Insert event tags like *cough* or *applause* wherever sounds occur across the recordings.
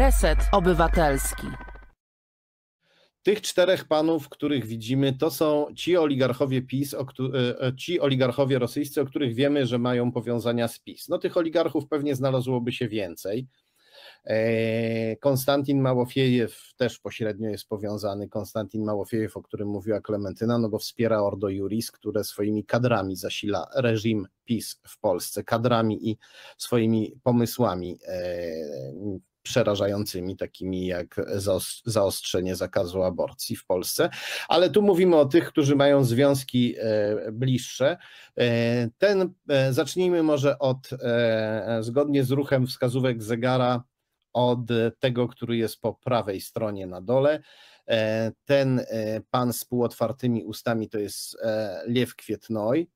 Reset Obywatelski. Tych czterech panów, których widzimy, to są ci oligarchowie PiS, e, e, ci oligarchowie rosyjscy, o których wiemy, że mają powiązania z PiS. No tych oligarchów pewnie znalazłoby się więcej. E, Konstantin Małofiejew też pośrednio jest powiązany. Konstantin Małofiejew, o którym mówiła Klementyna, no bo wspiera Ordo Juris, które swoimi kadrami zasila reżim PiS w Polsce, kadrami i swoimi pomysłami przerażającymi, takimi jak zaostrzenie zakazu aborcji w Polsce, ale tu mówimy o tych, którzy mają związki e, bliższe. E, ten, e, zacznijmy może od, zgodnie z ruchem wskazówek zegara, od tego, który jest po prawej stronie na dole. Ten pan z półotwartymi ustami to jest Liew Kwietnoj.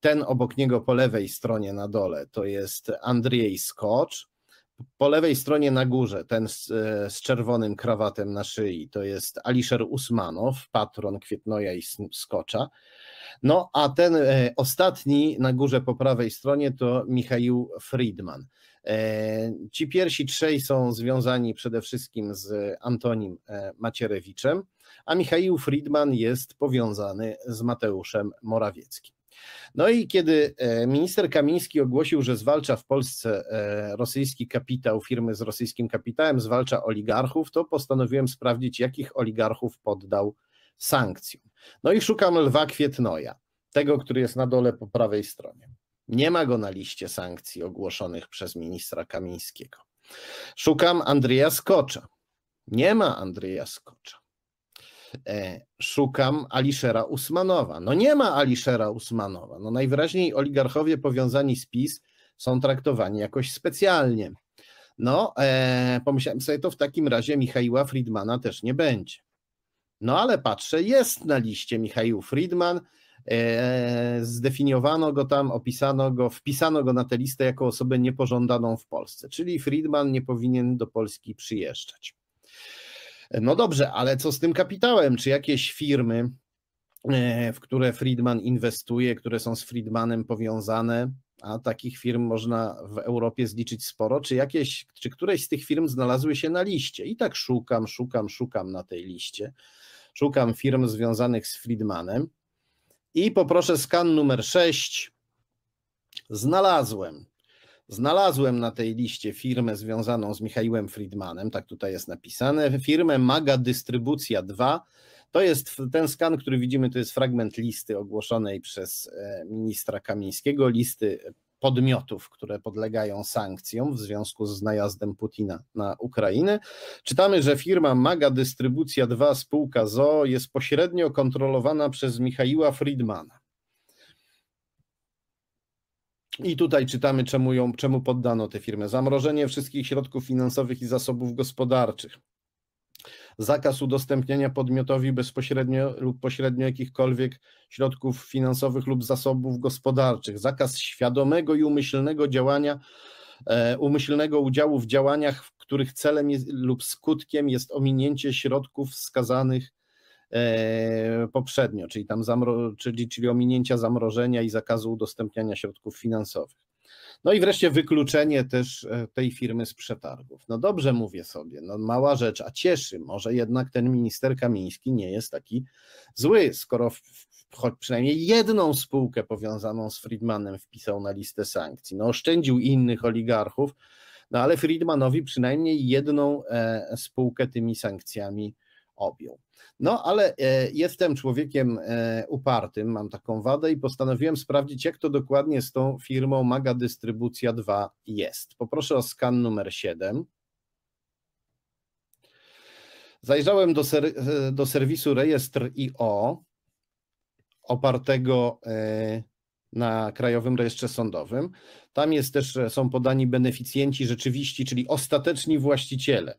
Ten obok niego po lewej stronie na dole to jest Andrzej Skocz po lewej stronie na górze, ten z, e, z, czerwonym krawatem na szyi, to jest Aliszer Usmanow, patron Kwietnoja i Skocza. No a ten e, ostatni na górze po prawej stronie to Michał Friedman. E, ci pierwsi trzej są związani przede wszystkim z Antonim Macierewiczem, a Michał Friedman jest powiązany z Mateuszem Morawieckim. No i kiedy e, minister Kamiński ogłosił, że zwalcza w Polsce e, rosyjski kapitał, firmy z rosyjskim kapitałem, zwalcza oligarchów, to postanowiłem sprawdzić, jakich oligarchów poddał sankcjom. No i szukam lwa Kwietnoja, tego, który jest na dole po prawej stronie. Nie ma go na liście sankcji ogłoszonych przez ministra Kamińskiego. Szukam Andrzeja Skocza. Nie ma Andrzeja Skocza. E, szukam Aliszera Usmanowa. No nie ma Aliszera Usmanowa. No najwyraźniej oligarchowie powiązani z PiS są traktowani jakoś specjalnie. No, e, pomyślałem sobie, to w takim razie Michaiła Friedmana też nie będzie. No ale patrzę, jest na liście Michaił Friedman. E, zdefiniowano go tam, opisano go, wpisano go na tę listę jako osobę niepożądaną w Polsce, czyli Friedman nie powinien do Polski przyjeżdżać. No dobrze, ale co z tym kapitałem? Czy jakieś firmy, e, w które Friedman inwestuje, które są z Friedmanem powiązane, a takich firm można w Europie zliczyć sporo, czy, jakieś, czy któreś z tych firm znalazły się na liście? I tak szukam, szukam, szukam na tej liście. Szukam firm związanych z Friedmanem. I poproszę skan numer 6. Znalazłem. Znalazłem na tej liście firmę związaną z Michałem Friedmanem, tak tutaj jest napisane, firmę Maga Dystrybucja 2. To jest ten skan, który widzimy, to jest fragment listy ogłoszonej przez e, ministra Kamińskiego, listy podmiotów, które podlegają sankcjom w związku z najazdem Putina na Ukrainę. Czytamy, że firma Maga Dystrybucja 2 spółka ZO jest pośrednio kontrolowana przez Michała Friedmana. I tutaj czytamy, czemu, ją, czemu poddano tę firmę. Zamrożenie wszystkich środków finansowych i zasobów gospodarczych. Zakaz udostępniania podmiotowi bezpośrednio lub pośrednio jakichkolwiek środków finansowych lub zasobów gospodarczych. Zakaz świadomego i umyślnego działania, e, umyślnego udziału w działaniach, w których celem jest, lub skutkiem jest ominięcie środków wskazanych E, poprzednio, czyli, tam zamro, czyli, czyli ominięcia zamrożenia i zakazu udostępniania środków finansowych. No i wreszcie wykluczenie też e, tej firmy z przetargów. No dobrze mówię sobie, no mała rzecz, a cieszy, może jednak ten minister Kamiński nie jest taki zły, skoro w, choć przynajmniej jedną spółkę powiązaną z Friedmanem wpisał na listę sankcji. No oszczędził innych oligarchów, no ale Friedmanowi przynajmniej jedną e, spółkę tymi sankcjami objął. No ale e, jestem człowiekiem e, upartym, mam taką wadę i postanowiłem sprawdzić, jak to dokładnie z tą firmą Maga Dystrybucja 2 jest. Poproszę o skan numer 7. Zajrzałem do, ser e, do serwisu rejestr IO opartego na Krajowym Rejestrze Sądowym. Tam jest też, są podani beneficjenci rzeczywiści, czyli ostateczni właściciele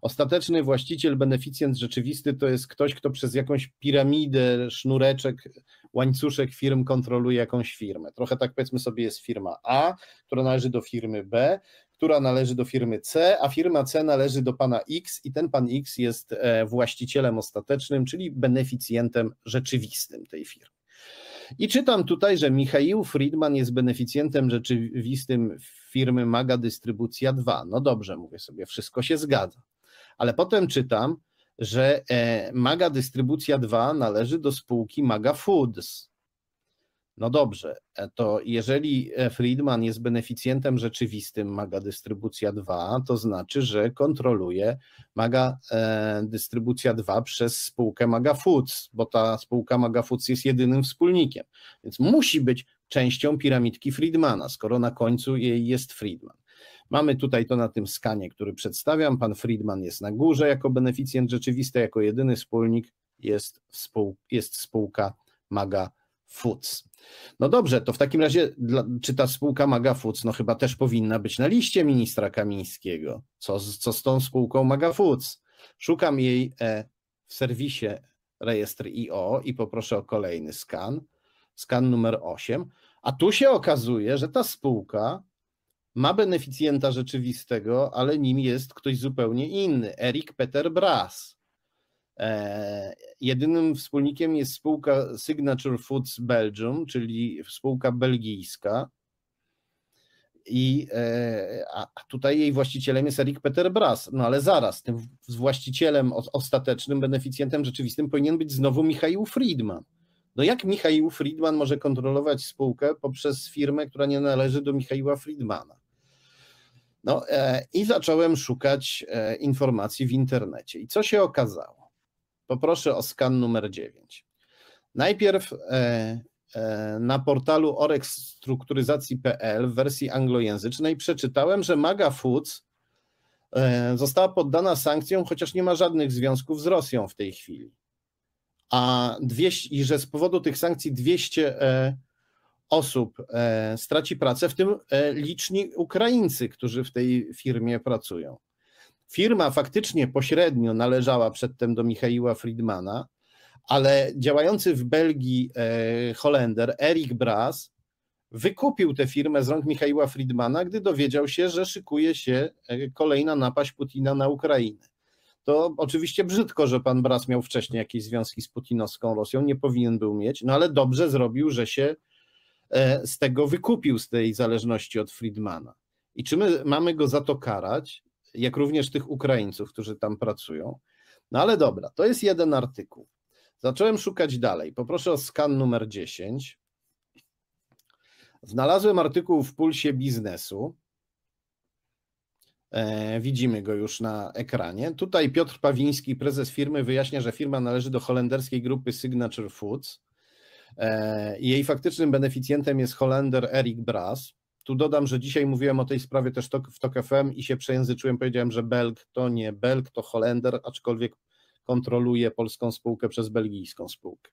Ostateczny właściciel, beneficjent rzeczywisty to jest ktoś, kto przez jakąś piramidę sznureczek, łańcuszek firm kontroluje jakąś firmę. Trochę tak powiedzmy sobie jest firma A, która należy do firmy B, która należy do firmy C, a firma C należy do pana X i ten pan X jest e, właścicielem ostatecznym, czyli beneficjentem rzeczywistym tej firmy. I czytam tutaj, że Michał Friedman jest beneficjentem rzeczywistym firmy Maga Dystrybucja 2. No dobrze, mówię sobie, wszystko się zgadza ale potem czytam, że e, Maga Dystrybucja 2 należy do spółki Maga Foods. No dobrze, e, to jeżeli e, Friedman jest beneficjentem rzeczywistym Maga Dystrybucja 2, to znaczy, że kontroluje Maga Dystrybucja 2 przez spółkę Maga Foods, bo ta spółka Maga Foods jest jedynym wspólnikiem. Więc musi być częścią piramidki Friedmana, skoro na końcu jej jest Friedman. Mamy tutaj to na tym skanie, który przedstawiam. Pan Friedman jest na górze jako beneficjent rzeczywisty, jako jedyny wspólnik jest, jest spółka Maga Foods. No dobrze, to w takim razie, dla, czy ta spółka Maga Foods, no chyba też powinna być na liście ministra Kamińskiego. Co, z, co z tą spółką Maga Foods? Szukam jej e, w serwisie rejestr IO i poproszę o kolejny skan, skan numer 8. A tu się okazuje, że ta spółka ma beneficjenta rzeczywistego, ale nim jest ktoś zupełnie inny, Erik Peter Brass. E, jedynym wspólnikiem jest spółka Signature Foods Belgium, czyli spółka belgijska. I e, a tutaj jej właścicielem jest Erik Peter Brass. No ale zaraz, tym właścicielem ostatecznym, beneficjentem rzeczywistym powinien być znowu Michał Friedman. No jak Michał Friedman może kontrolować spółkę poprzez firmę, która nie należy do Michała Friedmana? No e, i zacząłem szukać e, informacji w internecie. I co się okazało? Poproszę o skan numer 9. Najpierw e, na portalu orekstrukturyzacji.pl w wersji anglojęzycznej przeczytałem, że Maga Foods została poddana sankcjom, chociaż nie ma żadnych związków z Rosją w tej chwili. A 200, i że z powodu tych sankcji 200 osób e, straci pracę, w tym e, liczni Ukraińcy, którzy w tej firmie pracują. Firma faktycznie pośrednio należała przedtem do Michaiła Friedmana, ale działający w Belgii e, Holender Erik Bras wykupił tę firmę z rąk Michaiła Friedmana, gdy dowiedział się, że szykuje się kolejna napaść Putina na Ukrainę. To oczywiście brzydko, że pan Bras miał wcześniej jakieś związki z putinowską Rosją, nie powinien był mieć, no ale dobrze zrobił, że się E, z tego wykupił, z tej zależności od Friedmana. I czy my mamy go za to karać, jak również tych Ukraińców, którzy tam pracują? No ale dobra, to jest jeden artykuł. Zacząłem szukać dalej. Poproszę o skan numer 10. Znalazłem artykuł w Pulsie Biznesu. E, widzimy go już na ekranie. Tutaj Piotr Pawiński, prezes firmy, wyjaśnia, że firma należy do holenderskiej grupy Signature Foods. E, jej faktycznym beneficjentem jest Holender Erik Brass. Tu dodam, że dzisiaj mówiłem o tej sprawie też w TOK FM i się przejęzyczyłem, powiedziałem, że Belg to nie Belg, to Holender, aczkolwiek kontroluje polską spółkę przez belgijską spółkę.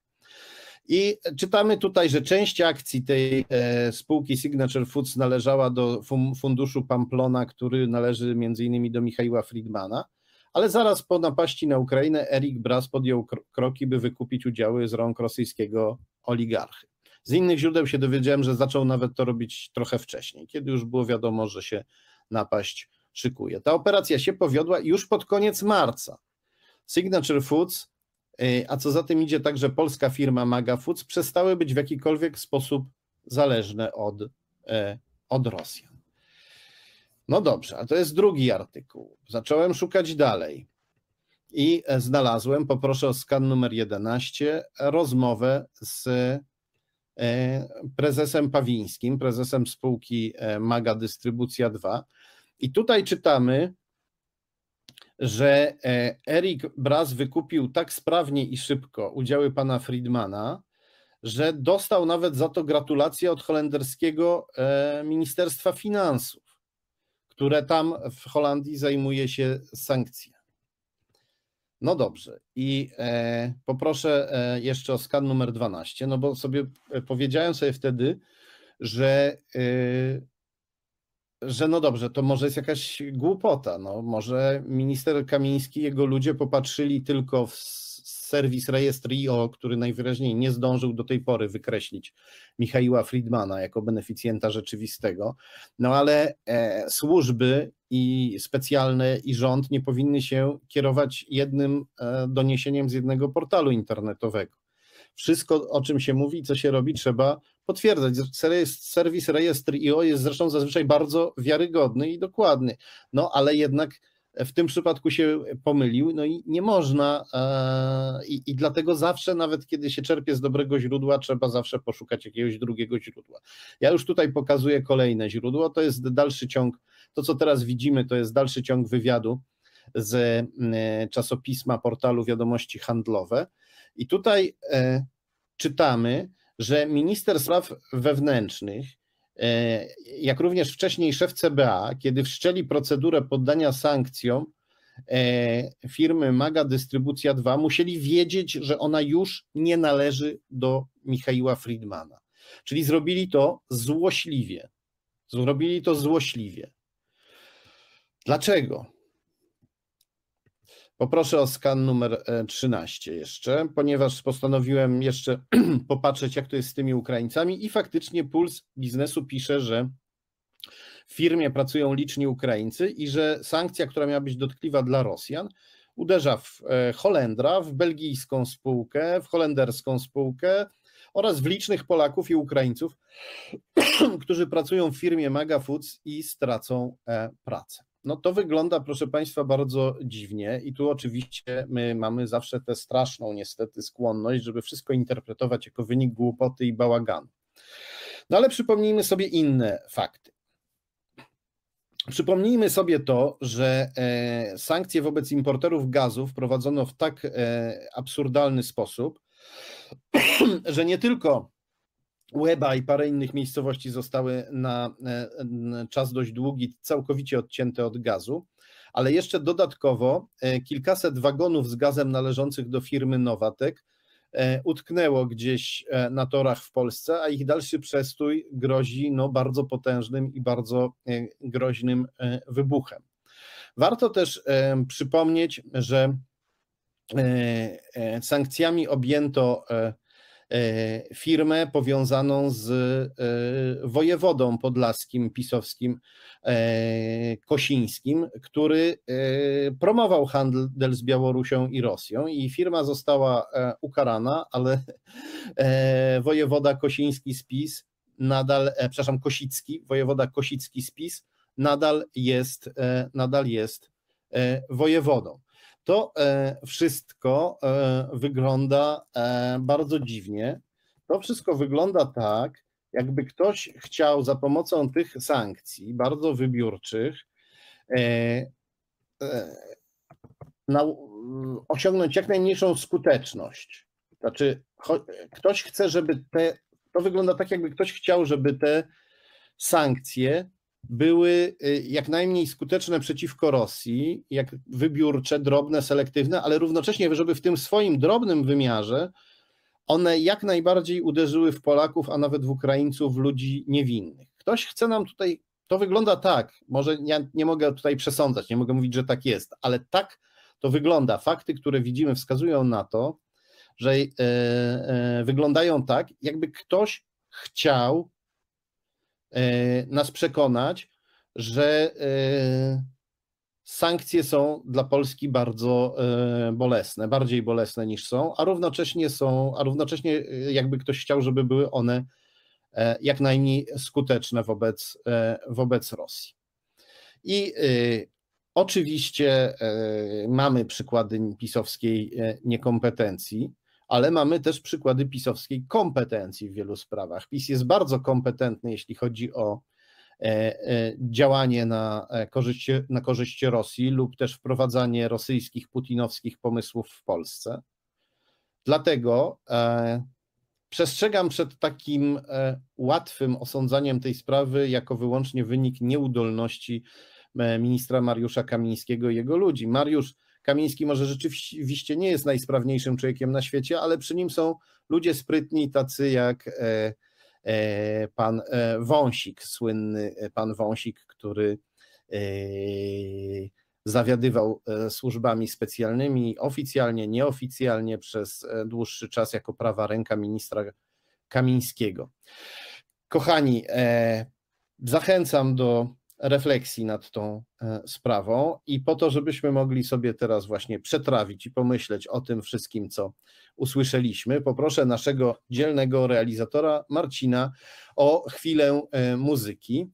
I czytamy tutaj, że część akcji tej e, spółki Signature Foods należała do funduszu Pamplona, który należy m.in. do Michała Friedmana, ale zaraz po napaści na Ukrainę Erik Brass podjął kroki, by wykupić udziały z rąk rosyjskiego oligarchy. Z innych źródeł się dowiedziałem, że zaczął nawet to robić trochę wcześniej, kiedy już było wiadomo, że się napaść szykuje. Ta operacja się powiodła już pod koniec marca. Signature Foods, y, a co za tym idzie także polska firma Maga Foods, przestały być w jakikolwiek sposób zależne od, e, od Rosjan. No dobrze, a to jest drugi artykuł. Zacząłem szukać dalej i e, znalazłem, poproszę o skan numer 11, rozmowę z e, prezesem Pawińskim, prezesem spółki e, Maga Dystrybucja 2. I tutaj czytamy, że Erik Braz wykupił tak sprawnie i szybko udziały pana Friedmana, że dostał nawet za to gratulacje od holenderskiego Ministerstwa Finansów, które tam w Holandii zajmuje się sankcjami. No dobrze. I e, poproszę e, jeszcze o skan numer 12, no bo sobie e, powiedziałem sobie wtedy, że, e, że no dobrze, to może jest jakaś głupota. No, może minister Kamiński, jego ludzie popatrzyli tylko w serwis Rejestr.io, który najwyraźniej nie zdążył do tej pory wykreślić Michaiła Friedmana jako beneficjenta rzeczywistego. No ale e, służby i specjalne i rząd nie powinny się kierować jednym e, doniesieniem z jednego portalu internetowego. Wszystko, o czym się mówi co się robi, trzeba potwierdzać. Serwis Rejestr.io jest zresztą zazwyczaj bardzo wiarygodny i dokładny, no ale jednak w tym przypadku się pomylił, no i nie można, e, i, i, dlatego zawsze, nawet kiedy się czerpie z dobrego źródła, trzeba zawsze poszukać jakiegoś drugiego źródła. Ja już tutaj pokazuję kolejne źródło, to jest dalszy ciąg, to co teraz widzimy, to jest dalszy ciąg wywiadu z mm, e, czasopisma portalu Wiadomości Handlowe. I tutaj e, czytamy, że minister spraw wewnętrznych E, jak również wcześniej szef CBA, kiedy wszczeli procedurę poddania sankcjom e, firmy Maga Dystrybucja 2, musieli wiedzieć, że ona już nie należy do Michaiła Friedmana. Czyli zrobili to złośliwie. Zrobili to złośliwie. Dlaczego? Poproszę o skan numer 13 e, jeszcze, ponieważ postanowiłem jeszcze *clears throat* popatrzeć, jak to jest z tymi Ukraińcami i faktycznie Puls Biznesu pisze, że w firmie pracują liczni Ukraińcy i że sankcja, która miała być dotkliwa dla Rosjan, uderza w e, Holendra, w belgijską spółkę, w holenderską spółkę oraz w licznych Polaków i Ukraińców, *clears throat* którzy pracują w firmie Mega Foods i stracą e, pracę. No to wygląda, proszę Państwa, bardzo dziwnie, i tu oczywiście my mamy zawsze tę straszną, niestety, skłonność, żeby wszystko interpretować jako wynik głupoty i bałaganu. No ale przypomnijmy sobie inne fakty. Przypomnijmy sobie to, że e, sankcje wobec importerów gazu wprowadzono w tak e, absurdalny sposób, *clears throat* że nie tylko Łeba i parę innych miejscowości zostały na e, czas dość długi całkowicie odcięte od gazu, ale jeszcze dodatkowo e, kilkaset wagonów z gazem należących do firmy Nowatek e, utknęło gdzieś na torach w Polsce, a ich dalszy przestój grozi no, bardzo potężnym i bardzo groźnym wybuchem. Warto też przypomnieć, że sankcjami objęto E, firmę powiązaną z e, wojewodą podlaskim, pisowskim, e, Kosińskim, który promował handel z Białorusią i Rosją i firma została ukarana, ale wojewoda Kosiński spis nadal, przepraszam, Kosicki, wojewoda Kosicki spis nadal jest, nadal jest wojewodą. To e, wszystko e, wygląda e, bardzo dziwnie. To wszystko wygląda tak, jakby ktoś chciał za pomocą tych sankcji, bardzo wybiórczych, osiągnąć jak najmniejszą skuteczność. Znaczy, ktoś chce, żeby te. To wygląda tak, jakby ktoś chciał, żeby te sankcje były y, jak najmniej skuteczne przeciwko Rosji, jak wybiórcze, drobne, selektywne, ale równocześnie, żeby w tym swoim drobnym wymiarze one jak najbardziej uderzyły w Polaków, a nawet w Ukraińców, w ludzi niewinnych. Ktoś chce nam tutaj, to wygląda tak, może ja nie mogę tutaj przesądzać, nie mogę mówić, że tak jest, ale tak to wygląda. Fakty, które widzimy, wskazują na to, że yy, yy, wyglądają tak, jakby ktoś chciał E, nas przekonać, że e, sankcje są dla Polski bardzo e, bolesne, bardziej bolesne niż są, a równocześnie są, a równocześnie jakby ktoś chciał, żeby były one jak najmniej skuteczne wobec, wobec Rosji. I oczywiście mamy przykłady pisowskiej niekompetencji, ale mamy też przykłady pisowskiej kompetencji w wielu sprawach. PiS jest bardzo kompetentny, jeśli chodzi o e, e, działanie na e, korzyść, na korzyść Rosji lub też wprowadzanie rosyjskich, putinowskich pomysłów w Polsce. Dlatego przestrzegam przed takim łatwym osądzaniem tej sprawy jako wyłącznie wynik nieudolności ministra Mariusza Kamińskiego i jego ludzi. Mariusz Kamiński może rzeczywiście nie jest najsprawniejszym człowiekiem na świecie, ale przy nim są ludzie sprytni, tacy jak e, e, pan e, Wąsik, słynny pan Wąsik, który zawiadywał służbami specjalnymi oficjalnie, nieoficjalnie przez dłuższy czas jako prawa ręka ministra Kamińskiego. Kochani, zachęcam do refleksji nad tą e, sprawą i po to, żebyśmy mogli sobie teraz właśnie przetrawić i pomyśleć o tym wszystkim, co usłyszeliśmy, poproszę naszego dzielnego realizatora Marcina o chwilę e, muzyki,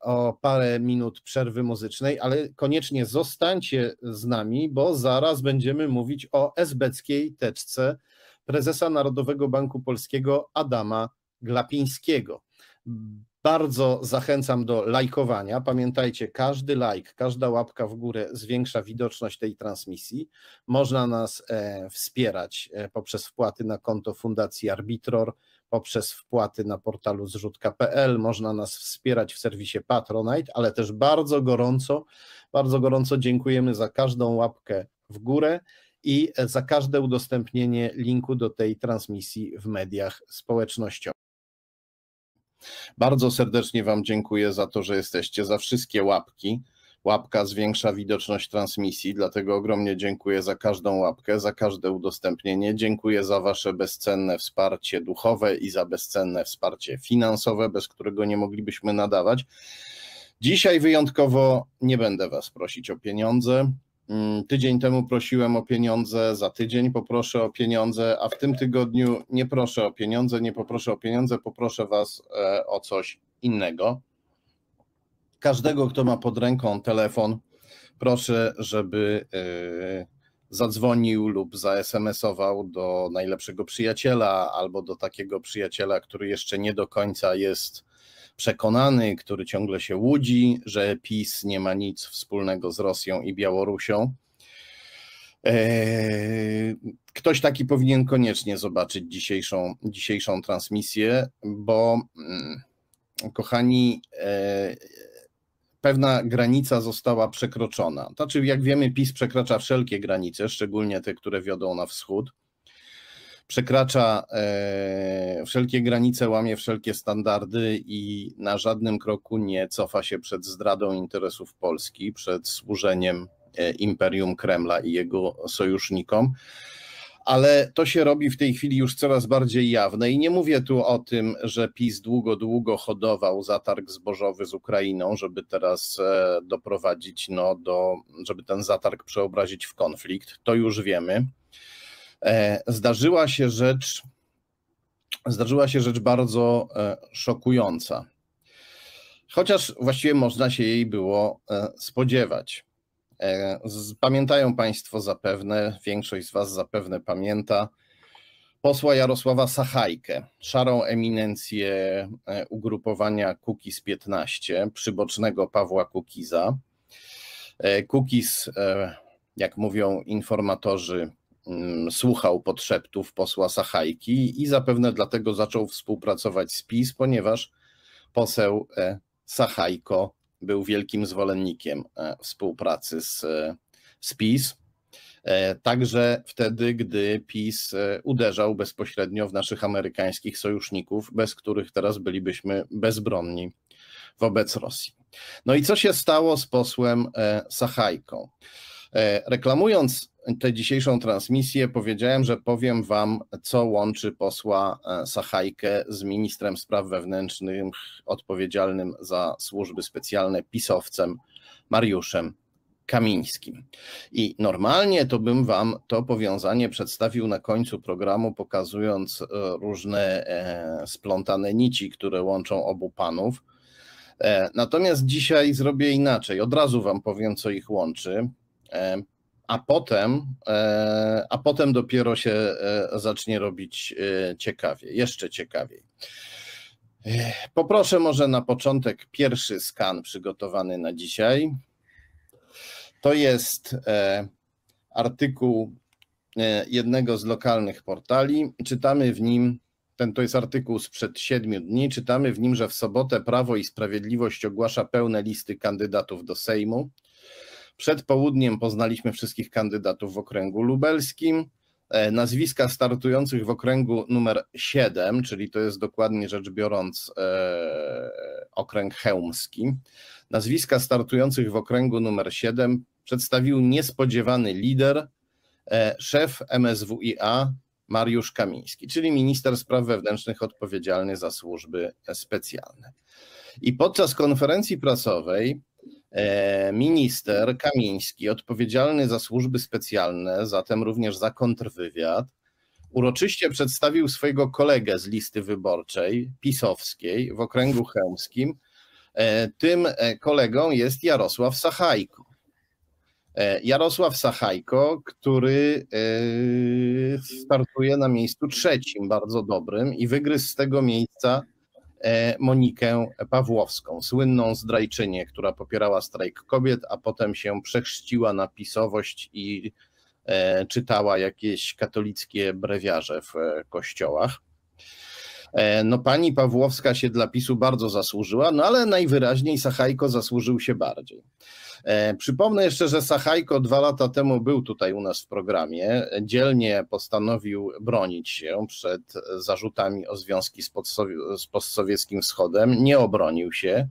o parę minut przerwy muzycznej, ale koniecznie zostańcie z nami, bo zaraz będziemy mówić o esbeckiej teczce prezesa Narodowego Banku Polskiego Adama Glapińskiego bardzo zachęcam do lajkowania. Pamiętajcie, każdy lajk, każda łapka w górę zwiększa widoczność tej transmisji. Można nas e, wspierać e, poprzez wpłaty na konto Fundacji Arbitror, poprzez wpłaty na portalu zrzutka.pl, można nas wspierać w serwisie Patronite, ale też bardzo gorąco, bardzo gorąco dziękujemy za każdą łapkę w górę i e, za każde udostępnienie linku do tej transmisji w mediach społecznościowych. Bardzo serdecznie Wam dziękuję za to, że jesteście, za wszystkie łapki. Łapka zwiększa widoczność transmisji, dlatego ogromnie dziękuję za każdą łapkę, za każde udostępnienie. Dziękuję za Wasze bezcenne wsparcie duchowe i za bezcenne wsparcie finansowe, bez którego nie moglibyśmy nadawać. Dzisiaj wyjątkowo nie będę Was prosić o pieniądze. Mm, tydzień temu prosiłem o pieniądze, za tydzień poproszę o pieniądze, a w tym tygodniu nie proszę o pieniądze, nie poproszę o pieniądze, poproszę Was e, o coś innego. Każdego, kto ma pod ręką telefon, proszę, żeby e, zadzwonił lub zaesemesował do najlepszego przyjaciela albo do takiego przyjaciela, który jeszcze nie do końca jest przekonany, który ciągle się łudzi, że PiS nie ma nic wspólnego z Rosją i Białorusią. E, ktoś taki powinien koniecznie zobaczyć dzisiejszą, dzisiejszą transmisję, bo mm, kochani, e, pewna granica została przekroczona. Znaczy, jak wiemy, PiS przekracza wszelkie granice, szczególnie te, które wiodą na wschód przekracza e, wszelkie granice, łamie wszelkie standardy i na żadnym kroku nie cofa się przed zdradą interesów Polski, przed służeniem e, imperium Kremla i jego sojusznikom. Ale to się robi w tej chwili już coraz bardziej jawne i nie mówię tu o tym, że PiS długo, długo hodował zatarg zbożowy z Ukrainą, żeby teraz e, doprowadzić, no, do, żeby ten zatarg przeobrazić w konflikt. To już wiemy E, zdarzyła się rzecz, zdarzyła się rzecz bardzo e, szokująca. Chociaż właściwie można się jej było e, spodziewać. Pamiętają Państwo zapewne, większość z Was zapewne pamięta, posła Jarosława Sachajkę, szarą eminencję ugrupowania Kukiz 15, przybocznego Pawła Kukiza. Kukiz, jak mówią informatorzy, Mm, słuchał podszeptów posła Sachajki i zapewne dlatego zaczął współpracować z PiS, ponieważ poseł e, Sachajko był wielkim zwolennikiem e, współpracy z, e, z PiS. Także wtedy, gdy PiS uderzał bezpośrednio w naszych amerykańskich sojuszników, bez których teraz bylibyśmy bezbronni wobec Rosji. No i co się stało z posłem Sachajką? Reklamując tę dzisiejszą transmisję powiedziałem, że powiem Wam, co łączy posła e, Sachajkę z ministrem spraw wewnętrznych odpowiedzialnym za służby specjalne pisowcem Mariuszem Kamińskim. I normalnie to bym Wam to powiązanie przedstawił na końcu programu, pokazując e, różne e, splątane nici, które łączą obu panów. Natomiast dzisiaj zrobię inaczej. Od razu Wam powiem, co ich łączy a potem, e, a potem dopiero się e, zacznie robić e, ciekawie, jeszcze ciekawiej. Poproszę może na początek pierwszy skan przygotowany na dzisiaj. To jest artykuł jednego z lokalnych portali. Czytamy w nim, ten to jest artykuł sprzed siedmiu dni, czytamy w nim, że w sobotę Prawo i Sprawiedliwość ogłasza pełne listy kandydatów do Sejmu. Przed południem poznaliśmy wszystkich kandydatów w okręgu lubelskim. E, nazwiska startujących w okręgu numer 7, czyli to jest dokładnie rzecz biorąc e, okręg chełmski. Nazwiska startujących w okręgu numer 7 przedstawił niespodziewany lider, e, szef MSWiA Mariusz Kamiński, czyli minister spraw wewnętrznych odpowiedzialny za służby specjalne. I podczas konferencji prasowej E, minister Kamiński, odpowiedzialny za służby specjalne, zatem również za kontrwywiad, uroczyście przedstawił swojego kolegę z listy wyborczej pisowskiej w okręgu chełmskim. E, tym e, kolegą jest Jarosław Sachajko. Jarosław Sachajko, który startuje na miejscu trzecim, bardzo dobrym, i wygryzł z tego miejsca E, Monikę Pawłowską, słynną zdrajczynię, która popierała strajk kobiet, a potem się przechrzciła na pisowość i e, czytała jakieś katolickie brewiarze w e, kościołach. E, no pani Pawłowska się dla PiSu bardzo zasłużyła, no ale najwyraźniej Sachajko zasłużył się bardziej. E, przypomnę jeszcze, że Sachajko dwa lata temu był tutaj u nas w programie. Dzielnie postanowił bronić się przed zarzutami o związki z, podsowi- z postsowieckim wschodem. Nie obronił się.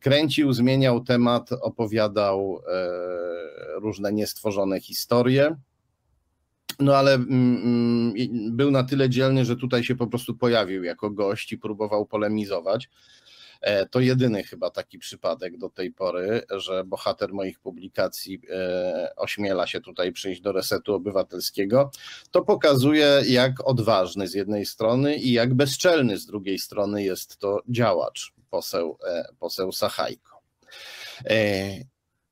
Kręcił, zmieniał temat, opowiadał e, różne niestworzone historie. No ale mm, mm był na tyle dzielny, że tutaj się po prostu pojawił jako gość i próbował polemizować. E, to jedyny chyba taki przypadek do tej pory, że bohater moich publikacji e, ośmiela się tutaj przyjść do resetu obywatelskiego. To pokazuje, jak odważny z jednej strony i jak bezczelny z drugiej strony jest to działacz, poseł, e, poseł Sachajko.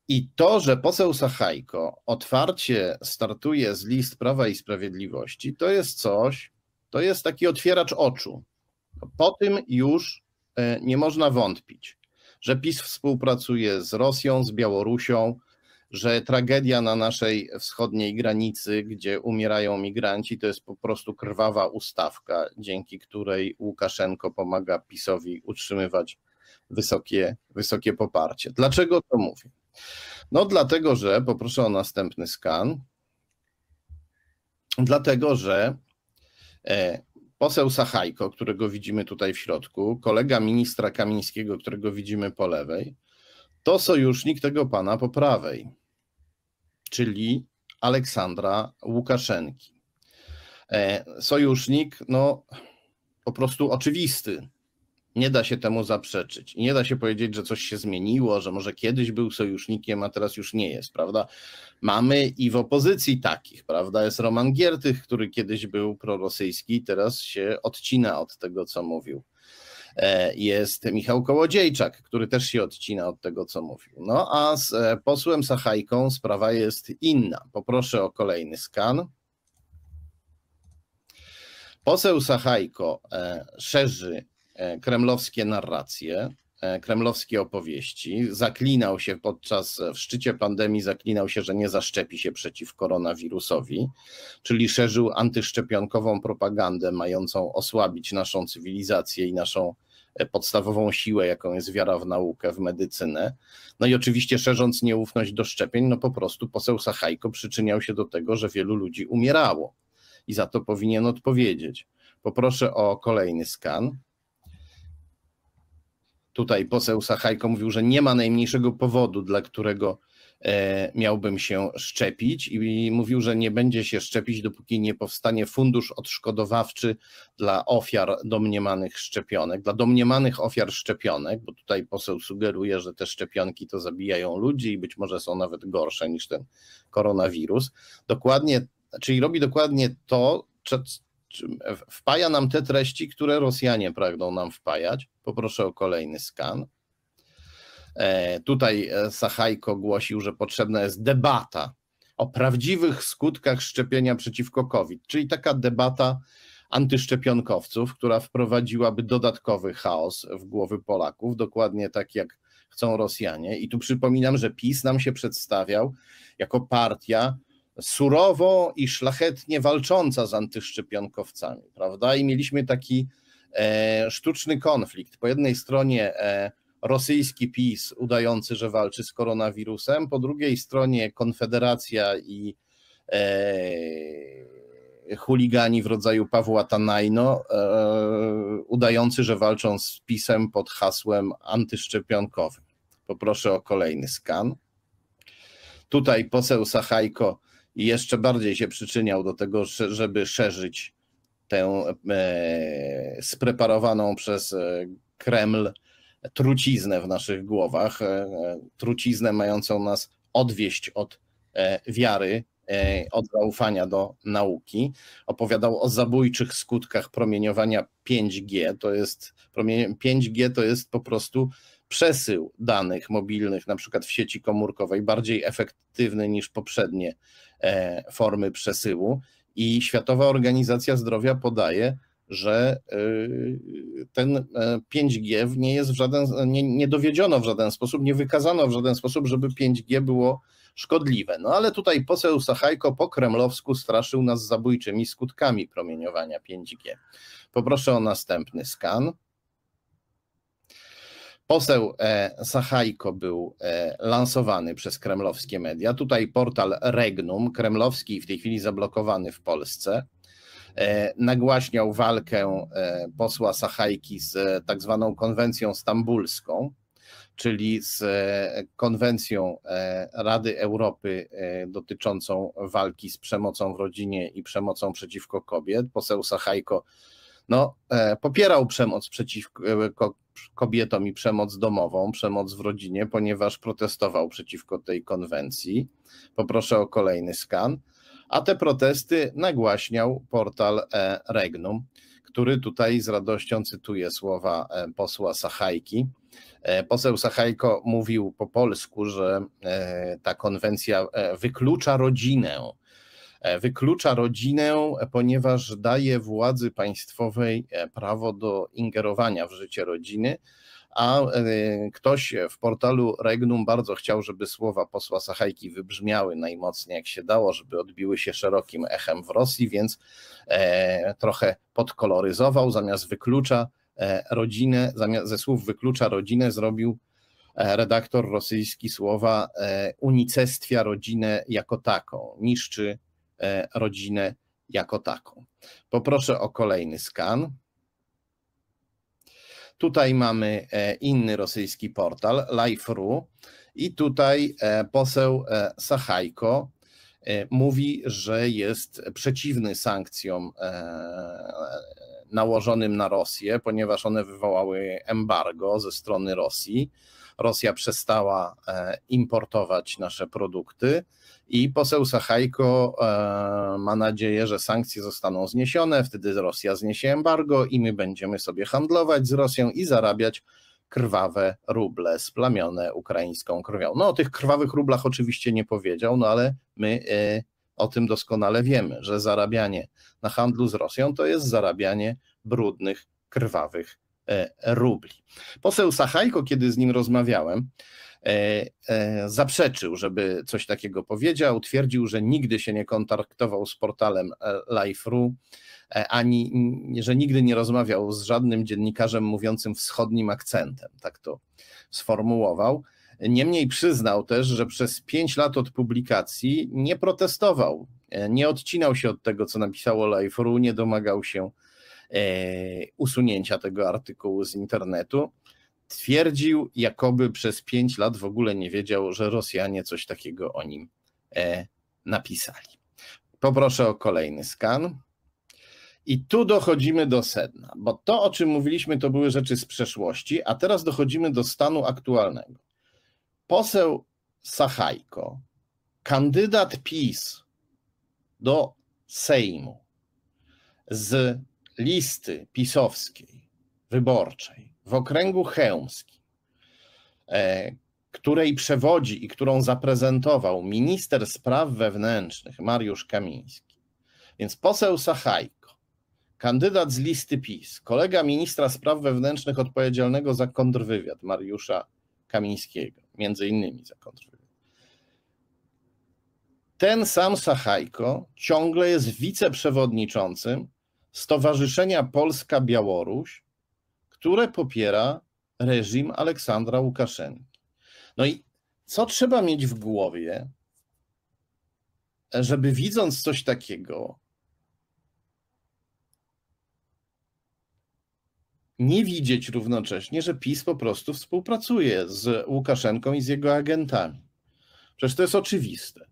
I to, że poseł Sachajko otwarcie startuje z list Prawa i Sprawiedliwości, to jest coś, to jest taki otwieracz oczu. Po tym już e, nie można wątpić, że PiS współpracuje z Rosją, z Białorusią, że tragedia na naszej wschodniej granicy, gdzie umierają migranci, to jest po prostu krwawa ustawka, dzięki której Łukaszenko pomaga PiSowi utrzymywać wysokie, wysokie poparcie. Dlaczego to mówię? No dlatego, że poproszę o następny skan. Dlatego, że e, poseł Sachajko, którego widzimy tutaj w środku, kolega ministra Kamińskiego, którego widzimy po lewej, to sojusznik tego pana po prawej, czyli Aleksandra Łukaszenki. E, sojusznik, no po prostu oczywisty, nie da się temu zaprzeczyć. I nie da się powiedzieć, że coś się zmieniło, że może kiedyś był sojusznikiem, a teraz już nie jest, prawda? Mamy i w opozycji takich, prawda? Jest Roman Giertych, który kiedyś był prorosyjski, teraz się odcina od tego, co mówił e, jest Michał Kołodziejczak, który też się odcina od tego, co mówił. No a z e, posłem Sachajką sprawa jest inna. Poproszę o kolejny skan. Poseł Sachajko e, szerzy E, kremlowskie narracje, e, kremlowskie opowieści. Zaklinał się podczas, e, w szczycie pandemii, zaklinał się, że nie zaszczepi się przeciw koronawirusowi, czyli szerzył antyszczepionkową propagandę mającą osłabić naszą cywilizację i naszą podstawową siłę, jaką jest wiara w naukę, w medycynę. No i oczywiście szerząc nieufność do szczepień, no po prostu poseł Sachajko przyczyniał się do tego, że wielu ludzi umierało i za to powinien odpowiedzieć. Poproszę o kolejny skan tutaj poseł Sachajko mówił, że nie ma najmniejszego powodu, dla którego e, miałbym się szczepić i mówił, że nie będzie się szczepić, dopóki nie powstanie fundusz odszkodowawczy dla ofiar domniemanych szczepionek, dla domniemanych ofiar szczepionek, bo tutaj poseł sugeruje, że te szczepionki to zabijają ludzi i być może są nawet gorsze niż ten koronawirus. Dokładnie, czyli robi dokładnie to, wpaja nam te treści, które Rosjanie pragną nam wpajać. Poproszę o kolejny skan. E, tutaj e, Sachajko głosił, że potrzebna jest debata o prawdziwych skutkach szczepienia przeciwko COVID, czyli taka debata antyszczepionkowców, która wprowadziłaby dodatkowy chaos w głowy Polaków, dokładnie tak jak chcą Rosjanie. I tu przypominam, że PiS nam się przedstawiał jako partia, surowo i szlachetnie walcząca z antyszczepionkowcami, prawda? I mieliśmy taki e, sztuczny konflikt. Po jednej stronie e, rosyjski PiS udający, że walczy z koronawirusem, po drugiej stronie Konfederacja i e, chuligani w rodzaju Pawła Tanajno, e, udający, że walczą z PiSem pod hasłem antyszczepionkowym. Poproszę o kolejny skan. Tutaj poseł Sachajko i jeszcze bardziej się przyczyniał do tego, żeby szerzyć tę e, spreparowaną przez e, Kreml truciznę w naszych głowach, e, truciznę mającą nas odwieść od wiary, od zaufania do nauki. Opowiadał o zabójczych skutkach promieniowania 5G. To jest 5G to jest po prostu przesył danych mobilnych, na przykład w sieci komórkowej, bardziej efektywny niż poprzednie e, formy przesyłu. I Światowa Organizacja Zdrowia podaje, że y, ten 5G e, nie jest w żaden, nie, nie dowiedziono w żaden sposób, nie wykazano w żaden sposób, żeby 5G było szkodliwe. No ale tutaj poseł Sachajko po kremlowsku straszył nas zabójczymi skutkami promieniowania 5G. Poproszę o następny skan. Poseł e, Sachajko był e, lansowany przez kremlowskie media. Tutaj portal Regnum, kremlowski w tej chwili zablokowany w Polsce, e, nagłaśniał walkę posła Sachajki z tak zwaną konwencją stambulską, czyli z konwencją Rady Europy dotyczącą walki z przemocą w rodzinie i przemocą przeciwko kobiet. Poseł Sachajko no, e, popierał przemoc przeciwko e, kobietom i przemoc domową, przemoc w rodzinie, ponieważ protestował przeciwko tej konwencji. Poproszę o kolejny skan. A te protesty nagłaśniał portal e, Regnum, który tutaj z radością cytuje słowa posła Sachajki. Poseł Sachajko mówił po polsku, że ta konwencja wyklucza rodzinę E, wyklucza rodzinę, ponieważ daje władzy państwowej e, prawo do ingerowania w życie rodziny a e, ktoś w portalu Regnum bardzo chciał, żeby słowa posła Sachajki wybrzmiały najmocniej jak się dało, żeby odbiły się szerokim echem w Rosji, więc trochę podkoloryzował, zamiast wyklucza rodzinę, zamiast ze słów wyklucza rodzinę zrobił redaktor rosyjski słowa unicestwia rodzinę jako taką, niszczy E, rodzinę jako taką. Poproszę o kolejny skan. Tutaj mamy e, inny rosyjski portal, Life.ru i tutaj e, poseł Sachajko mówi, że jest przeciwny sankcjom nałożonym na Rosję, ponieważ one wywołały embargo ze strony Rosji. Rosja przestała importować nasze produkty i poseł Sachajko e, ma nadzieję, że sankcje zostaną zniesione, wtedy Rosja zniesie embargo i my będziemy sobie handlować z Rosją i zarabiać krwawe ruble splamione ukraińską krwią. No o tych krwawych rublach oczywiście nie powiedział, no ale my e, o tym doskonale wiemy, że zarabianie na handlu z Rosją to jest zarabianie brudnych, krwawych e, rubli. Poseł Sachajko, kiedy z nim rozmawiałem, E, e, zaprzeczył, żeby coś takiego powiedział. Twierdził, że nigdy się nie kontaktował z portalem e, Life.ru, ani że nigdy nie rozmawiał z żadnym dziennikarzem mówiącym wschodnim akcentem. Tak to sformułował. Niemniej przyznał też, że przez pięć lat od publikacji nie protestował, nie odcinał się od tego, co napisało Life.ru, nie domagał się usunięcia tego artykułu z internetu twierdził, jakoby przez pięć lat w ogóle nie wiedział, że Rosjanie coś takiego o nim e, napisali. Poproszę o kolejny skan. I tu dochodzimy do sedna, bo to, o czym mówiliśmy, to były rzeczy z przeszłości, a teraz dochodzimy do stanu aktualnego. Poseł Sachajko, kandydat PiS do Sejmu z listy pisowskiej, wyborczej, w okręgu chełmskim, e, której przewodzi i którą zaprezentował minister spraw wewnętrznych Mariusz Kamiński, więc poseł Sachajko, kandydat z listy PiS, kolega ministra spraw wewnętrznych odpowiedzialnego za kontrwywiad Mariusza Kamińskiego, między innymi za kontrwywiad. Ten sam Sachajko ciągle jest wiceprzewodniczącym Stowarzyszenia Polska-Białoruś, które popiera reżim Aleksandra Łukaszenki. No i co trzeba mieć w głowie, żeby widząc coś takiego, nie widzieć równocześnie, że PiS po prostu współpracuje z Łukaszenką i z jego agentami. Przecież to jest oczywiste.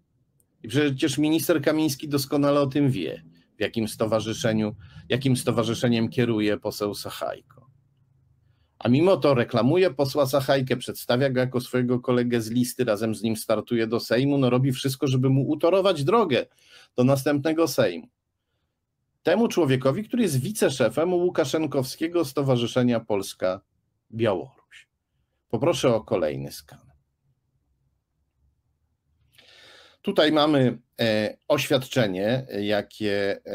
I przecież minister Kamiński doskonale o tym wie, w jakim stowarzyszeniu, jakim stowarzyszeniem kieruje poseł Sachajko a mimo to reklamuje posła Sachajkę, przedstawia go jako swojego kolegę z listy, razem z nim startuje do Sejmu, no robi wszystko, żeby mu utorować drogę do następnego Sejmu. Temu człowiekowi, który jest wiceszefem Łukaszenkowskiego Stowarzyszenia Polska-Białoruś. Poproszę o kolejny skan. Tutaj mamy e, oświadczenie, jakie e,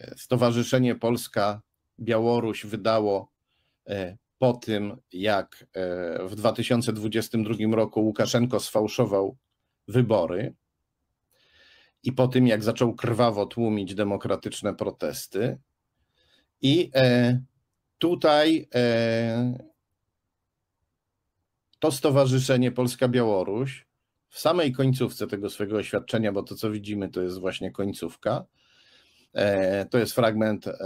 e Stowarzyszenie Polska Białoruś wydało e, po tym, jak e, w 2022 roku Łukaszenko sfałszował wybory i po tym, jak zaczął krwawo tłumić demokratyczne protesty. I e, tutaj to Stowarzyszenie Polska-Białoruś w samej końcówce tego swojego oświadczenia, bo to co widzimy to jest właśnie końcówka, E, to jest fragment e,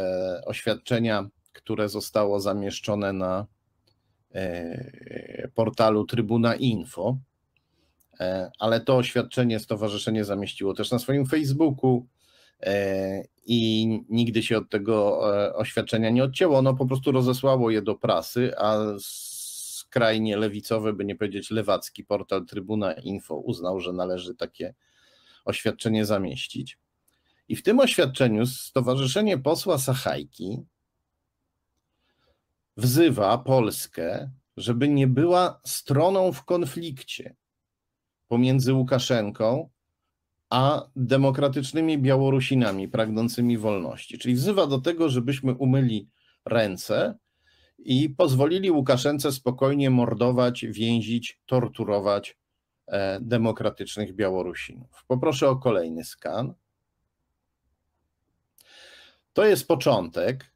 oświadczenia, które zostało zamieszczone na e, portalu Trybuna Info, ale to oświadczenie stowarzyszenie zamieściło też na swoim Facebooku i nigdy się od tego oświadczenia nie odcięło. Ono po prostu rozesłało je do prasy, a skrajnie lewicowy, by nie powiedzieć lewacki portal Trybuna Info uznał, że należy takie oświadczenie zamieścić. I w tym oświadczeniu Stowarzyszenie Posła Sachajki wzywa Polskę, żeby nie była stroną w konflikcie pomiędzy Łukaszenką a demokratycznymi Białorusinami pragnącymi wolności. Czyli wzywa do tego, żebyśmy umyli ręce i pozwolili Łukaszence spokojnie mordować, więzić, torturować e, demokratycznych Białorusinów. Poproszę o kolejny skan. To jest początek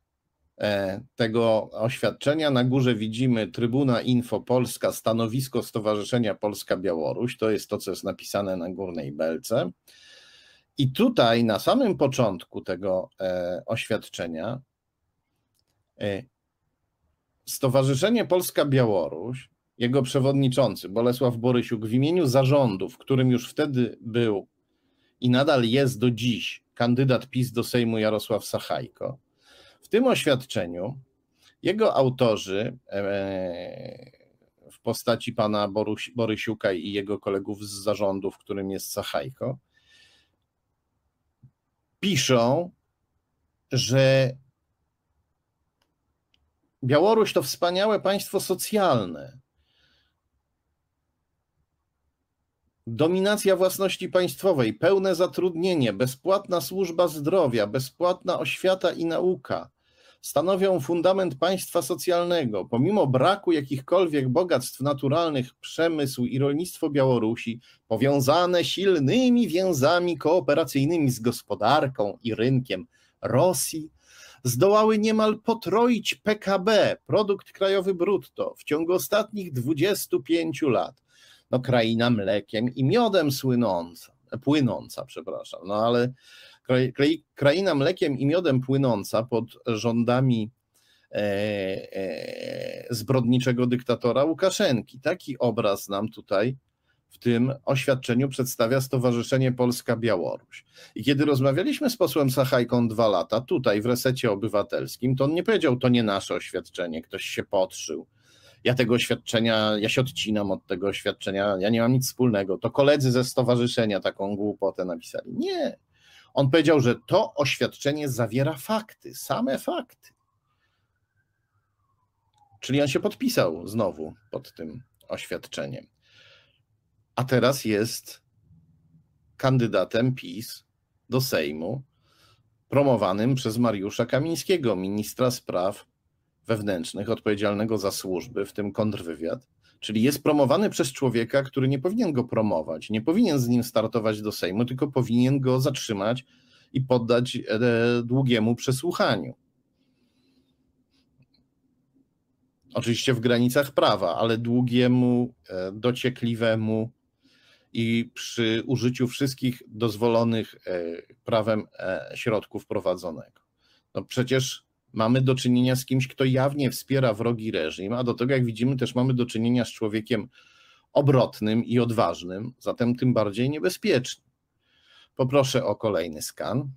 e, tego oświadczenia. Na górze widzimy Trybuna Info Polska, stanowisko Stowarzyszenia Polska-Białoruś. To jest to, co jest napisane na górnej belce. I tutaj na samym początku tego e, oświadczenia e, Stowarzyszenie Polska-Białoruś, jego przewodniczący Bolesław Borysiuk w imieniu zarządu, w którym już wtedy był i nadal jest do dziś kandydat PiS do Sejmu Jarosław Sachajko. W tym oświadczeniu jego autorzy e, w postaci pana Boruś, Borysiuka i jego kolegów z zarządu, w którym jest Sachajko, piszą, że Białoruś to wspaniałe państwo socjalne, Dominacja własności państwowej, pełne zatrudnienie, bezpłatna służba zdrowia, bezpłatna oświata i nauka stanowią fundament państwa socjalnego. Pomimo braku jakichkolwiek bogactw naturalnych, przemysł i rolnictwo Białorusi, powiązane silnymi więzami kooperacyjnymi z gospodarką i rynkiem Rosji, zdołały niemal potroić PKB, produkt krajowy brutto, w ciągu ostatnich 25 lat no, kraina mlekiem i miodem słynąca, płynąca, przepraszam, no ale kraina mlekiem i miodem płynąca pod rządami e, e, zbrodniczego dyktatora Łukaszenki. Taki obraz nam tutaj w tym oświadczeniu przedstawia Stowarzyszenie Polska-Białoruś. I kiedy rozmawialiśmy z posłem Sachajką dwa lata tutaj w resecie obywatelskim, to on nie powiedział, to nie nasze oświadczenie, ktoś się podszył ja tego oświadczenia, ja się odcinam od tego oświadczenia, ja nie mam nic wspólnego. To koledzy ze stowarzyszenia taką głupotę napisali. Nie. On powiedział, że to oświadczenie zawiera fakty, same fakty. Czyli on się podpisał znowu pod tym oświadczeniem. A teraz jest kandydatem PiS do Sejmu, promowanym przez Mariusza Kamińskiego, ministra spraw wewnętrznych odpowiedzialnego za służby, w tym kontrwywiad, czyli jest promowany przez człowieka, który nie powinien go promować, nie powinien z nim startować do Sejmu, tylko powinien go zatrzymać i poddać e, długiemu przesłuchaniu. Oczywiście w granicach prawa, ale długiemu, e, dociekliwemu i przy użyciu wszystkich dozwolonych e, prawem środków prowadzonego. No przecież mamy do czynienia z kimś, kto jawnie wspiera wrogi reżim, a do tego, jak widzimy, też mamy do czynienia z człowiekiem obrotnym i odważnym, zatem tym bardziej niebezpiecznym. Poproszę o kolejny skan.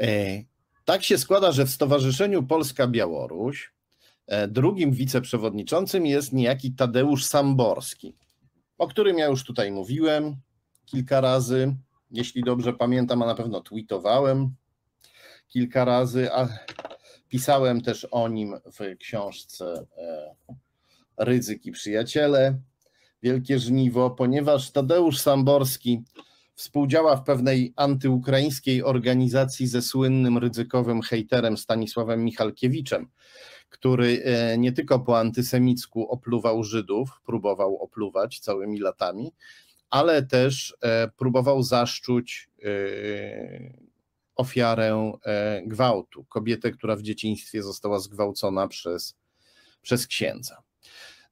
E, tak się składa, że w Stowarzyszeniu Polska-Białoruś e, drugim wiceprzewodniczącym jest niejaki Tadeusz Samborski, o którym ja już tutaj mówiłem kilka razy jeśli dobrze pamiętam, a na pewno tweetowałem kilka razy, a pisałem też o nim w książce e, Ryzyk i Przyjaciele, Wielkie Żniwo, ponieważ Tadeusz Samborski współdziała w pewnej antyukraińskiej organizacji ze słynnym ryzykowym hejterem Stanisławem Michalkiewiczem, który e, nie tylko po antysemicku opluwał Żydów, próbował opluwać całymi latami, ale też e, próbował zaszczuć ofiarę e, gwałtu, kobietę, która w dzieciństwie została zgwałcona przez, przez księdza.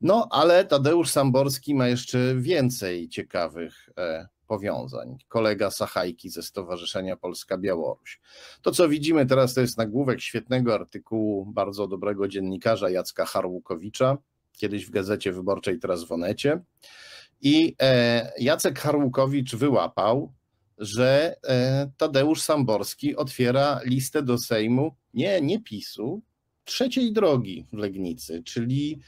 No, ale Tadeusz Samborski ma jeszcze więcej ciekawych e, powiązań. Kolega Sachajki ze Stowarzyszenia Polska-Białoruś. To, co widzimy teraz, to jest nagłówek świetnego artykułu bardzo dobrego dziennikarza Jacka Harłukowicza, kiedyś w Gazecie Wyborczej, teraz w Onecie. I e, Jacek Harłukowicz wyłapał że e, Tadeusz Samborski otwiera listę do Sejmu, nie, nie PiSu, trzeciej drogi w Legnicy, czyli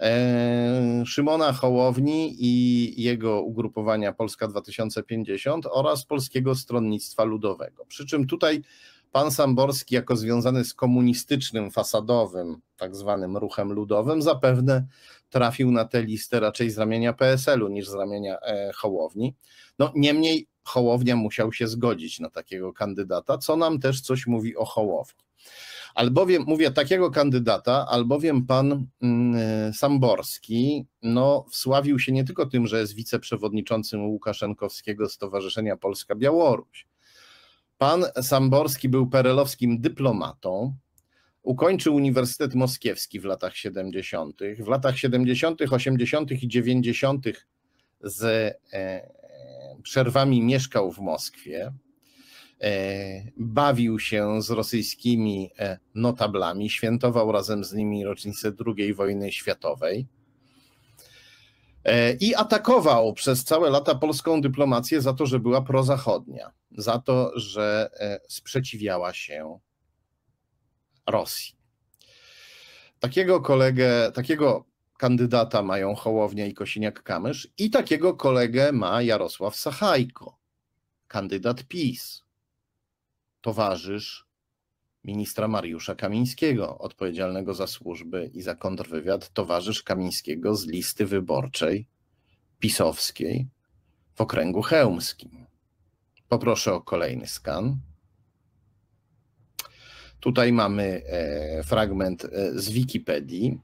e, Szymona Hołowni i jego ugrupowania Polska 2050 oraz Polskiego Stronnictwa Ludowego. Przy czym tutaj pan Samborski, jako związany z komunistycznym, fasadowym, tak zwanym ruchem ludowym, zapewne trafił na tę listę raczej z ramienia PSL-u niż z ramienia e, Hołowni. No niemniej Hołownia musiał się zgodzić na takiego kandydata, co nam też coś mówi o Hołowni. Albowiem, mówię takiego kandydata, albowiem pan mm, Samborski no, wsławił się nie tylko tym, że jest wiceprzewodniczącym Łukaszenkowskiego Stowarzyszenia Polska-Białoruś. Pan Samborski był perelowskim dyplomatą, ukończył Uniwersytet Moskiewski w latach 70. W latach 70., 80. i 90. z e, przerwami mieszkał w Moskwie, e, bawił się z rosyjskimi e, notablami, świętował razem z nimi rocznicę II wojny światowej e, i atakował przez całe lata polską dyplomację za to, że była prozachodnia, za to, że sprzeciwiała się Rosji. Takiego kolegę, takiego kandydata mają Hołownia i Kosiniak-Kamysz i takiego kolegę ma Jarosław Sachajko, kandydat PiS, towarzysz ministra Mariusza Kamińskiego, odpowiedzialnego za służby i za kontrwywiad, towarzysz Kamińskiego z listy wyborczej pisowskiej w okręgu chełmskim. Poproszę o kolejny skan. Tutaj mamy e, fragment e, z Wikipedii.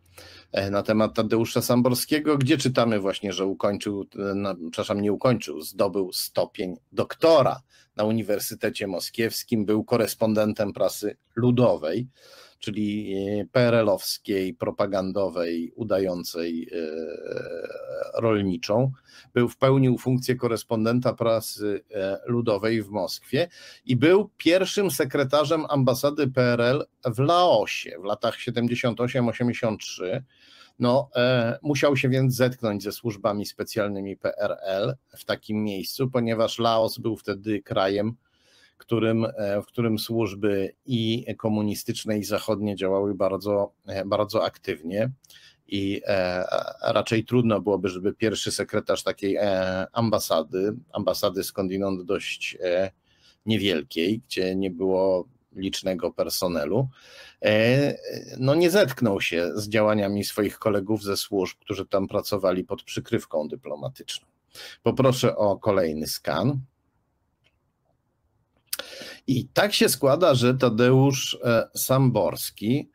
E, na temat Tadeusza Samborskiego, gdzie czytamy właśnie, że ukończył, no, przepraszam, nie ukończył, zdobył stopień doktora na Uniwersytecie Moskiewskim, był korespondentem prasy ludowej czyli e, PRL-owskiej, propagandowej, udającej e, rolniczą. Był pełnił funkcję korespondenta prasy e, ludowej w Moskwie i był pierwszym sekretarzem ambasady PRL w Laosie w latach 78-83. No, e, musiał się więc zetknąć ze służbami specjalnymi PRL w takim miejscu, ponieważ Laos był wtedy krajem którym, e, w którym służby i komunistyczne, i zachodnie działały bardzo, e, bardzo aktywnie. I e, raczej trudno byłoby, żeby pierwszy sekretarz takiej ambasady, ambasady skądinąd dość niewielkiej, gdzie nie było licznego personelu, no nie zetknął się z działaniami swoich kolegów ze służb, którzy tam pracowali pod przykrywką dyplomatyczną. Poproszę o kolejny skan. I tak się składa, że Tadeusz e, Samborski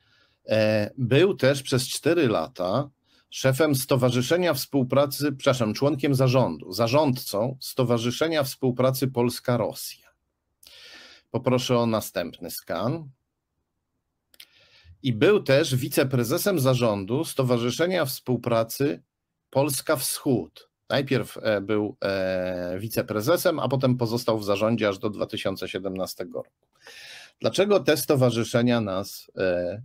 e, był też przez 4 lata szefem Stowarzyszenia Współpracy, przepraszam, członkiem zarządu, zarządcą Stowarzyszenia Współpracy Polska-Rosja. Poproszę o następny skan. I był też wiceprezesem zarządu Stowarzyszenia Współpracy Polska-Wschód. Najpierw e, był e, wiceprezesem, a potem pozostał w zarządzie aż do 2017 roku. Dlaczego te stowarzyszenia nas e,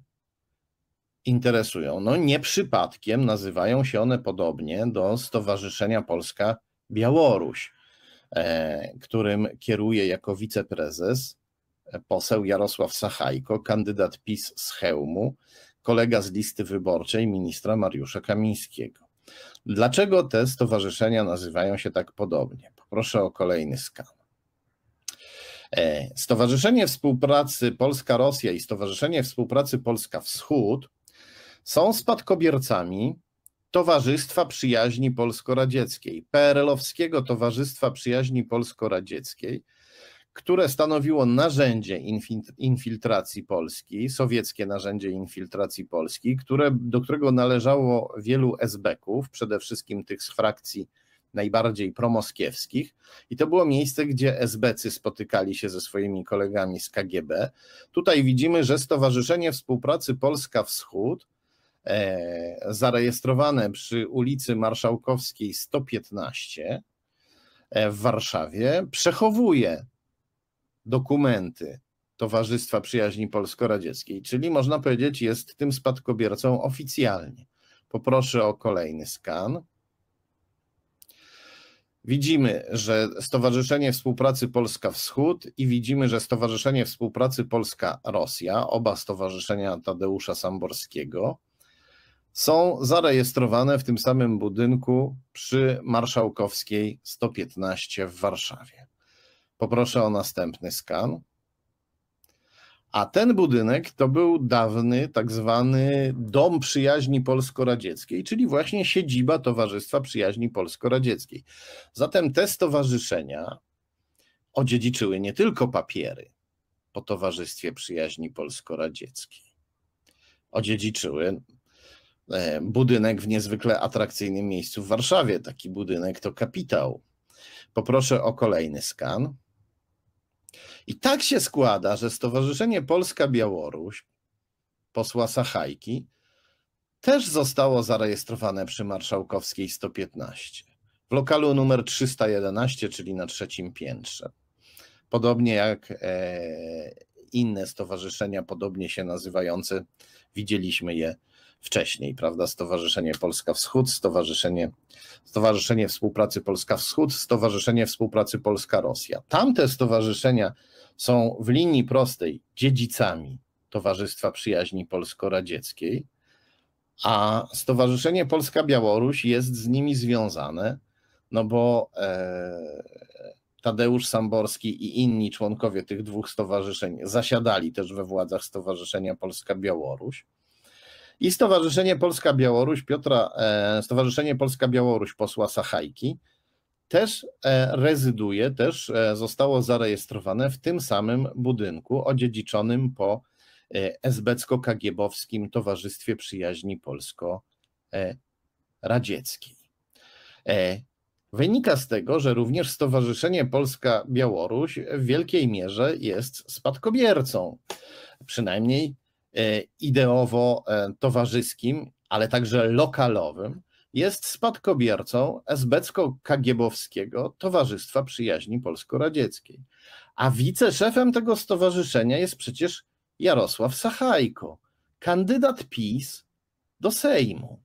interesują? No nie przypadkiem nazywają się one podobnie do Stowarzyszenia Polska Białoruś, którym kieruje jako wiceprezes poseł Jarosław Sachajko, kandydat PiS z hełmu, kolega z listy wyborczej ministra Mariusza Kamińskiego. Dlaczego te stowarzyszenia nazywają się tak podobnie? Poproszę o kolejny skan. E, Stowarzyszenie Współpracy Polska-Rosja i Stowarzyszenie Współpracy Polska-Wschód są spadkobiercami Towarzystwa Przyjaźni Polsko-Radzieckiej, PRL-owskiego Towarzystwa Przyjaźni Polsko-Radzieckiej, które stanowiło narzędzie infiltracji Polski, sowieckie narzędzie infiltracji Polski, które, do którego należało wielu esbeków, przede wszystkim tych z frakcji najbardziej promoskiewskich. I to było miejsce, gdzie SBcy spotykali się ze swoimi kolegami z KGB. Tutaj widzimy, że Stowarzyszenie Współpracy Polska-Wschód, e, zarejestrowane przy ulicy Marszałkowskiej 115 e, w Warszawie, przechowuje dokumenty Towarzystwa Przyjaźni Polsko-Radzieckiej, czyli można powiedzieć jest tym spadkobiercą oficjalnie. Poproszę o kolejny skan. Widzimy, że Stowarzyszenie Współpracy Polska-Wschód i widzimy, że Stowarzyszenie Współpracy Polska-Rosja, oba stowarzyszenia Tadeusza Samborskiego, są zarejestrowane w tym samym budynku przy Marszałkowskiej 115 w Warszawie. Poproszę o następny skan. A ten budynek to był dawny tak zwany Dom Przyjaźni Polsko-Radzieckiej, czyli właśnie siedziba Towarzystwa Przyjaźni Polsko-Radzieckiej. Zatem te stowarzyszenia odziedziczyły nie tylko papiery po Towarzystwie Przyjaźni Polsko-Radzieckiej. Odziedziczyły e, budynek w niezwykle atrakcyjnym miejscu w Warszawie. Taki budynek to kapitał. Poproszę o kolejny skan. I tak się składa, że Stowarzyszenie Polska-Białoruś posła Sachajki też zostało zarejestrowane przy Marszałkowskiej 115 w lokalu numer 311, czyli na trzecim piętrze. Podobnie jak e, inne stowarzyszenia, podobnie się nazywające, widzieliśmy je wcześniej, prawda? Stowarzyszenie Polska Wschód, Stowarzyszenie, Stowarzyszenie Współpracy Polska Wschód, Stowarzyszenie Współpracy Polska-Rosja. Tamte stowarzyszenia są w linii prostej dziedzicami Towarzystwa Przyjaźni Polsko-Radzieckiej, a Stowarzyszenie Polska-Białoruś jest z nimi związane, no bo e, Tadeusz Samborski i inni członkowie tych dwóch stowarzyszeń zasiadali też we władzach Stowarzyszenia Polska-Białoruś i Stowarzyszenie Polska-Białoruś Piotra, e, Stowarzyszenie Polska-Białoruś posła Sachajki też e, rezyduje, też e, zostało zarejestrowane w tym samym budynku odziedziczonym po esbecko-kagiebowskim Towarzystwie Przyjaźni Polsko-Radzieckiej. Wynika z tego, że również Stowarzyszenie Polska-Białoruś w wielkiej mierze jest spadkobiercą, przynajmniej E, ideowo-towarzyskim, e, ale także lokalowym, jest spadkobiercą esbecko-kagiebowskiego Towarzystwa Przyjaźni Polsko-Radzieckiej. A wiceszefem tego stowarzyszenia jest przecież Jarosław Sachajko, kandydat PiS do Sejmu.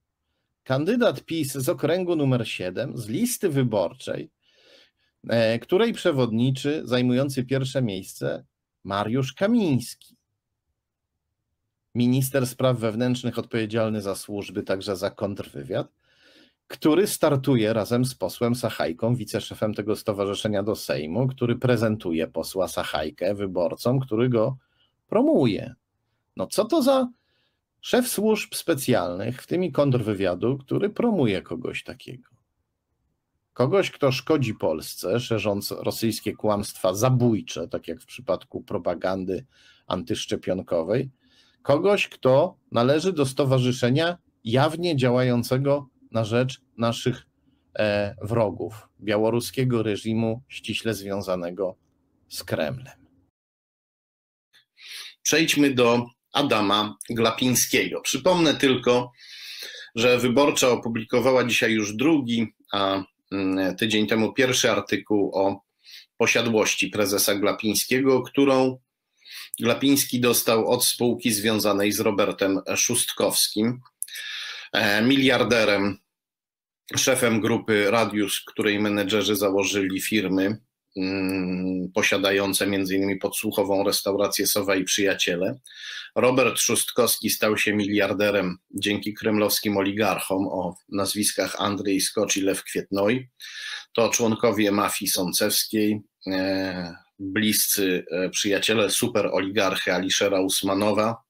Kandydat PiS z okręgu numer 7, z listy wyborczej, e, której przewodniczy zajmujący pierwsze miejsce Mariusz Kamiński minister spraw wewnętrznych odpowiedzialny za służby, także za kontrwywiad, który startuje razem z posłem Sachajką, wiceszefem tego stowarzyszenia do Sejmu, który prezentuje posła Sachajkę wyborcom, który go promuje. No co to za szef służb specjalnych, w tym i kontrwywiadu, który promuje kogoś takiego? Kogoś, kto szkodzi Polsce, szerząc rosyjskie kłamstwa zabójcze, tak jak w przypadku propagandy antyszczepionkowej – kogoś, kto należy do stowarzyszenia jawnie działającego na rzecz naszych e, wrogów białoruskiego reżimu ściśle związanego z Kremlem. Przejdźmy do Adama Glapińskiego. Przypomnę tylko, że Wyborcza opublikowała dzisiaj już drugi, a mm, tydzień temu pierwszy artykuł o posiadłości prezesa Glapińskiego, którą Glapiński dostał od spółki związanej z Robertem Szustkowskim, e, miliarderem, szefem grupy Radius, której menedżerzy założyli firmy mm, posiadające m.in. podsłuchową restaurację Sowa i Przyjaciele. Robert Szustkowski stał się miliarderem dzięki kremlowskim oligarchom o nazwiskach Andrzej Skocz i Lew Kwietnoj. To członkowie mafii sącewskiej, e, bliscy e, przyjaciele super oligarchy Aliszera Usmanowa,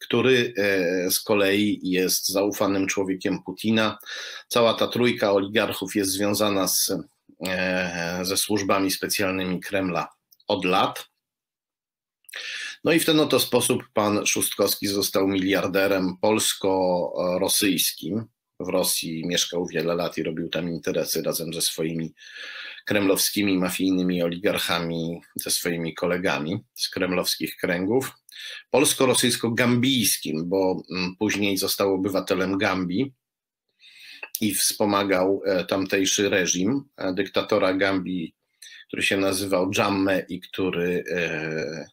który e, z kolei jest zaufanym człowiekiem Putina. Cała ta trójka oligarchów jest związana z, e, ze służbami specjalnymi Kremla od lat. No i w ten oto sposób pan Szustkowski został miliarderem polsko-rosyjskim. W Rosji mieszkał wiele lat i robił tam interesy razem ze swoimi kremlowskimi mafijnymi oligarchami ze swoimi kolegami z kremlowskich kręgów, polsko-rosyjsko-gambijskim, bo mm, później został obywatelem Gambii i wspomagał e, tamtejszy reżim e, dyktatora Gambii, który się nazywał Jamme i który e,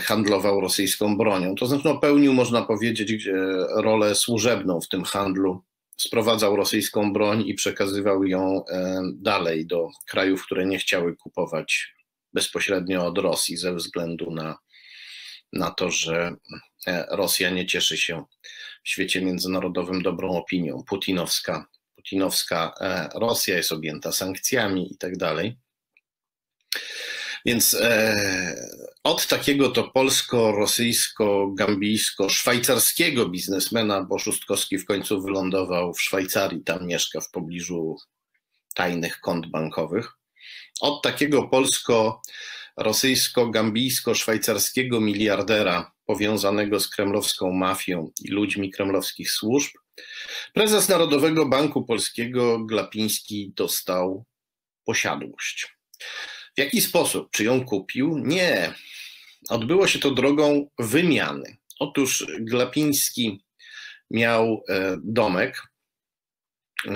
handlował rosyjską bronią. To znaczy no, pełnił, można powiedzieć, rolę służebną w tym handlu sprowadzał rosyjską broń i przekazywał ją e, dalej do krajów, które nie chciały kupować bezpośrednio od Rosji ze względu na, na to, że e, Rosja nie cieszy się w świecie międzynarodowym dobrą opinią. Putinowska, putinowska e, Rosja jest objęta sankcjami i tak dalej. Więc e, od takiego to polsko-rosyjsko-gambijsko-szwajcarskiego biznesmena, bo Szóstkowski w końcu wylądował w Szwajcarii, tam mieszka w pobliżu tajnych kont bankowych. Od takiego polsko-rosyjsko-gambijsko-szwajcarskiego miliardera powiązanego z kremlowską mafią i ludźmi kremlowskich służb, prezes Narodowego Banku Polskiego Glapiński dostał posiadłość. W jaki sposób? Czy ją kupił? Nie. Odbyło się to drogą wymiany. Otóż Glapiński miał e, domek e,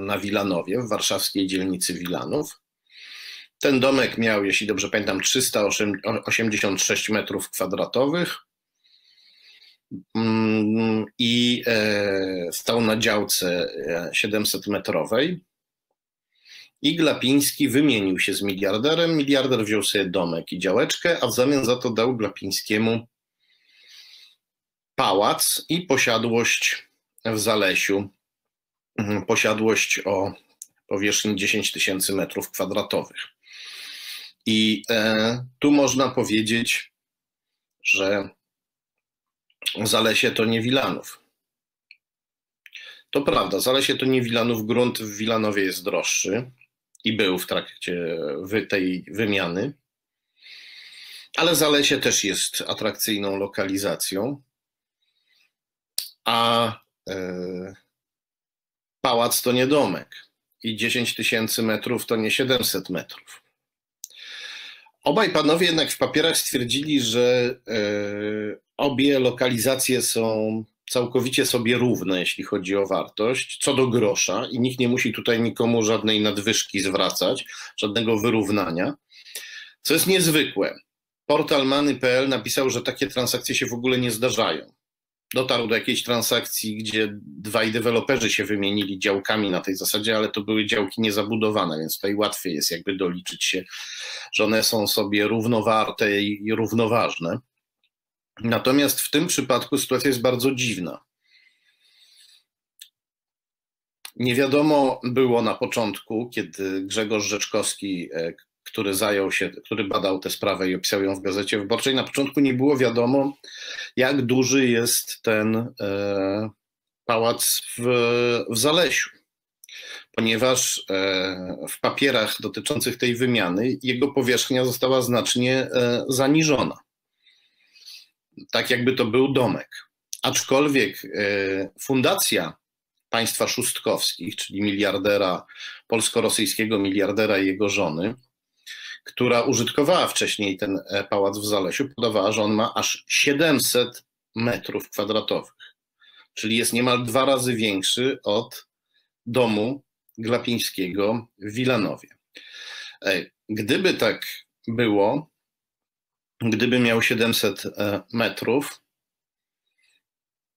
na Wilanowie, w warszawskiej dzielnicy Wilanów. Ten domek miał, jeśli dobrze pamiętam, 386 metrów kwadratowych mm, i e, stał na działce 700 metrowej i Glapiński wymienił się z miliarderem. Miliarder wziął sobie domek i działeczkę, a w zamian za to dał Glapińskiemu pałac i posiadłość w Zalesiu. Mhm, posiadłość o powierzchni 10 tysięcy metrów kwadratowych. I e, tu można powiedzieć, że Zalesie to nie Wilanów. To prawda, Zalesie to nie Wilanów, grunt w Wilanowie jest droższy, i był w trakcie tej wymiany. Ale Zalesie też jest atrakcyjną lokalizacją. A e, pałac to nie domek i 10 tysięcy metrów to nie 700 metrów. Obaj panowie jednak w papierach stwierdzili, że e, obie lokalizacje są całkowicie sobie równe, jeśli chodzi o wartość, co do grosza, i nikt nie musi tutaj nikomu żadnej nadwyżki zwracać, żadnego wyrównania, co jest niezwykłe. Portal Many.pl napisał, że takie transakcje się w ogóle nie zdarzają. Dotarł do jakiejś transakcji, gdzie dwaj deweloperzy się wymienili działkami na tej zasadzie, ale to były działki niezabudowane, więc tutaj łatwiej jest jakby doliczyć się, że one są sobie równowarte i równoważne. Natomiast w tym przypadku sytuacja jest bardzo dziwna. Nie wiadomo było na początku, kiedy Grzegorz Rzeczkowski, e, który zajął się, który badał tę sprawę i opisał ją w gazecie wyborczej, na początku nie było wiadomo, jak duży jest ten e, pałac w, w Zalesiu, ponieważ e, w papierach dotyczących tej wymiany jego powierzchnia została znacznie e, zaniżona tak jakby to był domek. Aczkolwiek e, fundacja państwa Szóstkowskich, czyli miliardera, polsko-rosyjskiego miliardera i jego żony, która użytkowała wcześniej ten e, pałac w Zalesiu, podawała, że on ma aż 700 metrów kwadratowych, czyli jest niemal dwa razy większy od domu Glapińskiego w Wilanowie. E, gdyby tak było, gdyby miał 700 e, metrów,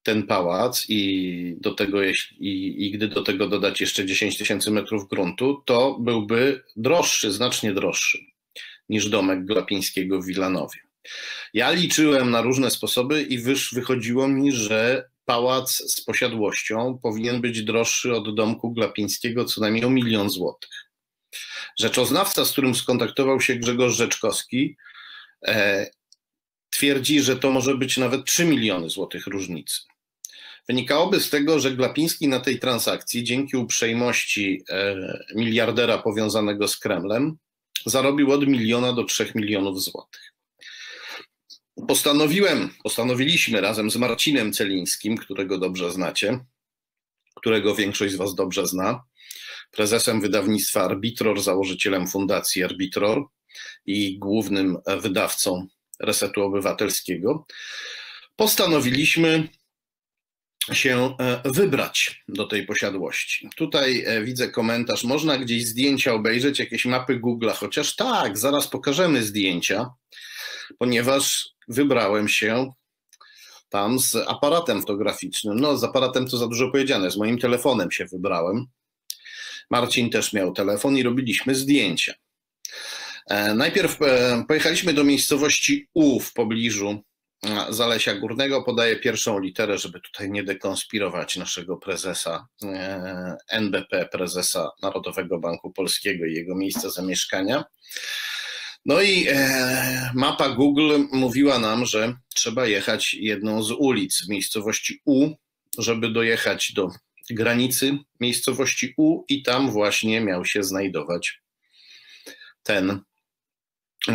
ten pałac i do tego, i, i gdy do tego dodać jeszcze 10 tysięcy metrów gruntu, to byłby droższy, znacznie droższy niż domek Glapińskiego w Wilanowie. Ja liczyłem na różne sposoby i wychodziło mi, że pałac z posiadłością powinien być droższy od domku Glapińskiego co najmniej o milion złotych. Rzeczoznawca, z którym skontaktował się Grzegorz Rzeczkowski, E, twierdzi, że to może być nawet 3 miliony złotych różnicy. Wynikałoby z tego, że Glapiński na tej transakcji dzięki uprzejmości e, miliardera powiązanego z Kremlem zarobił od miliona do 3 milionów złotych. Postanowiłem, postanowiliśmy razem z Marcinem Celińskim, którego dobrze znacie, którego większość z Was dobrze zna, prezesem wydawnictwa Arbitror, założycielem fundacji Arbitror, i głównym wydawcą Resetu Obywatelskiego, postanowiliśmy się e, wybrać do tej posiadłości. Tutaj e, widzę komentarz, można gdzieś zdjęcia obejrzeć, jakieś mapy Google'a, chociaż tak, zaraz pokażemy zdjęcia, ponieważ wybrałem się tam z aparatem fotograficznym. No, z aparatem to za dużo powiedziane, z moim telefonem się wybrałem. Marcin też miał telefon i robiliśmy zdjęcia. E, najpierw e, pojechaliśmy do miejscowości U w pobliżu e, Zalesia Górnego. Podaję pierwszą literę, żeby tutaj nie dekonspirować naszego prezesa NBP, prezesa Narodowego Banku Polskiego i jego miejsca zamieszkania. No i mapa Google mówiła nam, że trzeba jechać jedną z ulic w miejscowości U, żeby dojechać do granicy miejscowości U i tam właśnie miał się znajdować ten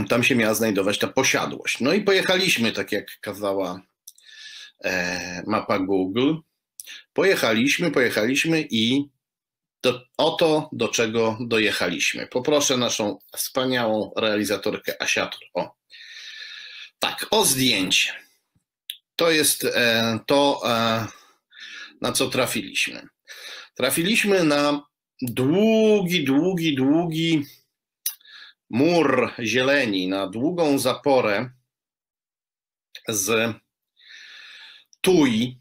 tam się miała znajdować ta posiadłość. No i pojechaliśmy, tak jak kazała e, mapa Google. Pojechaliśmy, pojechaliśmy i do, oto do czego dojechaliśmy. Poproszę naszą wspaniałą realizatorkę Asiatr o. Tak, o zdjęcie. To jest e, to, e, na co trafiliśmy. Trafiliśmy na długi, długi, długi mur zieleni na długą zaporę z tui,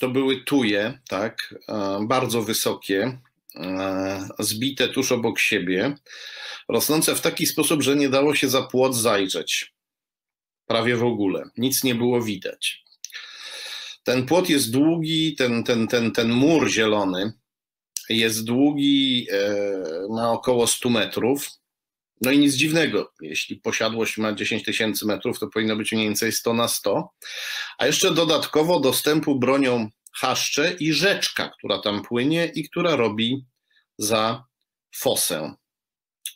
to były tuje, tak, e, bardzo wysokie, e, zbite tuż obok siebie, rosnące w taki sposób, że nie dało się za płot zajrzeć. Prawie w ogóle. Nic nie było widać. Ten płot jest długi, ten, ten, ten, ten mur zielony jest długi e, na około 100 metrów. No i nic dziwnego, jeśli posiadłość ma 10 tysięcy metrów, to powinno być mniej więcej 100 na 100. A jeszcze dodatkowo dostępu bronią haszcze i rzeczka, która tam płynie i która robi za fosę.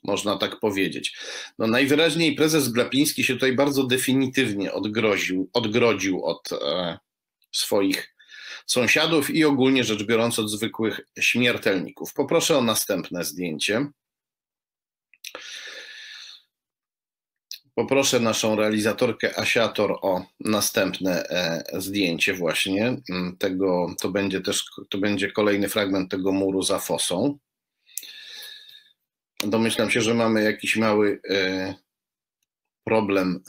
Można tak powiedzieć. No najwyraźniej prezes Glapiński się tutaj bardzo definitywnie odgroził, odgrodził od e, swoich sąsiadów i ogólnie rzecz biorąc od zwykłych śmiertelników. Poproszę o następne zdjęcie. Poproszę naszą realizatorkę Asiator o następne e, zdjęcie właśnie mm, tego, to będzie też, to będzie kolejny fragment tego muru za fosą. Domyślam się, że mamy jakiś mały e, problem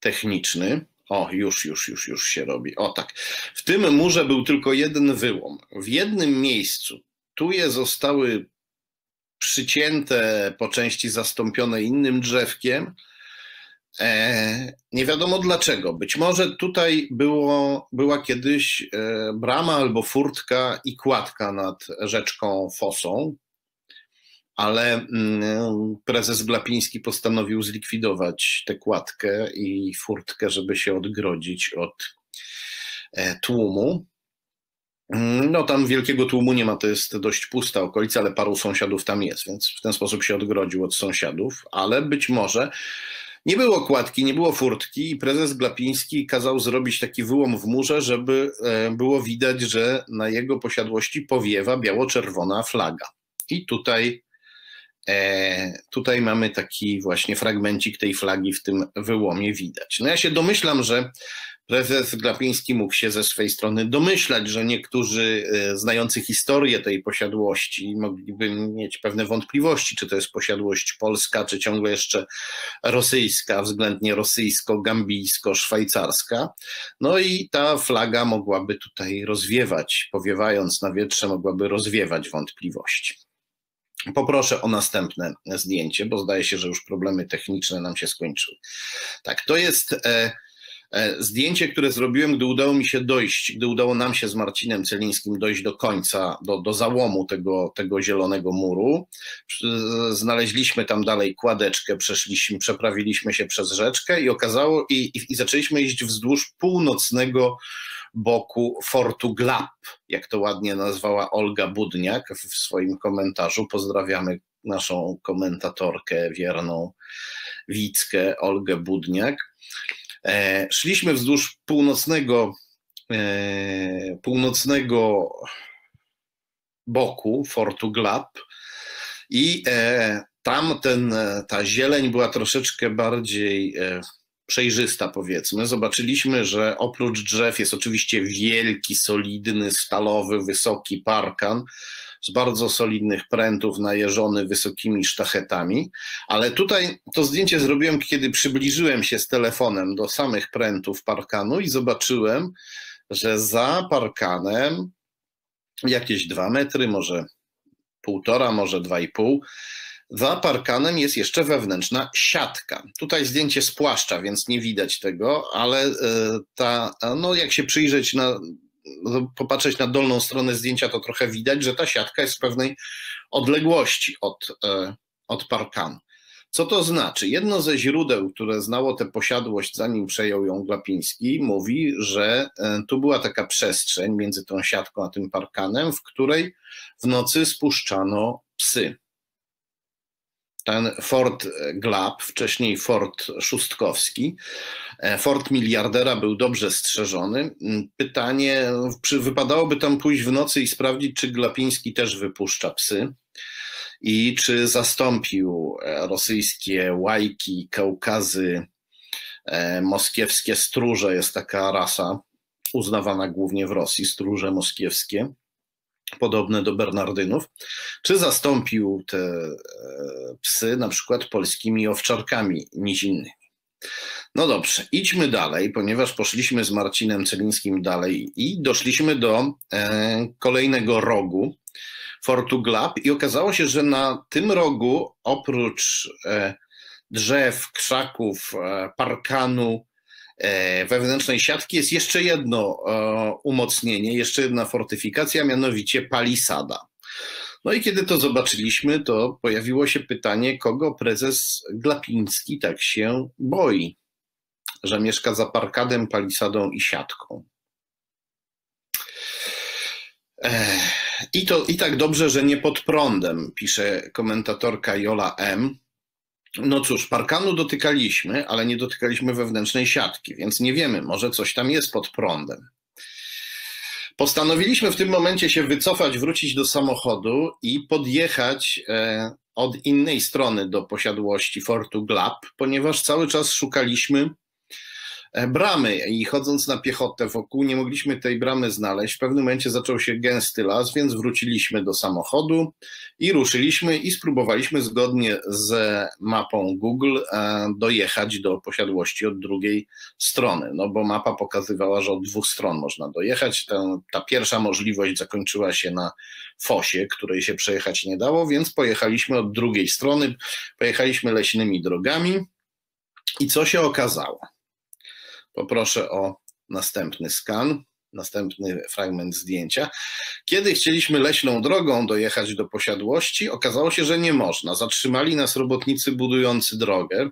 techniczny. O, już, już, już, już się robi. O tak. W tym murze był tylko jeden wyłom. W jednym miejscu tu je zostały przycięte, po części zastąpione innym drzewkiem. E, nie wiadomo dlaczego. Być może tutaj było, była kiedyś e, brama albo furtka i kładka nad rzeczką Fosą, ale mm, prezes Glapiński postanowił zlikwidować tę kładkę i furtkę, żeby się odgrodzić od e, tłumu. No tam wielkiego tłumu nie ma, to jest dość pusta okolica, ale paru sąsiadów tam jest, więc w ten sposób się odgrodził od sąsiadów, ale być może nie było kładki, nie było furtki i prezes Glapiński kazał zrobić taki wyłom w murze, żeby e, było widać, że na jego posiadłości powiewa biało-czerwona flaga. I tutaj, e, tutaj mamy taki właśnie fragmencik tej flagi w tym wyłomie widać. No ja się domyślam, że Prezes Glapiński mógł się ze swej strony domyślać, że niektórzy e, znający historię tej posiadłości mogliby mieć pewne wątpliwości, czy to jest posiadłość polska, czy ciągle jeszcze rosyjska, względnie rosyjsko-gambijsko-szwajcarska. No i ta flaga mogłaby tutaj rozwiewać, powiewając na wietrze, mogłaby rozwiewać wątpliwości. Poproszę o następne zdjęcie, bo zdaje się, że już problemy techniczne nam się skończyły. Tak, to jest. E, E, zdjęcie, które zrobiłem, gdy udało mi się dojść, gdy udało nam się z Marcinem Celińskim dojść do końca, do, do załomu tego, tego zielonego muru. Znaleźliśmy tam dalej kładeczkę, przeszliśmy, przeprawiliśmy się przez rzeczkę i okazało, i, i, i zaczęliśmy iść wzdłuż północnego boku Fortu Glap, jak to ładnie nazwała Olga Budniak w swoim komentarzu. Pozdrawiamy naszą komentatorkę wierną Wickę, Olgę Budniak. E, szliśmy wzdłuż północnego, e, północnego boku Fortu Glap i e, tam ten, ta zieleń była troszeczkę bardziej przejrzysta, powiedzmy. Zobaczyliśmy, że oprócz drzew jest oczywiście wielki, solidny, stalowy, wysoki parkan, z bardzo solidnych prętów, najeżony wysokimi sztachetami. Ale tutaj to zdjęcie zrobiłem, kiedy przybliżyłem się z telefonem do samych prętów parkanu i zobaczyłem, że za parkanem jakieś dwa metry, może półtora, może dwa i pół. Za parkanem jest jeszcze wewnętrzna siatka. Tutaj zdjęcie spłaszcza, więc nie widać tego, ale e, ta, no jak się przyjrzeć na no, popatrzeć na dolną stronę zdjęcia, to trochę widać, że ta siatka jest w pewnej odległości od, e, od parkanu. Co to znaczy? Jedno ze źródeł, które znało tę posiadłość, zanim przejął ją Glapiński, mówi, że e, tu była taka przestrzeń między tą siatką a tym parkanem, w której w nocy spuszczano psy ten Ford Glab, wcześniej Ford Szóstkowski, e, Ford miliardera był dobrze strzeżony. Mm, pytanie, czy wypadałoby tam pójść w nocy i sprawdzić, czy Glapiński też wypuszcza psy i czy zastąpił e, rosyjskie łajki, Kaukazy, e, moskiewskie stróże, jest taka rasa uznawana głównie w Rosji, stróże moskiewskie podobne do Bernardynów, czy zastąpił te e, psy na przykład polskimi owczarkami nizinnymi. No dobrze, idźmy dalej, ponieważ poszliśmy z Marcinem Celińskim dalej i doszliśmy do e, kolejnego rogu Fortu Glap i okazało się, że na tym rogu oprócz e, drzew, krzaków, parkanu, E, wewnętrznej siatki jest jeszcze jedno e, umocnienie, jeszcze jedna fortyfikacja, mianowicie palisada. No i kiedy to zobaczyliśmy, to pojawiło się pytanie, kogo prezes Glapiński tak się boi, że mieszka za parkadem, palisadą i siatką. E, I to i tak dobrze, że nie pod prądem, pisze komentatorka Jola M. No cóż, parkanu dotykaliśmy, ale nie dotykaliśmy wewnętrznej siatki, więc nie wiemy, może coś tam jest pod prądem. Postanowiliśmy w tym momencie się wycofać, wrócić do samochodu i podjechać e, od innej strony do posiadłości Fortu Glap, ponieważ cały czas szukaliśmy E, bramy i chodząc na piechotę wokół nie mogliśmy tej bramy znaleźć. W pewnym momencie zaczął się gęsty las, więc wróciliśmy do samochodu i ruszyliśmy i spróbowaliśmy zgodnie z mapą Google e, dojechać do posiadłości od drugiej strony, no bo mapa pokazywała, że od dwóch stron można dojechać. Ta, ta pierwsza możliwość zakończyła się na fosie, której się przejechać nie dało, więc pojechaliśmy od drugiej strony, pojechaliśmy leśnymi drogami i co się okazało? Poproszę o następny skan, następny fragment zdjęcia. Kiedy chcieliśmy leśną drogą dojechać do posiadłości, okazało się, że nie można. Zatrzymali nas robotnicy budujący drogę.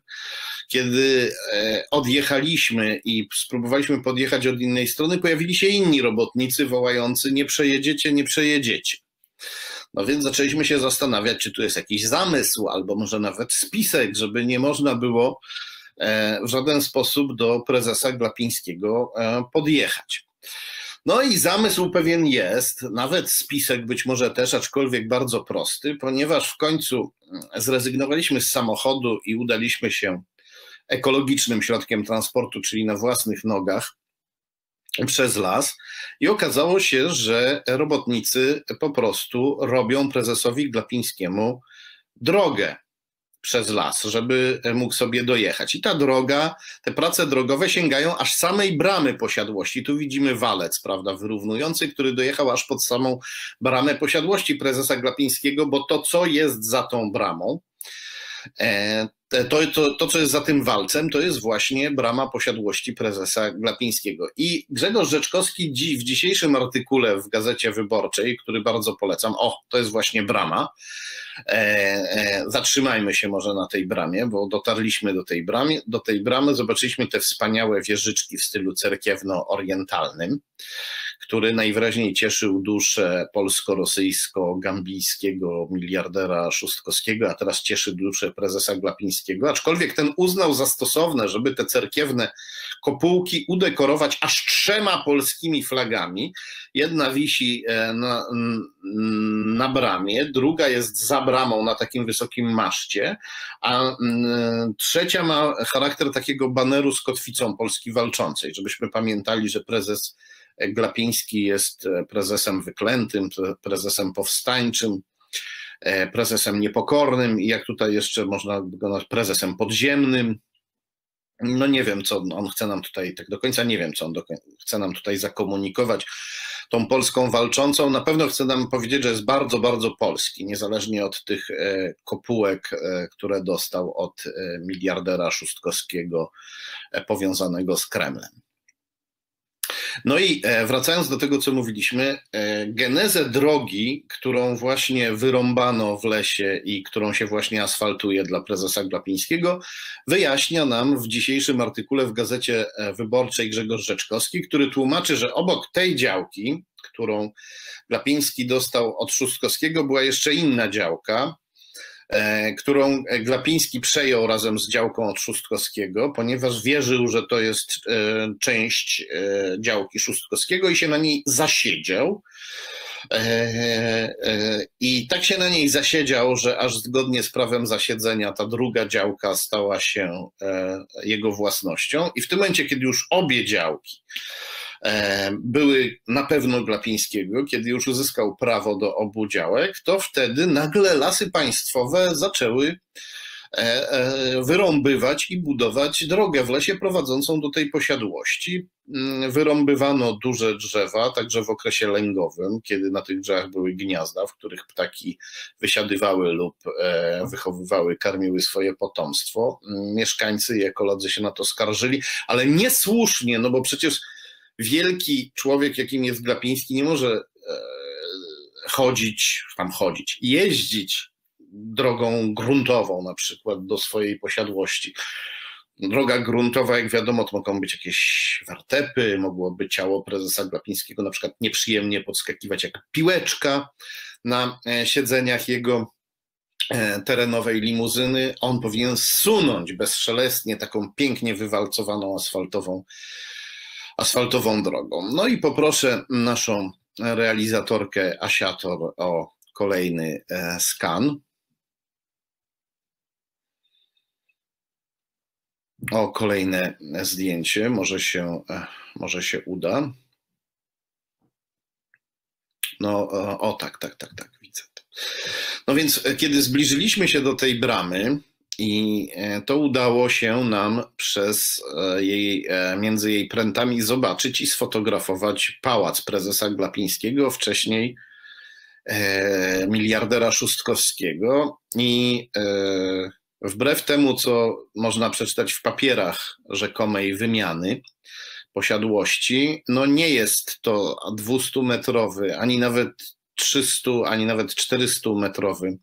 Kiedy e, odjechaliśmy i spróbowaliśmy podjechać od innej strony, pojawili się inni robotnicy wołający: Nie przejedziecie, nie przejedziecie. No więc zaczęliśmy się zastanawiać, czy tu jest jakiś zamysł, albo może nawet spisek, żeby nie można było E, w żaden sposób do prezesa Glapińskiego e, podjechać. No i zamysł pewien jest, nawet spisek być może też, aczkolwiek bardzo prosty, ponieważ w końcu mm, zrezygnowaliśmy z samochodu i udaliśmy się ekologicznym środkiem transportu, czyli na własnych nogach przez las i okazało się, że robotnicy po prostu robią prezesowi Glapińskiemu drogę przez las, żeby e, mógł sobie dojechać. I ta droga, te prace drogowe sięgają aż samej bramy posiadłości. Tu widzimy walec, prawda, wyrównujący, który dojechał aż pod samą bramę posiadłości prezesa Glapińskiego, bo to, co jest za tą bramą, e, E, to, to, to, co jest za tym walcem, to jest właśnie brama posiadłości prezesa Glapińskiego. I Grzegorz Rzeczkowski dzi, w dzisiejszym artykule w Gazecie Wyborczej, który bardzo polecam, o, to jest właśnie brama, e, e, zatrzymajmy się może na tej bramie, bo dotarliśmy do tej, bramie, do tej bramy, zobaczyliśmy te wspaniałe wieżyczki w stylu cerkiewno-orientalnym który najwyraźniej cieszył duszę polsko-rosyjsko-gambijskiego miliardera Szóstkowskiego, a teraz cieszy duszę prezesa Glapińskiego. Aczkolwiek ten uznał za stosowne, żeby te cerkiewne kopułki udekorować aż trzema polskimi flagami. Jedna wisi e, na, na bramie, druga jest za bramą na takim wysokim maszcie, a trzecia ma charakter takiego baneru z kotwicą Polski walczącej, żebyśmy pamiętali, że prezes Glapiński jest e, prezesem wyklętym, prezesem powstańczym, e, prezesem niepokornym i jak tutaj jeszcze można go nazwać prezesem podziemnym. No nie wiem, co on chce nam tutaj, tak do końca nie wiem, co on do, chce nam tutaj zakomunikować tą Polską walczącą. Na pewno chce nam powiedzieć, że jest bardzo, bardzo polski, niezależnie od tych e, kopułek, które dostał od miliardera Szóstkowskiego powiązanego z Kremlem. No i e, wracając do tego, co mówiliśmy, e, genezę drogi, którą właśnie wyrąbano w lesie i którą się właśnie asfaltuje dla prezesa Glapińskiego, wyjaśnia nam w dzisiejszym artykule w Gazecie e, Wyborczej Grzegorz Rzeczkowski, który tłumaczy, że obok tej działki, którą Glapiński dostał od Szustkowskiego, była jeszcze inna działka, E, którą Glapiński przejął razem z działką od Szóstkowskiego, ponieważ wierzył, że to jest e, część e, działki Szóstkowskiego i się na niej zasiedział. I tak się na niej zasiedział, że aż zgodnie z prawem zasiedzenia ta druga działka stała się jego własnością. I w tym momencie, kiedy już obie działki E, były na pewno Glapińskiego, kiedy już uzyskał prawo do obu działek, to wtedy nagle lasy państwowe zaczęły e, e, wyrąbywać i budować drogę w lesie prowadzącą do tej posiadłości. Mm, wyrąbywano duże drzewa, także w okresie lęgowym, kiedy na tych drzewach były gniazda, w których ptaki wysiadywały lub wychowywały, karmiły swoje potomstwo. Mm, mieszkańcy i ekolodzy się na to skarżyli, ale niesłusznie, no bo przecież wielki człowiek, jakim jest Glapiński, nie może e, chodzić, tam chodzić, jeździć drogą gruntową na przykład do swojej posiadłości. Droga gruntowa, jak wiadomo, to mogą być jakieś wartepy, mogłoby ciało prezesa Glapińskiego na przykład nieprzyjemnie podskakiwać jak piłeczka na e, siedzeniach jego e, terenowej limuzyny. On powinien sunąć bezszelestnie taką pięknie wywalcowaną asfaltową asfaltową drogą. No i poproszę naszą realizatorkę Asiator o kolejny e, skan. O kolejne zdjęcie, może się, e, może się uda. No, e, o tak, tak, tak, tak, widzę. No więc, kiedy zbliżyliśmy się do tej bramy, i e, to udało się nam przez e, jej, e, między jej prętami zobaczyć i sfotografować pałac prezesa Glapińskiego, wcześniej miliardera Szustkowskiego. I wbrew temu, co można przeczytać w papierach rzekomej wymiany, posiadłości. No nie jest to 200-metrowy, ani nawet 300, ani nawet 400-metrowy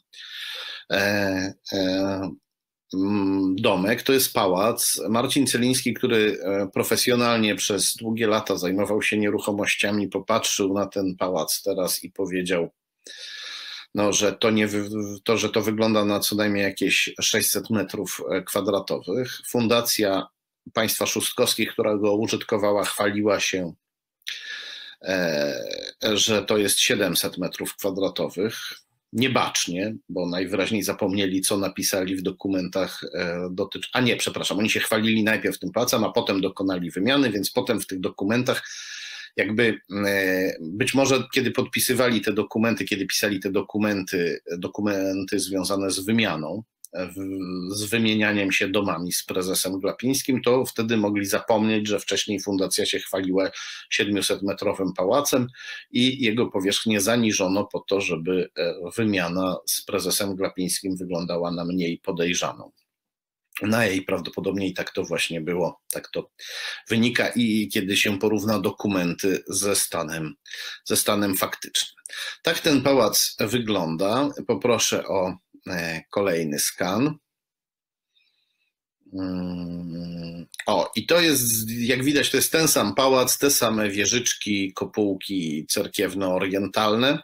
Mm, domek, to jest pałac. Marcin Celiński, który e, profesjonalnie przez długie lata zajmował się nieruchomościami, popatrzył na ten pałac teraz i powiedział, no, że, to nie, to, że to wygląda na co najmniej jakieś 600 metrów e, kwadratowych. Fundacja państwa szóstkowskich, która go użytkowała, chwaliła się, e, że to jest 700 metrów kwadratowych niebacznie, bo najwyraźniej zapomnieli, co napisali w dokumentach e, dotyczących. A nie, przepraszam, oni się chwalili najpierw tym placu, a potem dokonali wymiany, więc potem w tych dokumentach. Jakby e, być może kiedy podpisywali te dokumenty, kiedy pisali te dokumenty, dokumenty związane z wymianą, z wymienianiem się domami z prezesem Glapińskim, to wtedy mogli zapomnieć, że wcześniej fundacja się chwaliła 700-metrowym pałacem i jego powierzchnię zaniżono po to, żeby e, wymiana z prezesem Glapińskim wyglądała na mniej podejrzaną. Na no, jej prawdopodobnie i tak to właśnie było, tak to wynika i kiedy się porówna dokumenty ze stanem, ze stanem faktycznym. Tak ten pałac wygląda. Poproszę o E, kolejny skan. Mm, o, i to jest, jak widać, to jest ten sam pałac, te same wieżyczki, kopułki cerkiewno-orientalne.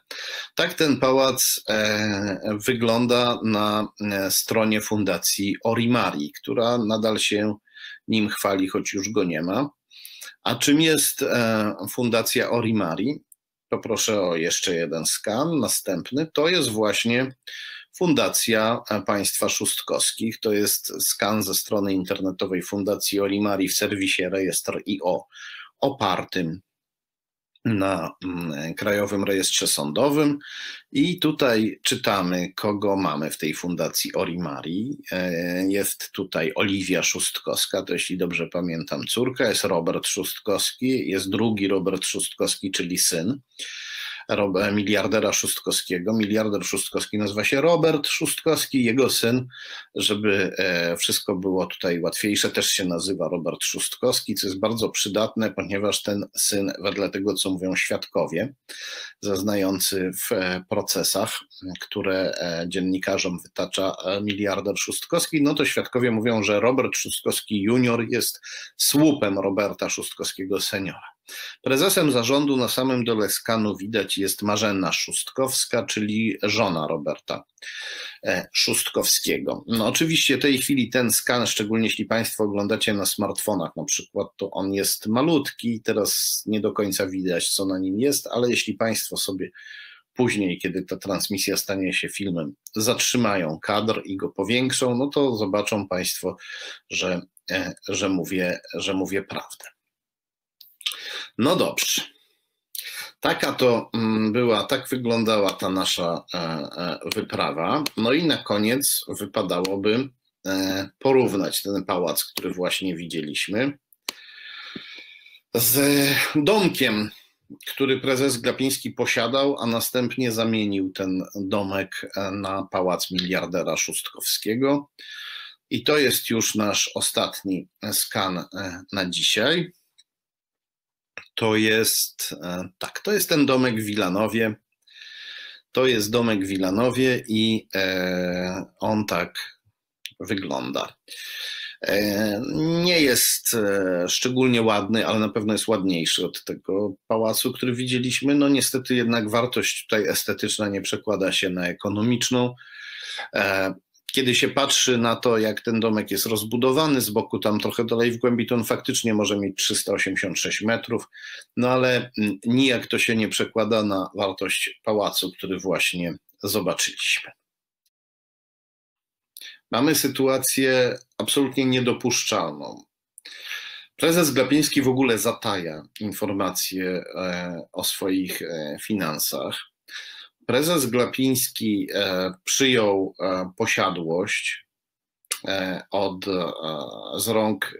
Tak ten pałac e, wygląda na e, stronie Fundacji Orimari, która nadal się nim chwali, choć już go nie ma. A czym jest e, Fundacja Orimari? Poproszę o jeszcze jeden skan, następny. To jest właśnie Fundacja e, Państwa Szóstkowskich. To jest skan ze strony internetowej Fundacji Olimari w serwisie IO opartym na mm, e, Krajowym Rejestrze Sądowym i tutaj czytamy, kogo mamy w tej fundacji Olimari. E, jest tutaj Oliwia Szóstkowska, to jeśli dobrze pamiętam córka, jest Robert Szóstkowski, jest drugi Robert Szóstkowski, czyli syn. E, miliardera Szóstkowskiego. Miliarder Szóstkowski nazywa się Robert Szóstkowski, jego syn, żeby e, wszystko było tutaj łatwiejsze, też się nazywa Robert Szóstkowski, co jest bardzo przydatne, ponieważ ten syn, wedle tego co mówią świadkowie, zaznający w e, procesach, które dziennikarzom wytacza miliarder Szóstkowski, no to świadkowie mówią, że Robert Szóstkowski junior jest słupem Roberta Szóstkowskiego seniora. Prezesem zarządu na samym dole skanu widać jest Marzena Szustkowska, czyli żona Roberta e, Szustkowskiego. No oczywiście w tej chwili ten skan, szczególnie jeśli Państwo oglądacie na smartfonach na przykład, to on jest malutki, teraz nie do końca widać co na nim jest, ale jeśli Państwo sobie później, kiedy ta transmisja stanie się filmem, zatrzymają kadr i go powiększą, no to zobaczą Państwo, że, e, że, mówię, że mówię prawdę. No dobrze. Taka to mm, była, tak wyglądała ta nasza e, e, wyprawa. No i na koniec wypadałoby e, porównać ten pałac, który właśnie widzieliśmy, z domkiem, który prezes Glapiński posiadał, a następnie zamienił ten domek na pałac miliardera Szustkowskiego. I to jest już nasz ostatni skan na dzisiaj. To jest, e, tak, to jest ten domek w Wilanowie. To jest domek w Wilanowie i e, on tak wygląda. E, nie jest e, szczególnie ładny, ale na pewno jest ładniejszy od tego pałacu, który widzieliśmy. No niestety jednak wartość tutaj estetyczna nie przekłada się na ekonomiczną. E, kiedy się patrzy na to, jak ten domek jest rozbudowany z boku, tam trochę dalej w głębi, to on faktycznie może mieć 386 metrów, no ale mm, nijak to się nie przekłada na wartość pałacu, który właśnie zobaczyliśmy. Mamy sytuację absolutnie niedopuszczalną. Prezes Glapiński w ogóle zataja informacje e, o swoich e, finansach prezes Glapiński e, przyjął e, posiadłość e, od, z rąk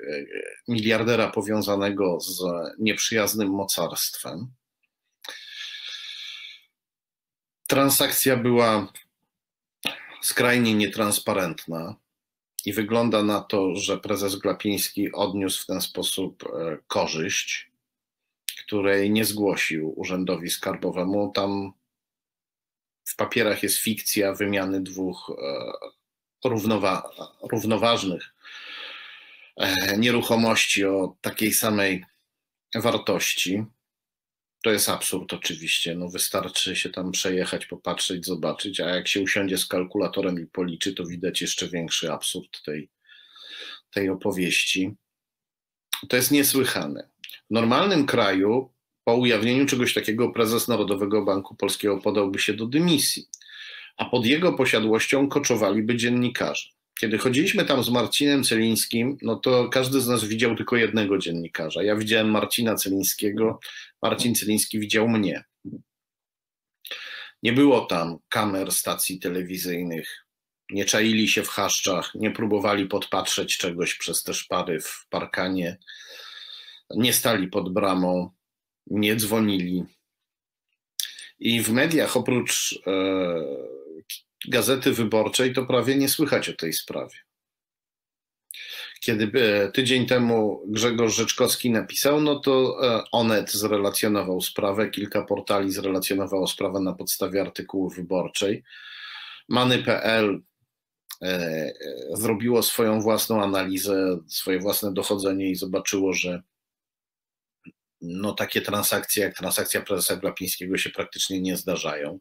miliardera powiązanego z nieprzyjaznym mocarstwem. Transakcja była skrajnie nietransparentna i wygląda na to, że prezes Glapiński odniósł w ten sposób korzyść, której nie zgłosił urzędowi skarbowemu. Tam w papierach jest fikcja wymiany dwóch e, równowa równoważnych e, nieruchomości o takiej samej wartości. To jest absurd oczywiście, no wystarczy się tam przejechać, popatrzeć, zobaczyć, a jak się usiądzie z kalkulatorem i policzy, to widać jeszcze większy absurd tej, tej opowieści. To jest niesłychane. W normalnym kraju po ujawnieniu czegoś takiego prezes Narodowego Banku Polskiego podałby się do dymisji, a pod jego posiadłością koczowaliby dziennikarze. Kiedy chodziliśmy tam z Marcinem Celińskim, no to każdy z nas widział tylko jednego dziennikarza. Ja widziałem Marcina Celińskiego, Marcin Celiński widział mnie. Nie było tam kamer stacji telewizyjnych, nie czaili się w chaszczach, nie próbowali podpatrzeć czegoś przez te szpary w parkanie, nie stali pod bramą nie dzwonili. I w mediach, oprócz e, gazety wyborczej, to prawie nie słychać o tej sprawie. Kiedy e, tydzień temu Grzegorz Rzeczkowski napisał, no to e, Onet zrelacjonował sprawę, kilka portali zrelacjonowało sprawę na podstawie artykułu wyborczej. Many.pl zrobiło swoją własną analizę, swoje własne dochodzenie i zobaczyło, że no takie transakcje jak transakcja prezesa Glapińskiego się praktycznie nie zdarzają.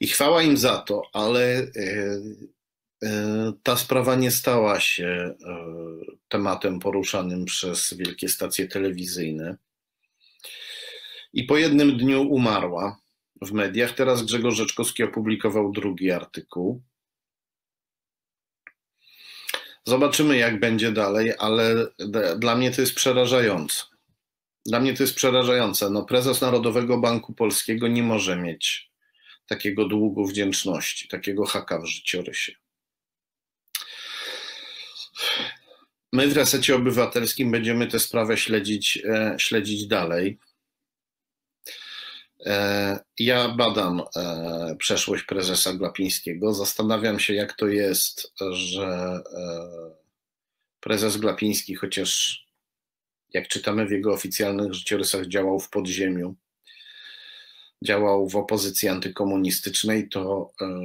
I chwała im za to, ale e, e, ta sprawa nie stała się e, tematem poruszanym przez wielkie stacje telewizyjne. I po jednym dniu umarła w mediach. Teraz Grzegorz Rzeczkowski opublikował drugi artykuł. Zobaczymy, jak będzie dalej, ale dla mnie to jest przerażające. Dla mnie to jest przerażające. No, prezes Narodowego Banku Polskiego nie może mieć takiego długu wdzięczności, takiego haka w życiorysie. My w resecie obywatelskim będziemy tę sprawę śledzić, e, śledzić dalej. E, ja badam e, przeszłość prezesa Glapińskiego. Zastanawiam się, jak to jest, że e, prezes Glapiński, chociaż jak czytamy w jego oficjalnych życiorysach, działał w podziemiu, działał w opozycji antykomunistycznej, to e,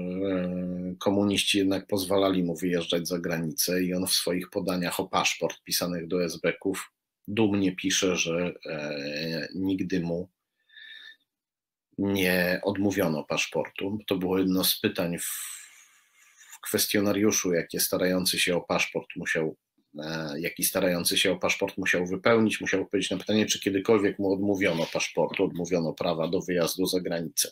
komuniści jednak pozwalali mu wyjeżdżać za granicę i on w swoich podaniach o paszport pisanych do SBK-ów dumnie pisze, że e, nigdy mu nie odmówiono paszportu. To było jedno z pytań w, w kwestionariuszu, jakie starający się o paszport musiał E, jaki starający się o paszport musiał wypełnić, musiał odpowiedzieć na pytanie, czy kiedykolwiek mu odmówiono paszportu, odmówiono prawa do wyjazdu za granicę.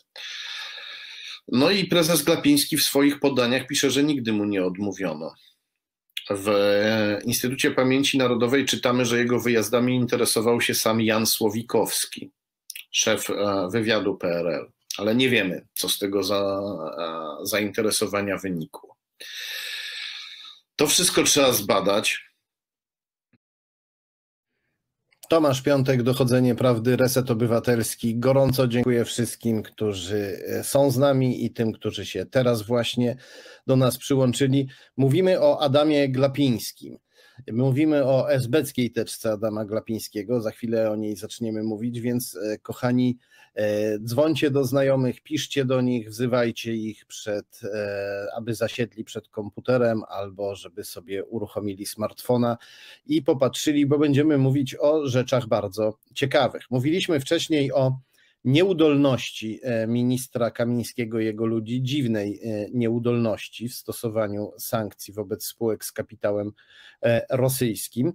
No i prezes Glapiński w swoich podaniach pisze, że nigdy mu nie odmówiono. W Instytucie Pamięci Narodowej czytamy, że jego wyjazdami interesował się sam Jan Słowikowski, szef e, wywiadu PRL, ale nie wiemy, co z tego za, e, zainteresowania wynikło. To wszystko trzeba zbadać. Tomasz Piątek, Dochodzenie Prawdy, Reset Obywatelski. Gorąco dziękuję wszystkim, którzy e, są z nami i tym, którzy się teraz właśnie do nas przyłączyli. Mówimy o Adamie Glapińskim. Mówimy o esbeckiej teczce Adama Glapińskiego. Za chwilę o niej zaczniemy mówić, więc e, kochani, E, dzwońcie do znajomych, piszcie do nich, wzywajcie ich przed, e, aby zasiedli przed komputerem albo żeby sobie uruchomili smartfona i popatrzyli, bo będziemy mówić o rzeczach bardzo ciekawych. Mówiliśmy wcześniej o nieudolności e, ministra Kamińskiego i jego ludzi, dziwnej e, nieudolności w stosowaniu sankcji wobec spółek z kapitałem e, rosyjskim.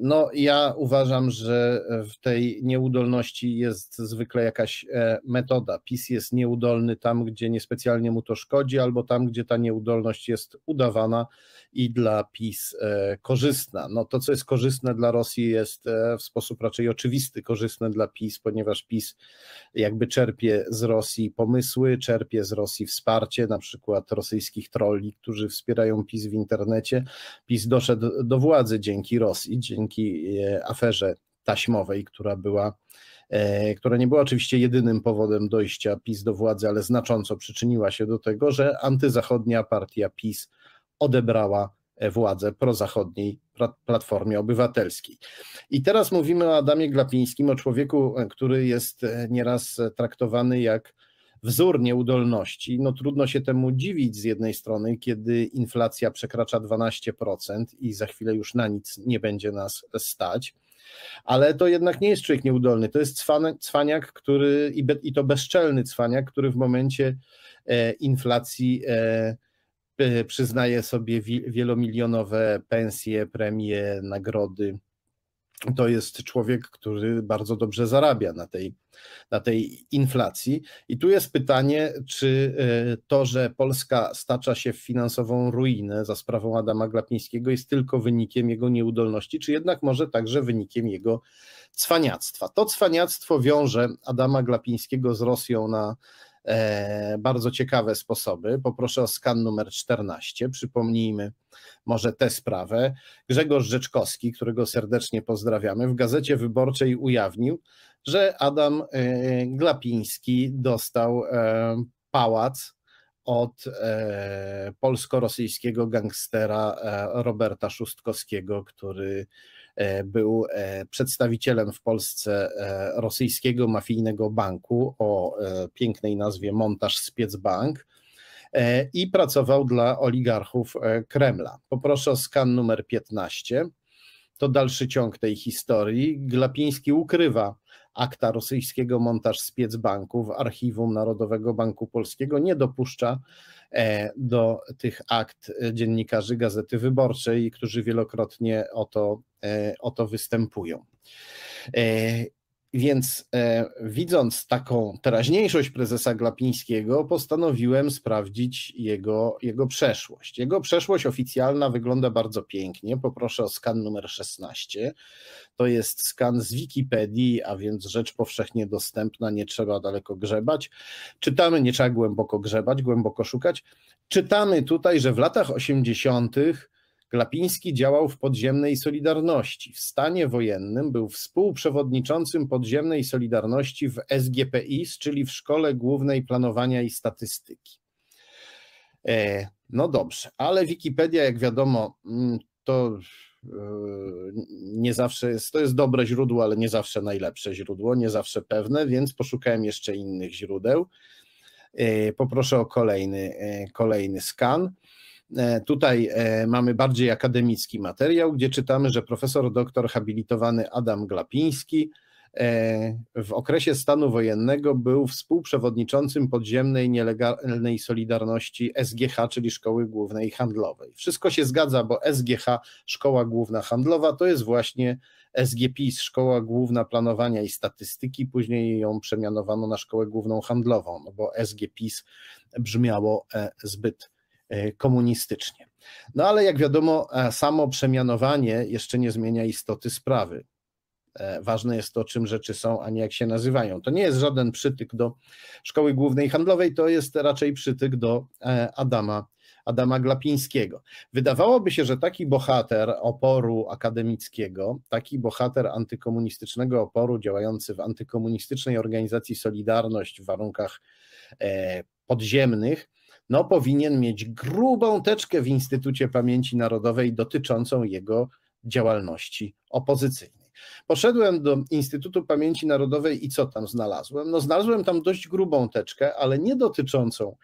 No, ja uważam, że w tej nieudolności jest zwykle jakaś metoda. PiS jest nieudolny tam, gdzie niespecjalnie mu to szkodzi, albo tam, gdzie ta nieudolność jest udawana i dla PiS korzystna. No, to, co jest korzystne dla Rosji, jest w sposób raczej oczywisty korzystne dla PiS, ponieważ PiS PiS jakby czerpie z Rosji pomysły, czerpie z Rosji wsparcie, na przykład rosyjskich trolli, którzy wspierają PiS w internecie. PiS doszedł do władzy dzięki Rosji, dzięki e, aferze taśmowej, która była, e, która nie była oczywiście jedynym powodem dojścia PiS do władzy, ale znacząco przyczyniła się do tego, że antyzachodnia partia PiS odebrała E, władzę prozachodniej Platformie Obywatelskiej. I teraz mówimy o Adamie Glapińskim, o człowieku, e, który jest e, nieraz traktowany jak wzór nieudolności. No trudno się temu dziwić z jednej strony, kiedy inflacja przekracza 12% i za chwilę już na nic nie będzie nas stać. Ale to jednak nie jest człowiek nieudolny, to jest cwaniak, który i, i to bezczelny cwaniak, który w momencie inflacji E, przyznaje sobie wielomilionowe pensje, premie, nagrody. To jest człowiek, który bardzo dobrze zarabia na tej, na tej inflacji. I tu jest pytanie, czy e, to, że Polska stacza się w finansową ruinę za sprawą Adama Glapińskiego, jest tylko wynikiem jego nieudolności, czy jednak może także wynikiem jego cwaniactwa. To cwaniactwo wiąże Adama Glapińskiego z Rosją na E, bardzo ciekawe sposoby. Poproszę o skan numer 14. Przypomnijmy może tę sprawę. Grzegorz Rzeczkowski, którego serdecznie pozdrawiamy, w Gazecie Wyborczej ujawnił, że Adam e, Glapiński dostał e, pałac od polsko-rosyjskiego gangstera Roberta Szustkowskiego, który E, był e, przedstawicielem w Polsce e, rosyjskiego mafijnego banku o pięknej nazwie Montaż Spiecbank i pracował dla oligarchów Kremla. Poproszę o skan numer 15. To dalszy ciąg tej historii. Glapiński ukrywa akta rosyjskiego montaż w Archiwum Narodowego Banku Polskiego nie dopuszcza e, do tych akt e, dziennikarzy Gazety Wyborczej, którzy wielokrotnie o to, e, o to występują. Więc e, widząc taką teraźniejszość prezesa Glapińskiego, postanowiłem sprawdzić jego, jego przeszłość. Jego przeszłość oficjalna wygląda bardzo pięknie. Poproszę o skan numer 16. To jest skan z Wikipedii, a więc rzecz powszechnie dostępna, nie trzeba daleko grzebać. Czytamy, nie trzeba głęboko grzebać, głęboko szukać. Czytamy tutaj, że w latach 80 Glapiński działał w podziemnej Solidarności. W stanie wojennym był współprzewodniczącym podziemnej Solidarności w SGPIS, czyli w Szkole Głównej Planowania i Statystyki. E, no dobrze, ale Wikipedia, jak wiadomo, mm, to e, nie zawsze jest, to jest dobre źródło, ale nie zawsze najlepsze źródło, nie zawsze pewne, więc poszukałem jeszcze innych źródeł. E, poproszę o kolejny, kolejny skan. E, tutaj e, mamy bardziej akademicki materiał, gdzie czytamy, że profesor doktor habilitowany Adam Glapiński e, w okresie stanu wojennego był współprzewodniczącym podziemnej nielegalnej Solidarności SGH, czyli Szkoły Głównej Handlowej. Wszystko się zgadza, bo SGH, Szkoła Główna Handlowa, to jest właśnie SGPIS, Szkoła Główna Planowania i Statystyki, później ją przemianowano na Szkołę Główną Handlową, no bo SGPIS brzmiało zbyt E, komunistycznie. No ale jak wiadomo, e, samo przemianowanie jeszcze nie zmienia istoty sprawy. E, ważne jest to, czym rzeczy są, a nie jak się nazywają. To nie jest żaden przytyk do Szkoły Głównej Handlowej, to jest raczej przytyk do Adama, Adama Glapińskiego. Wydawałoby się, że taki bohater oporu akademickiego, taki bohater antykomunistycznego oporu działający w antykomunistycznej organizacji Solidarność w warunkach podziemnych, no powinien mieć grubą teczkę w Instytucie Pamięci Narodowej dotyczącą jego działalności opozycyjnej. Poszedłem do Instytutu Pamięci Narodowej i co tam znalazłem? No, znalazłem tam dość grubą teczkę, ale nie dotyczącą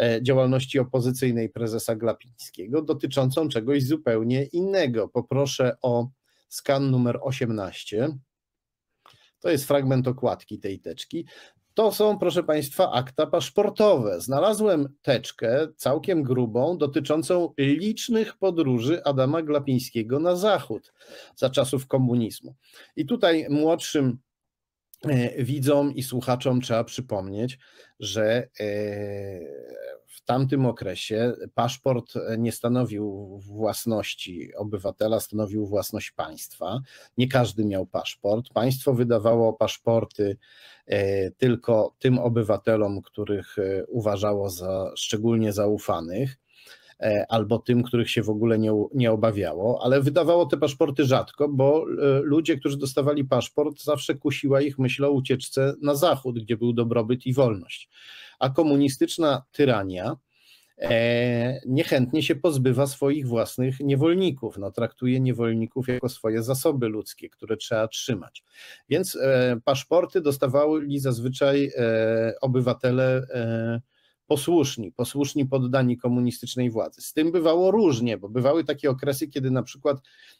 e, działalności opozycyjnej prezesa Glapińskiego, dotyczącą czegoś zupełnie innego. Poproszę o skan numer 18. To jest fragment okładki tej teczki. To są, proszę Państwa, akta paszportowe. Znalazłem teczkę całkiem grubą dotyczącą licznych podróży Adama Glapińskiego na zachód za czasów komunizmu. I tutaj młodszym E, widzom i słuchaczom trzeba przypomnieć, że e, w tamtym okresie paszport e, nie stanowił własności obywatela, stanowił własność państwa. Nie każdy miał paszport. Państwo wydawało paszporty tylko tym obywatelom, których uważało za szczególnie zaufanych. E, albo tym, których się w ogóle nie, nie obawiało, ale wydawało te paszporty rzadko, bo e, ludzie, którzy dostawali paszport, zawsze kusiła ich myśl o ucieczce na zachód, gdzie był dobrobyt i wolność. A komunistyczna tyrania e, niechętnie się pozbywa swoich własnych niewolników. No, traktuje niewolników jako swoje zasoby ludzkie, które trzeba trzymać. Więc paszporty dostawały zazwyczaj obywatele posłuszni, posłuszni poddani komunistycznej władzy. Z tym bywało różnie, bo bywały takie okresy, kiedy na przykład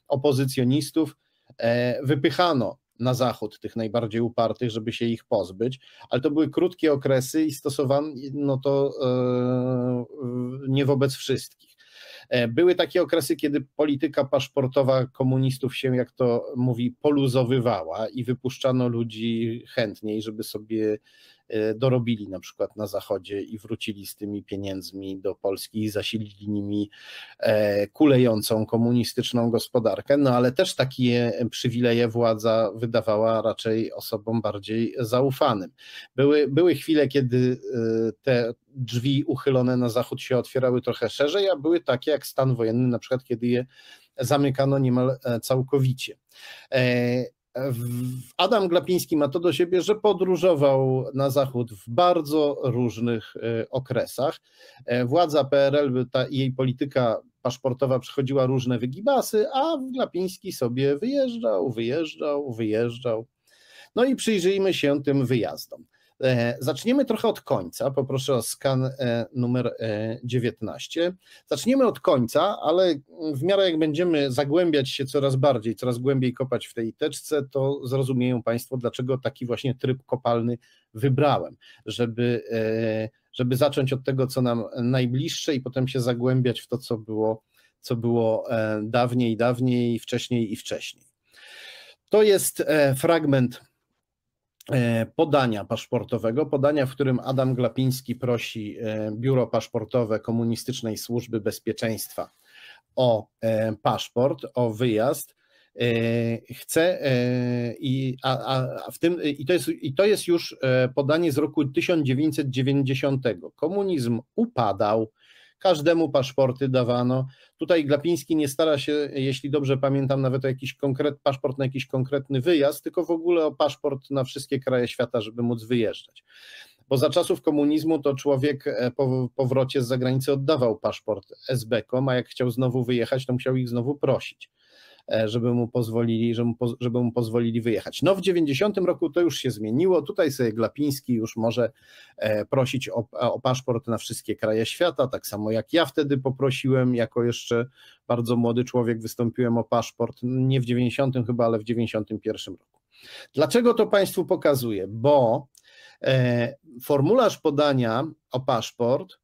opozycjonistów e, wypychano na zachód tych najbardziej upartych, żeby się ich pozbyć, ale to były krótkie okresy i stosowano no to e, nie wobec wszystkich. E, były takie okresy, kiedy polityka paszportowa komunistów się, jak to mówi, poluzowywała i wypuszczano ludzi chętniej, żeby sobie Y, dorobili na przykład na Zachodzie i wrócili z tymi pieniędzmi do Polski i zasilili nimi e, kulejącą komunistyczną gospodarkę, no ale też takie przywileje władza wydawała raczej osobom bardziej zaufanym. Były, były chwile, kiedy y, te drzwi uchylone na zachód się otwierały trochę szerzej, a były takie jak stan wojenny, na przykład kiedy je zamykano niemal e, całkowicie. E, Adam Glapiński ma to do siebie, że podróżował na zachód w bardzo różnych e, okresach. E, władza PRL ta, i jej polityka paszportowa przychodziła różne wygibasy, a Glapiński sobie wyjeżdżał, wyjeżdżał, wyjeżdżał. No i przyjrzyjmy się tym wyjazdom. E, zaczniemy trochę od końca. Poproszę o skan e, numer 19. E, zaczniemy od końca, ale w miarę jak będziemy zagłębiać się coraz bardziej, coraz głębiej kopać w tej teczce, to zrozumieją Państwo, dlaczego taki właśnie tryb kopalny wybrałem, żeby, żeby zacząć od tego, co nam najbliższe i potem się zagłębiać w to, co było, co było dawniej, dawniej, wcześniej i wcześniej. To jest fragment E, podania paszportowego, podania, w którym Adam Glapiński prosi e, Biuro Paszportowe Komunistycznej Służby Bezpieczeństwa o e, paszport, o wyjazd. Chce i, a, a w tym, i, to jest, i to jest już podanie z roku 1990. Komunizm upadał, każdemu paszporty dawano. Tutaj Glapiński nie stara się, jeśli dobrze pamiętam, nawet o jakiś konkret, paszport na jakiś konkretny wyjazd, tylko w ogóle o paszport na wszystkie kraje świata, żeby móc wyjeżdżać. Bo za czasów komunizmu to człowiek e, po powrocie z zagranicy oddawał paszport SB-kom, a jak chciał znowu wyjechać, to musiał ich znowu prosić. E, żeby mu pozwolili, żeby mu, żeby mu pozwolili wyjechać. No w 90 roku to już się zmieniło, tutaj sobie Glapiński już może e, prosić o, o paszport na wszystkie kraje świata, tak samo jak ja wtedy poprosiłem, jako jeszcze bardzo młody człowiek wystąpiłem o paszport, nie w 90 chyba, ale w 91 roku. Dlaczego to Państwu pokazuję? Bo e, formularz podania o paszport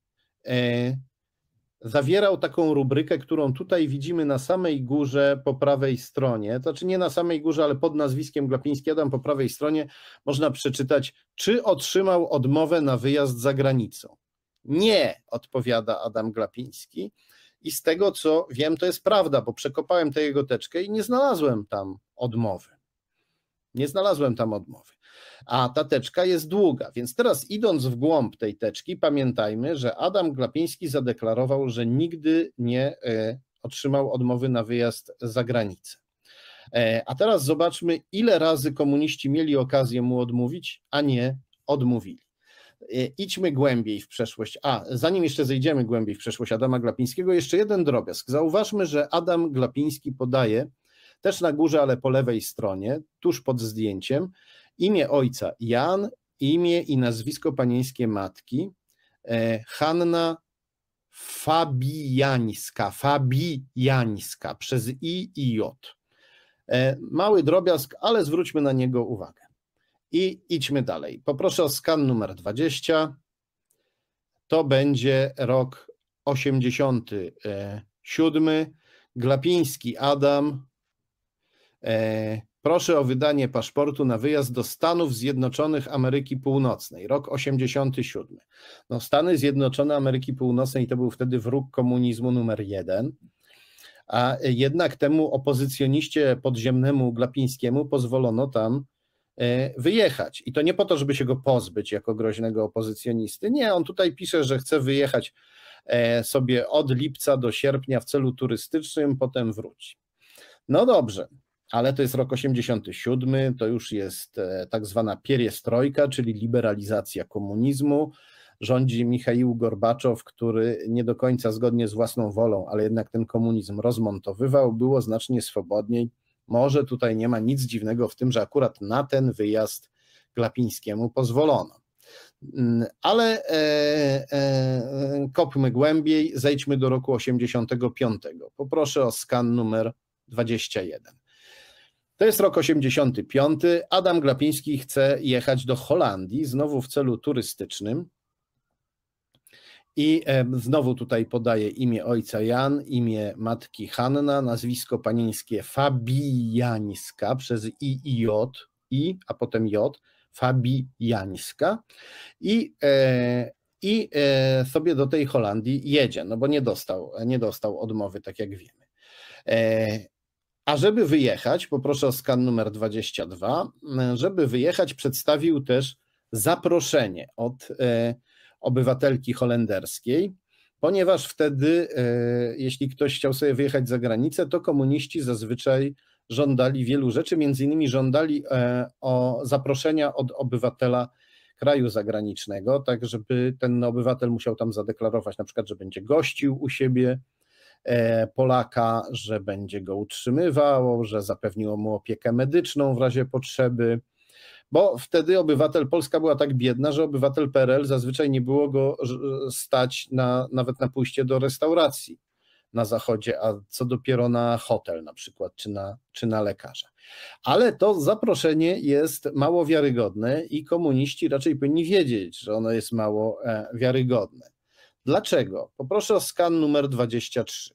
zawierał taką rubrykę, którą tutaj widzimy na samej górze po prawej stronie. To znaczy nie na samej górze, ale pod nazwiskiem Glapiński Adam po prawej stronie można przeczytać, czy otrzymał odmowę na wyjazd za granicą. Nie, odpowiada Adam Glapiński. I z tego co wiem, to jest prawda, bo przekopałem tę jego teczkę i nie znalazłem tam odmowy. Nie znalazłem tam odmowy. A ta teczka jest długa, więc teraz idąc w głąb tej teczki, pamiętajmy, że Adam Glapiński zadeklarował, że nigdy nie e, otrzymał odmowy na wyjazd za granicę. E, a teraz zobaczmy, ile razy komuniści mieli okazję mu odmówić, a nie odmówili. E, idźmy głębiej w przeszłość. A zanim jeszcze zejdziemy głębiej w przeszłość Adama Glapińskiego, jeszcze jeden drobiazg. Zauważmy, że Adam Glapiński podaje też na górze, ale po lewej stronie, tuż pod zdjęciem, imię ojca Jan, imię i nazwisko panieńskie matki, e, Hanna Fabijańska, Fabijańska przez I i J. E, mały drobiazg, ale zwróćmy na niego uwagę. I idźmy dalej. Poproszę o skan numer 20. To będzie rok 87. E, Glapiński Adam, E, proszę o wydanie paszportu na wyjazd do Stanów Zjednoczonych Ameryki Północnej, rok 87. No, Stany Zjednoczone Ameryki Północnej to był wtedy wróg komunizmu numer jeden, a jednak temu opozycjoniście podziemnemu Glapińskiemu pozwolono tam e, wyjechać. I to nie po to, żeby się go pozbyć jako groźnego opozycjonisty. Nie, on tutaj pisze, że chce wyjechać e, sobie od lipca do sierpnia w celu turystycznym, potem wróci. No dobrze ale to jest rok 87, to już jest e, tak zwana pieriestrojka, czyli liberalizacja komunizmu. Rządzi Michał Gorbaczow, który nie do końca zgodnie z własną wolą, ale jednak ten komunizm rozmontowywał, było znacznie swobodniej. Może tutaj nie ma nic dziwnego w tym, że akurat na ten wyjazd Glapińskiemu pozwolono. Mm, ale e, e, e, kopmy głębiej, zejdźmy do roku 85. Poproszę o skan numer 21. To jest rok 85. Adam Glapiński chce jechać do Holandii, znowu w celu turystycznym. I e, znowu tutaj podaje imię ojca Jan, imię matki Hanna, nazwisko panieńskie Fabijańska przez I i J, I, a potem J, Fabijańska. I, e, i e, sobie do tej Holandii jedzie, no bo nie dostał, nie dostał odmowy, tak jak wiemy. E, a żeby wyjechać, poproszę o skan numer 22, żeby wyjechać przedstawił też zaproszenie od e, obywatelki holenderskiej, ponieważ wtedy, e, jeśli ktoś chciał sobie wyjechać za granicę, to komuniści zazwyczaj żądali wielu rzeczy, między innymi żądali e, o zaproszenia od obywatela kraju zagranicznego, tak żeby ten obywatel musiał tam zadeklarować na przykład, że będzie gościł u siebie, E, Polaka, że będzie go utrzymywał, że zapewniło mu opiekę medyczną w razie potrzeby. Bo wtedy obywatel Polska była tak biedna, że obywatel PRL zazwyczaj nie było go stać na, nawet na pójście do restauracji na zachodzie, a co dopiero na hotel na przykład, czy na, czy na lekarza. Ale to zaproszenie jest mało wiarygodne i komuniści raczej powinni wiedzieć, że ono jest mało e, wiarygodne. Dlaczego? Poproszę o skan numer 23.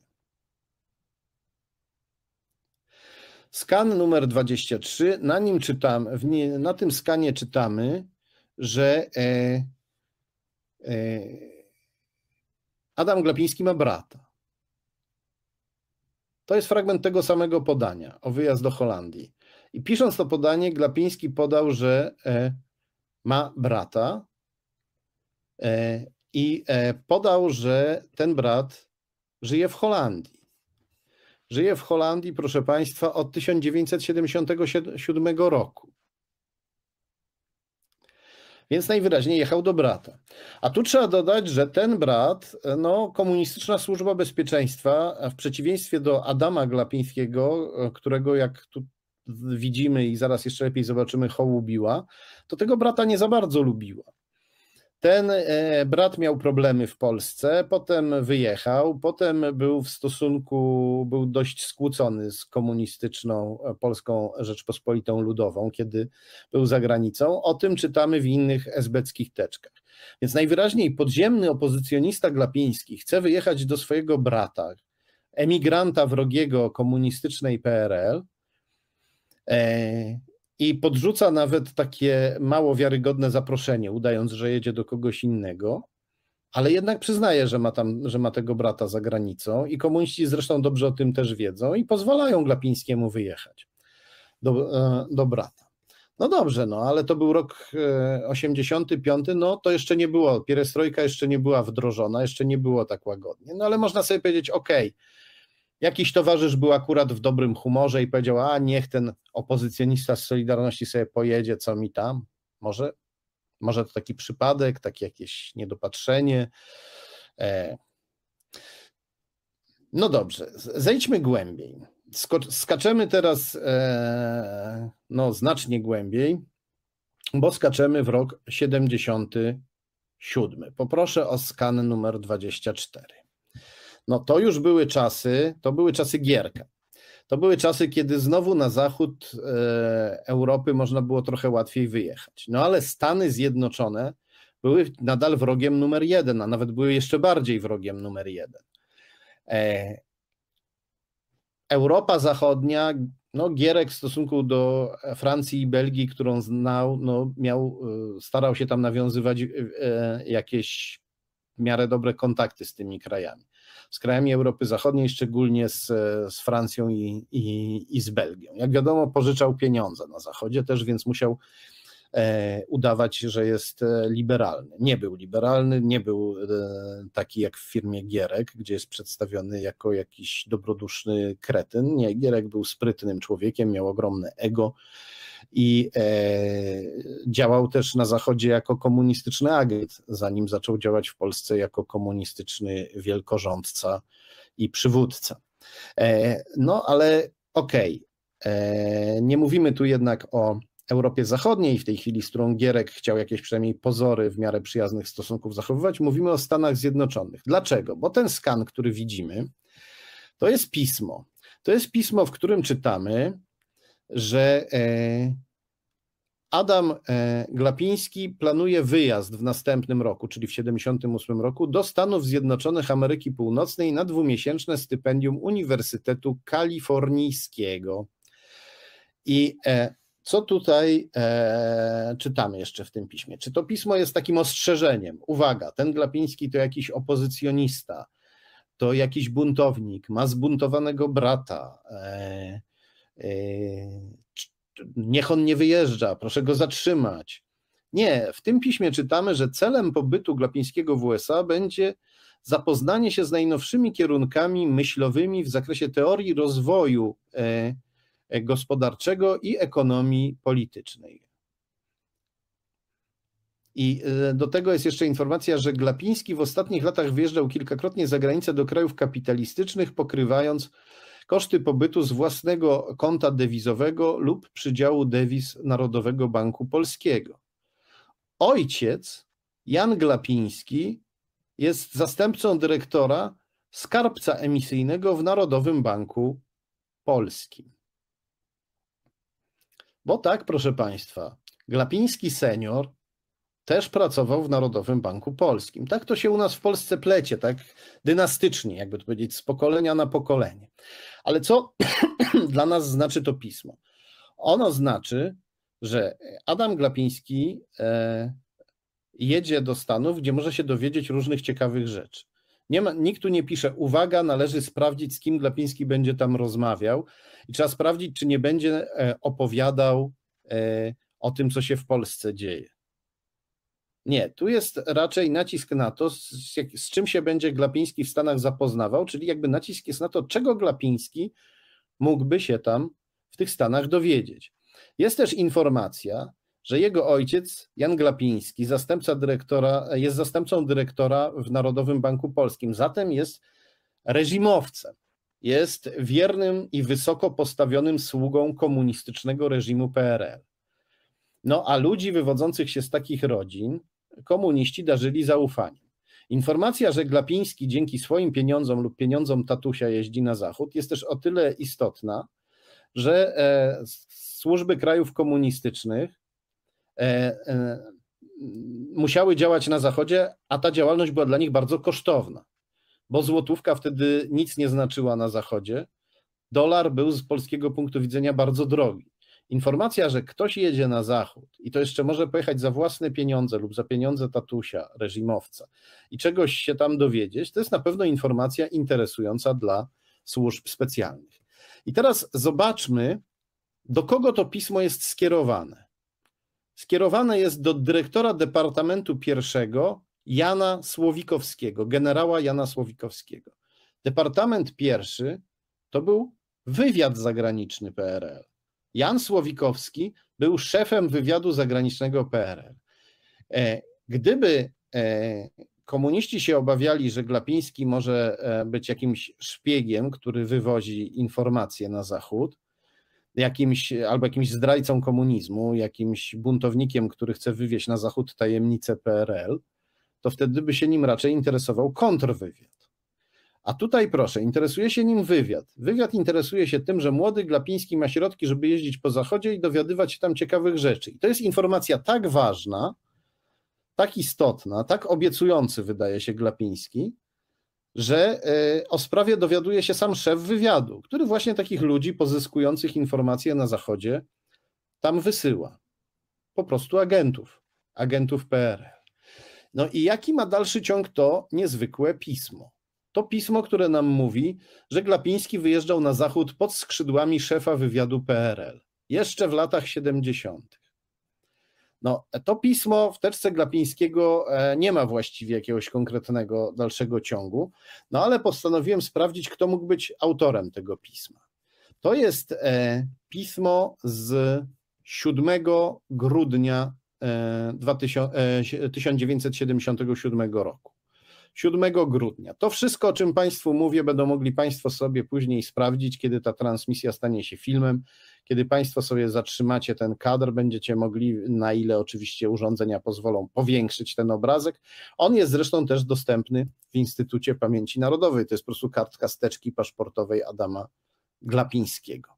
Skan numer 23, na nim czytam, nie, na tym skanie czytamy, że e, e, Adam Glapiński ma brata. To jest fragment tego samego podania o wyjazd do Holandii. I pisząc to podanie, Glapiński podał, że e, ma brata, e, i e, podał, że ten brat żyje w Holandii. Żyje w Holandii, proszę Państwa, od 1977 roku. Więc najwyraźniej jechał do brata. A tu trzeba dodać, że ten brat, no, komunistyczna służba bezpieczeństwa, w przeciwieństwie do Adama Glapińskiego, e, którego jak tu widzimy i zaraz jeszcze lepiej zobaczymy, hołubiła, to tego brata nie za bardzo lubiła. Ten e, brat miał problemy w Polsce, potem wyjechał, potem był w stosunku, był dość skłócony z komunistyczną e, Polską Rzeczpospolitą Ludową, kiedy był za granicą. O tym czytamy w innych esbeckich teczkach. Więc najwyraźniej podziemny opozycjonista Glapiński chce wyjechać do swojego brata, emigranta wrogiego komunistycznej PRL, e, i podrzuca nawet takie mało wiarygodne zaproszenie, udając, że jedzie do kogoś innego, ale jednak przyznaje, że ma, tam, że ma tego brata za granicą i komuniści zresztą dobrze o tym też wiedzą i pozwalają Glapińskiemu wyjechać do, e, do brata. No dobrze, no ale to był rok 85, e, no to jeszcze nie było, pierestrojka jeszcze nie była wdrożona, jeszcze nie było tak łagodnie, no ale można sobie powiedzieć, okej, okay, Jakiś towarzysz był akurat w dobrym humorze i powiedział: A niech ten opozycjonista z Solidarności sobie pojedzie, co mi tam? Może, może to taki przypadek, takie jakieś niedopatrzenie. E, no dobrze, zejdźmy głębiej. Skaczemy teraz e, no, znacznie głębiej, bo skaczemy w rok 77. Poproszę o skan numer 24. No to już były czasy, to były czasy Gierka. To były czasy, kiedy znowu na zachód e, Europy można było trochę łatwiej wyjechać. No ale Stany Zjednoczone były nadal wrogiem numer jeden, a nawet były jeszcze bardziej wrogiem numer jeden. E, Europa Zachodnia, no Gierek w stosunku do Francji i Belgii, którą znał, no miał, e, starał się tam nawiązywać jakieś w miarę dobre kontakty z tymi krajami z krajami Europy Zachodniej, szczególnie z, z Francją i, i, i z Belgią. Jak wiadomo, pożyczał pieniądze na Zachodzie też, więc musiał e, udawać, że jest e, liberalny. Nie był liberalny, nie był e, taki jak w firmie Gierek, gdzie jest przedstawiony jako jakiś dobroduszny kretyn. Nie, Gierek był sprytnym człowiekiem, miał ogromne ego, i e, działał też na Zachodzie jako komunistyczny agent, zanim zaczął działać w Polsce jako komunistyczny wielkorządca i przywódca. E, no ale okej, okay. E, nie mówimy tu jednak o Europie Zachodniej, w tej chwili, z którą Gierek chciał jakieś przynajmniej pozory w miarę przyjaznych stosunków zachowywać, mówimy o Stanach Zjednoczonych. Dlaczego? Bo ten skan, który widzimy, to jest pismo. To jest pismo, w którym czytamy, że e, Adam e, Glapiński planuje wyjazd w następnym roku, czyli w 1978 roku, do Stanów Zjednoczonych Ameryki Północnej na dwumiesięczne stypendium Uniwersytetu Kalifornijskiego. I e, co tutaj e, czytamy jeszcze w tym piśmie? Czy to pismo jest takim ostrzeżeniem? Uwaga, ten Glapiński to jakiś opozycjonista, to jakiś buntownik, ma zbuntowanego brata. E, Yy, niech on nie wyjeżdża, proszę go zatrzymać. Nie, w tym piśmie czytamy, że celem pobytu Glapińskiego w USA będzie zapoznanie się z najnowszymi kierunkami myślowymi w zakresie teorii rozwoju e, gospodarczego i ekonomii politycznej. I e, do tego jest jeszcze informacja, że Glapiński w ostatnich latach wyjeżdżał kilkakrotnie za granicę do krajów kapitalistycznych, pokrywając koszty pobytu z własnego konta dewizowego lub przydziału dewiz Narodowego Banku Polskiego. Ojciec Jan Glapiński jest zastępcą dyrektora skarbca emisyjnego w Narodowym Banku Polskim. Bo tak, proszę Państwa, Glapiński senior też pracował w Narodowym Banku Polskim. Tak to się u nas w Polsce plecie, tak dynastycznie, jakby to powiedzieć, z pokolenia na pokolenie. Ale co *clears throat* dla nas znaczy to pismo? Ono znaczy, że Adam Glapiński e, jedzie do Stanów, gdzie może się dowiedzieć różnych ciekawych rzeczy. Nie ma, nikt tu nie pisze, uwaga, należy sprawdzić, z kim Glapiński będzie tam rozmawiał i trzeba sprawdzić, czy nie będzie e, opowiadał e, o tym, co się w Polsce dzieje. Nie, tu jest raczej nacisk na to, z, z czym się będzie Glapiński w Stanach zapoznawał, czyli jakby nacisk jest na to, czego Glapiński mógłby się tam w tych Stanach dowiedzieć. Jest też informacja, że jego ojciec, Jan Glapiński, zastępca dyrektora, jest zastępcą dyrektora w Narodowym Banku Polskim, zatem jest reżimowcem. Jest wiernym i wysoko postawionym sługą komunistycznego reżimu PRL. No a ludzi wywodzących się z takich rodzin komuniści darzyli zaufaniem. Informacja, że Glapiński dzięki swoim pieniądzom lub pieniądzom tatusia jeździ na zachód, jest też o tyle istotna, że e, służby krajów komunistycznych e, e, musiały działać na zachodzie, a ta działalność była dla nich bardzo kosztowna, bo złotówka wtedy nic nie znaczyła na zachodzie. Dolar był z polskiego punktu widzenia bardzo drogi. Informacja, że ktoś jedzie na zachód i to jeszcze może pojechać za własne pieniądze lub za pieniądze tatusia, reżimowca i czegoś się tam dowiedzieć, to jest na pewno informacja interesująca dla służb specjalnych. I teraz zobaczmy, do kogo to pismo jest skierowane. Skierowane jest do dyrektora Departamentu Pierwszego Jana Słowikowskiego, generała Jana Słowikowskiego. Departament Pierwszy to był wywiad zagraniczny PRL. Jan Słowikowski był szefem wywiadu zagranicznego PRL. E, gdyby e, komuniści się obawiali, że Glapiński może e, być jakimś szpiegiem, który wywozi informacje na zachód, jakimś, albo jakimś zdrajcą komunizmu, jakimś buntownikiem, który chce wywieźć na zachód tajemnicę PRL, to wtedy by się nim raczej interesował kontrwywiad. A tutaj proszę, interesuje się nim wywiad. Wywiad interesuje się tym, że młody Glapiński ma środki, żeby jeździć po zachodzie i dowiadywać się tam ciekawych rzeczy. I to jest informacja tak ważna, tak istotna, tak obiecujący wydaje się Glapiński, że e, o sprawie dowiaduje się sam szef wywiadu, który właśnie takich ludzi pozyskujących informacje na zachodzie tam wysyła. Po prostu agentów, agentów PRL. No i jaki ma dalszy ciąg to niezwykłe pismo? To pismo, które nam mówi, że Glapiński wyjeżdżał na zachód pod skrzydłami szefa wywiadu PRL, jeszcze w latach 70. No, to pismo w teczce Glapińskiego e, nie ma właściwie jakiegoś konkretnego dalszego ciągu, no ale postanowiłem sprawdzić, kto mógł być autorem tego pisma. To jest e, pismo z 7 grudnia 1977 e, roku. 7 grudnia. To wszystko, o czym Państwu mówię, będą mogli Państwo sobie później sprawdzić, kiedy ta transmisja stanie się filmem. Kiedy Państwo sobie zatrzymacie ten kadr, będziecie mogli, na ile oczywiście urządzenia pozwolą, powiększyć ten obrazek. On jest zresztą też dostępny w Instytucie Pamięci Narodowej. To jest po prostu kartka steczki paszportowej Adama Glapińskiego.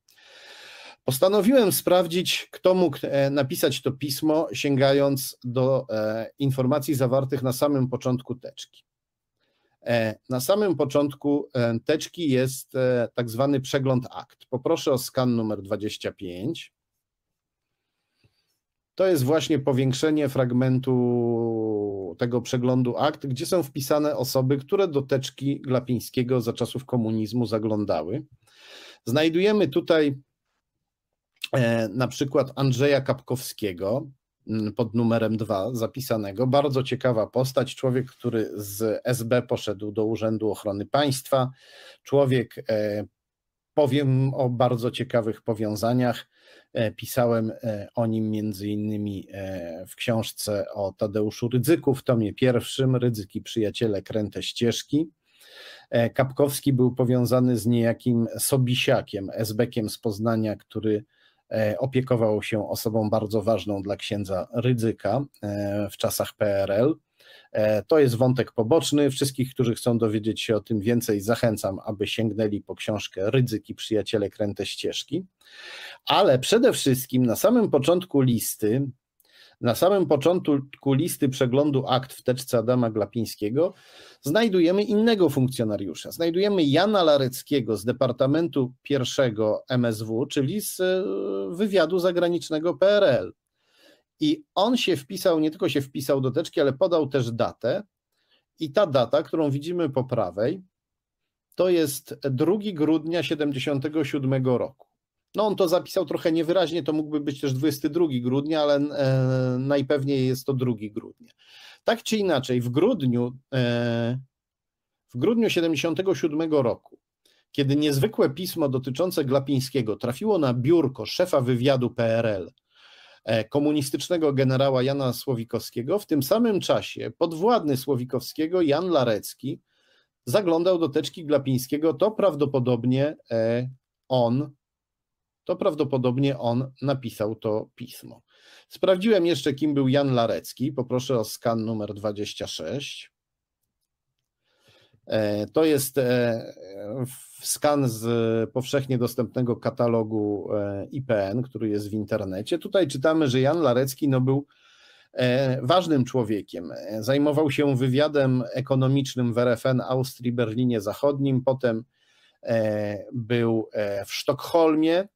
Postanowiłem sprawdzić, kto mógł e, napisać to pismo, sięgając do e, informacji zawartych na samym początku teczki. E, na samym początku e, teczki jest e, tak zwany przegląd akt. Poproszę o skan numer 25. To jest właśnie powiększenie fragmentu tego przeglądu akt, gdzie są wpisane osoby, które do teczki Glapińskiego za czasów komunizmu zaglądały. Znajdujemy tutaj na przykład Andrzeja Kapkowskiego, Mm, pod numerem 2 zapisanego. Bardzo ciekawa postać, człowiek, który z SB poszedł do Urzędu Ochrony Państwa, człowiek, e, powiem o bardzo ciekawych powiązaniach. E, pisałem e, o nim między innymi w książce o Tadeuszu Rydzyku w tomie pierwszym, Rydzyki przyjaciele kręte ścieżki. Kapkowski był powiązany z niejakim Sobisiakiem, SBkiem z Poznania, który E, opiekował się osobą bardzo ważną dla księdza Rydzyka e, w czasach PRL. E, to jest wątek poboczny. Wszystkich, którzy chcą dowiedzieć się o tym więcej, zachęcam, aby sięgnęli po książkę Rydzyki, Przyjaciele Kręte Ścieżki. Ale przede wszystkim na samym początku listy na samym początku listy przeglądu akt w teczce Adama Glapińskiego znajdujemy innego funkcjonariusza. Znajdujemy Jana Lareckiego z Departamentu I MSW, czyli z e, wywiadu zagranicznego PRL. I on się wpisał, nie tylko się wpisał do teczki, ale podał też datę. I ta data, którą widzimy po prawej, to jest 2 grudnia 1977 roku. No on to zapisał trochę niewyraźnie, to mógłby być też 22 grudnia, ale e, najpewniej jest to 2 grudnia. Tak czy inaczej, w grudniu, e, w grudniu 77 roku, kiedy niezwykłe pismo dotyczące Glapińskiego trafiło na biurko szefa wywiadu PRL, e, komunistycznego generała Jana Słowikowskiego, w tym samym czasie podwładny Słowikowskiego Jan Larecki zaglądał do teczki Glapińskiego, to prawdopodobnie on to prawdopodobnie on napisał to pismo. Sprawdziłem jeszcze, kim był Jan Larecki. Poproszę o skan numer 26. E, to jest e, skan z powszechnie dostępnego katalogu e, IPN, który jest w internecie. Tutaj czytamy, że Jan Larecki no, był ważnym człowiekiem. Zajmował się wywiadem ekonomicznym w RFN Austrii, Berlinie Zachodnim, potem był w Sztokholmie,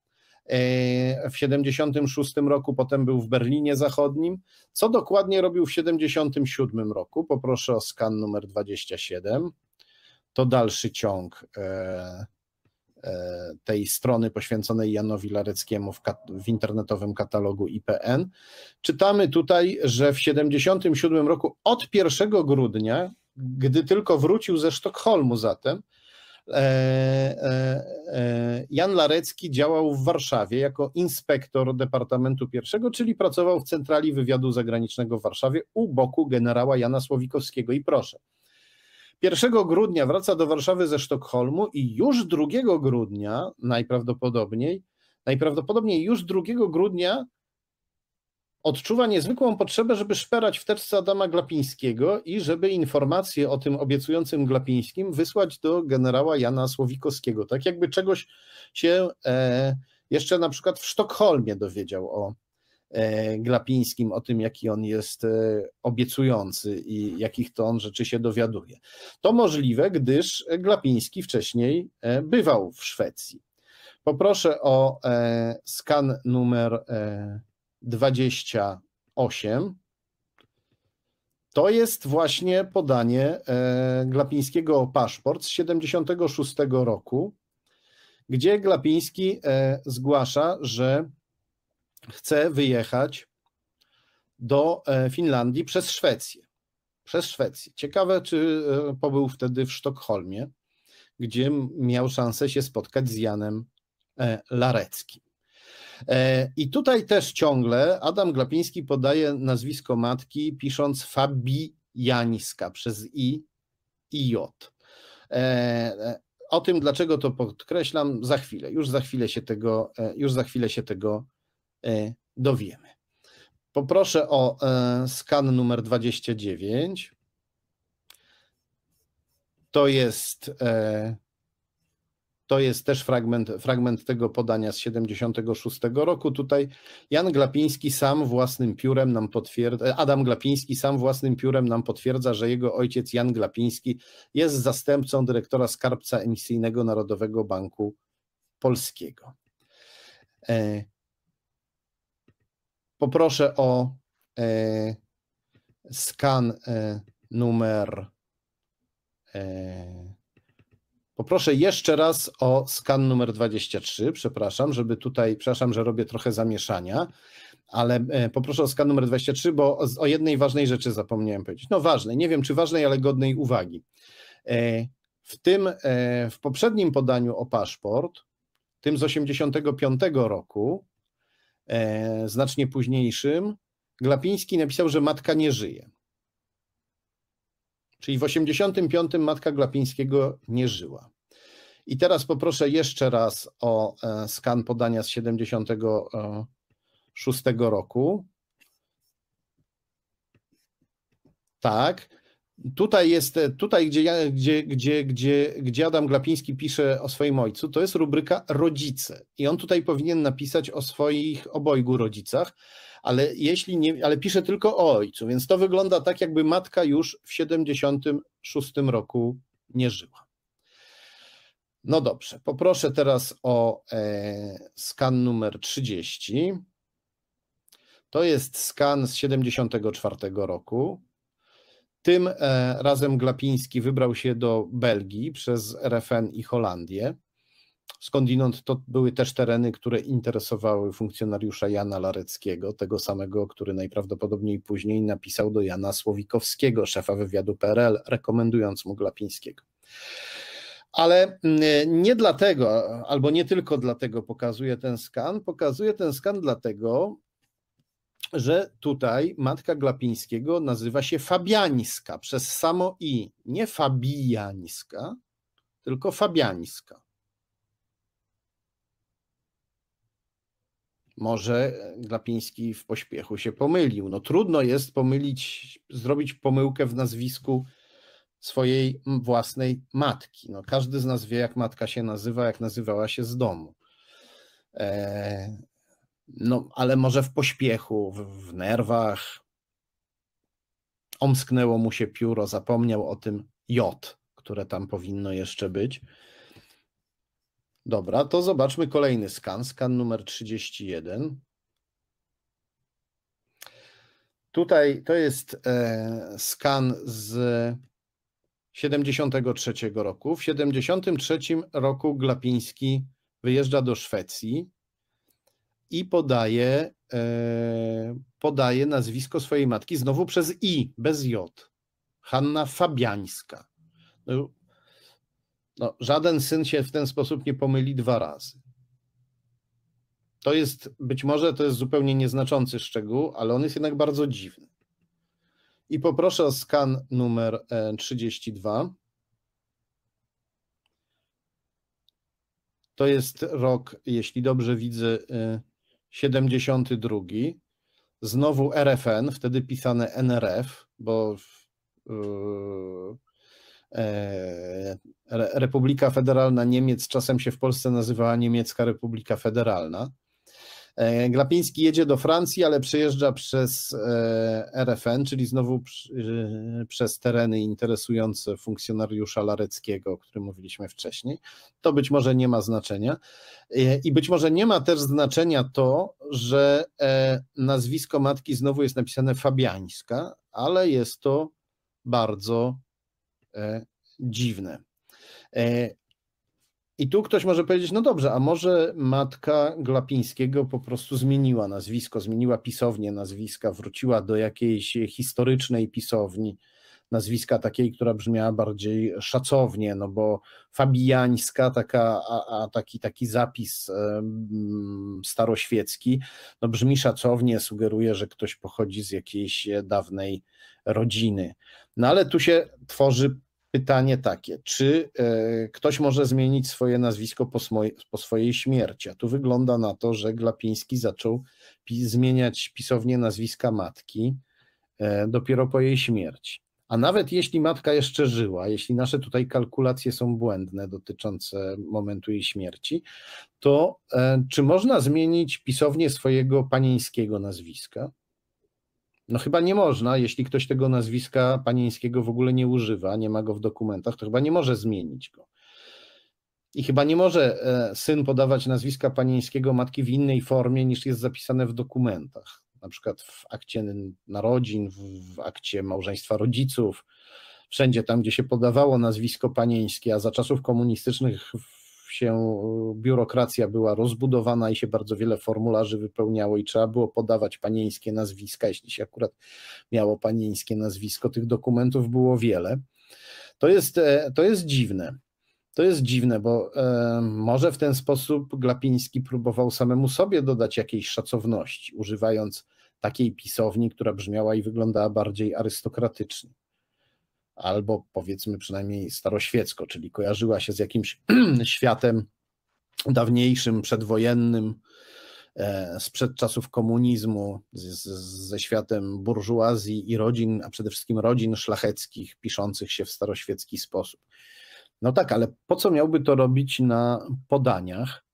E, w 76 roku, potem był w Berlinie Zachodnim. Co dokładnie robił w 77 roku? Poproszę o skan numer 27. To dalszy ciąg e, e, tej strony poświęconej Janowi Lareckiemu w, w, internetowym katalogu IPN. Czytamy tutaj, że w 77 roku od 1 grudnia, gdy tylko wrócił ze Sztokholmu zatem, E, e, e, Jan Larecki działał w Warszawie jako inspektor Departamentu I, czyli pracował w Centrali Wywiadu Zagranicznego w Warszawie u boku generała Jana Słowikowskiego. I proszę, 1 grudnia wraca do Warszawy ze Sztokholmu i już 2 grudnia najprawdopodobniej, najprawdopodobniej już 2 grudnia odczuwa niezwykłą potrzebę, żeby szperać w teczce Adama Glapińskiego i żeby informacje o tym obiecującym Glapińskim wysłać do generała Jana Słowikowskiego. Tak jakby czegoś się e, jeszcze na przykład w Sztokholmie dowiedział o e, Glapińskim, o tym jaki on jest e, obiecujący i jakich to on rzeczy się dowiaduje. To możliwe, gdyż Glapiński wcześniej e, bywał w Szwecji. Poproszę o e, skan numer e, 28. To jest właśnie podanie e, Glapińskiego o paszport z 76 roku, gdzie Glapiński e, zgłasza, że chce wyjechać do e, Finlandii przez Szwecję. Przez Szwecję. Ciekawe, czy pobył wtedy w Sztokholmie, gdzie miał szansę się spotkać z Janem Lareckim. E, I tutaj też ciągle Adam Glapiński podaje nazwisko matki, pisząc Fabijańska przez I i J. E, e, o tym, dlaczego to podkreślam, za chwilę. Już za chwilę się tego, już za chwilę się tego dowiemy. Poproszę o skan numer 29. To jest to jest też fragment, fragment tego podania z 76 roku. Tutaj Jan Glapiński sam własnym piórem nam potwierdza, Adam Glapiński sam własnym piórem nam potwierdza, że jego ojciec Jan Glapiński jest zastępcą dyrektora skarbca emisyjnego Narodowego Banku Polskiego. E, poproszę o e, skan e, numer Poproszę jeszcze raz o skan numer 23. Przepraszam, żeby tutaj, przepraszam, że robię trochę zamieszania, ale e, poproszę o skan numer 23, bo o jednej ważnej rzeczy zapomniałem powiedzieć. No ważnej, nie wiem czy ważnej, ale godnej uwagi. E, w tym, e, w poprzednim podaniu o paszport, tym z 85 roku, znacznie późniejszym, Glapiński napisał, że matka nie żyje. Czyli w 85 matka Glapińskiego nie żyła. I teraz poproszę jeszcze raz o e, skan podania z 76 roku. Tak. Tutaj jest, e, tutaj gdzie, gdzie, gdzie, gdzie, gdzie Adam Glapiński pisze o swoim ojcu, to jest rubryka rodzice. I on tutaj powinien napisać o swoich obojgu rodzicach, ale jeśli nie, ale pisze tylko o ojcu, więc to wygląda tak, jakby matka już w 76 roku nie żyła. No dobrze, poproszę teraz o e, skan numer 30. To jest skan z 74 roku. Tym e, razem Glapiński wybrał się do Belgii przez RFN i Holandię. Skądinąd to były też tereny, które interesowały funkcjonariusza Jana Lareckiego, tego samego, który najprawdopodobniej później napisał do Jana Słowikowskiego, szefa wywiadu PRL, rekomendując mu Glapińskiego. Ale mm, nie dlatego, albo nie tylko dlatego pokazuje ten skan. Pokazuje ten skan dlatego, że tutaj matka Glapińskiego nazywa się Fabiańska przez samo i. Nie Fabijańska, tylko Fabiańska. może Glapiński w pośpiechu się pomylił. No trudno jest pomylić, zrobić pomyłkę w nazwisku swojej własnej matki. No, każdy z nas wie, jak matka się nazywa, jak nazywała się z domu. E, no, ale może w pośpiechu, w, w nerwach. Omsknęło mu się pióro, zapomniał o tym J, które tam powinno jeszcze być. Dobra, to zobaczmy kolejny skan, skan numer 31. Tutaj to jest e, skan z 73 roku. W 73 roku Glapiński wyjeżdża do Szwecji i podaje, e, podaje nazwisko swojej matki znowu przez I, bez J. Hanna Fabiańska. No, no, żaden syn się w ten sposób nie pomyli dwa razy. To jest, być może to jest zupełnie nieznaczący szczegół, ale on jest jednak bardzo dziwny. I poproszę o skan numer 32. E, to jest rok, jeśli dobrze widzę, 72. E, Znowu RFN, wtedy pisane NRF, bo w, yy, E, Republika Federalna Niemiec czasem się w Polsce nazywała Niemiecka Republika Federalna. E, Glapiński jedzie do Francji, ale przejeżdża przez e, RFN, czyli znowu przez tereny interesujące funkcjonariusza Lareckiego, o którym mówiliśmy wcześniej. To być może nie ma znaczenia. I być może nie ma też znaczenia to, że nazwisko matki znowu jest napisane Fabiańska, ale jest to bardzo E, dziwne. E, I tu ktoś może powiedzieć, no dobrze, a może matka Glapińskiego po prostu zmieniła nazwisko, zmieniła pisownię nazwiska, wróciła do jakiejś historycznej pisowni, nazwiska takiej, która brzmiała bardziej szacownie, no bo fabijańska, taka, a, a taki, taki zapis staroświecki, no brzmi szacownie, sugeruje, że ktoś pochodzi z jakiejś dawnej rodziny. No ale tu się tworzy pytanie takie, czy e, ktoś może zmienić swoje nazwisko po, po, swojej śmierci? A tu wygląda na to, że Glapiński zaczął pi zmieniać pisownie nazwiska matki e, dopiero po jej śmierci. A nawet jeśli matka jeszcze żyła, jeśli nasze tutaj kalkulacje są błędne dotyczące momentu jej śmierci, to e, czy można zmienić pisownie swojego panieńskiego nazwiska? No chyba nie można, jeśli ktoś tego nazwiska panieńskiego w ogóle nie używa, nie ma go w dokumentach, to chyba nie może zmienić go. I chyba nie może e, syn podawać nazwiska panieńskiego matki w innej formie niż jest zapisane w dokumentach, na przykład w akcie narodzin, w akcie małżeństwa rodziców, wszędzie tam, gdzie się podawało nazwisko panieńskie, a za czasów komunistycznych się e, biurokracja była rozbudowana i się bardzo wiele formularzy wypełniało i trzeba było podawać panieńskie nazwiska, jeśli się akurat miało panieńskie nazwisko, tych dokumentów było wiele. To jest, e, to jest dziwne. To jest dziwne, bo e, może w ten sposób Glapiński próbował samemu sobie dodać jakiejś szacowności, używając takiej pisowni, która brzmiała i wyglądała bardziej arystokratycznie albo powiedzmy przynajmniej staroświecko, czyli kojarzyła się z jakimś *clears throat* światem dawniejszym, przedwojennym, e, sprzed czasów komunizmu, z, z, ze światem burżuazji i rodzin, a przede wszystkim rodzin szlacheckich, piszących się w staroświecki sposób. No tak, ale po co miałby to robić na podaniach,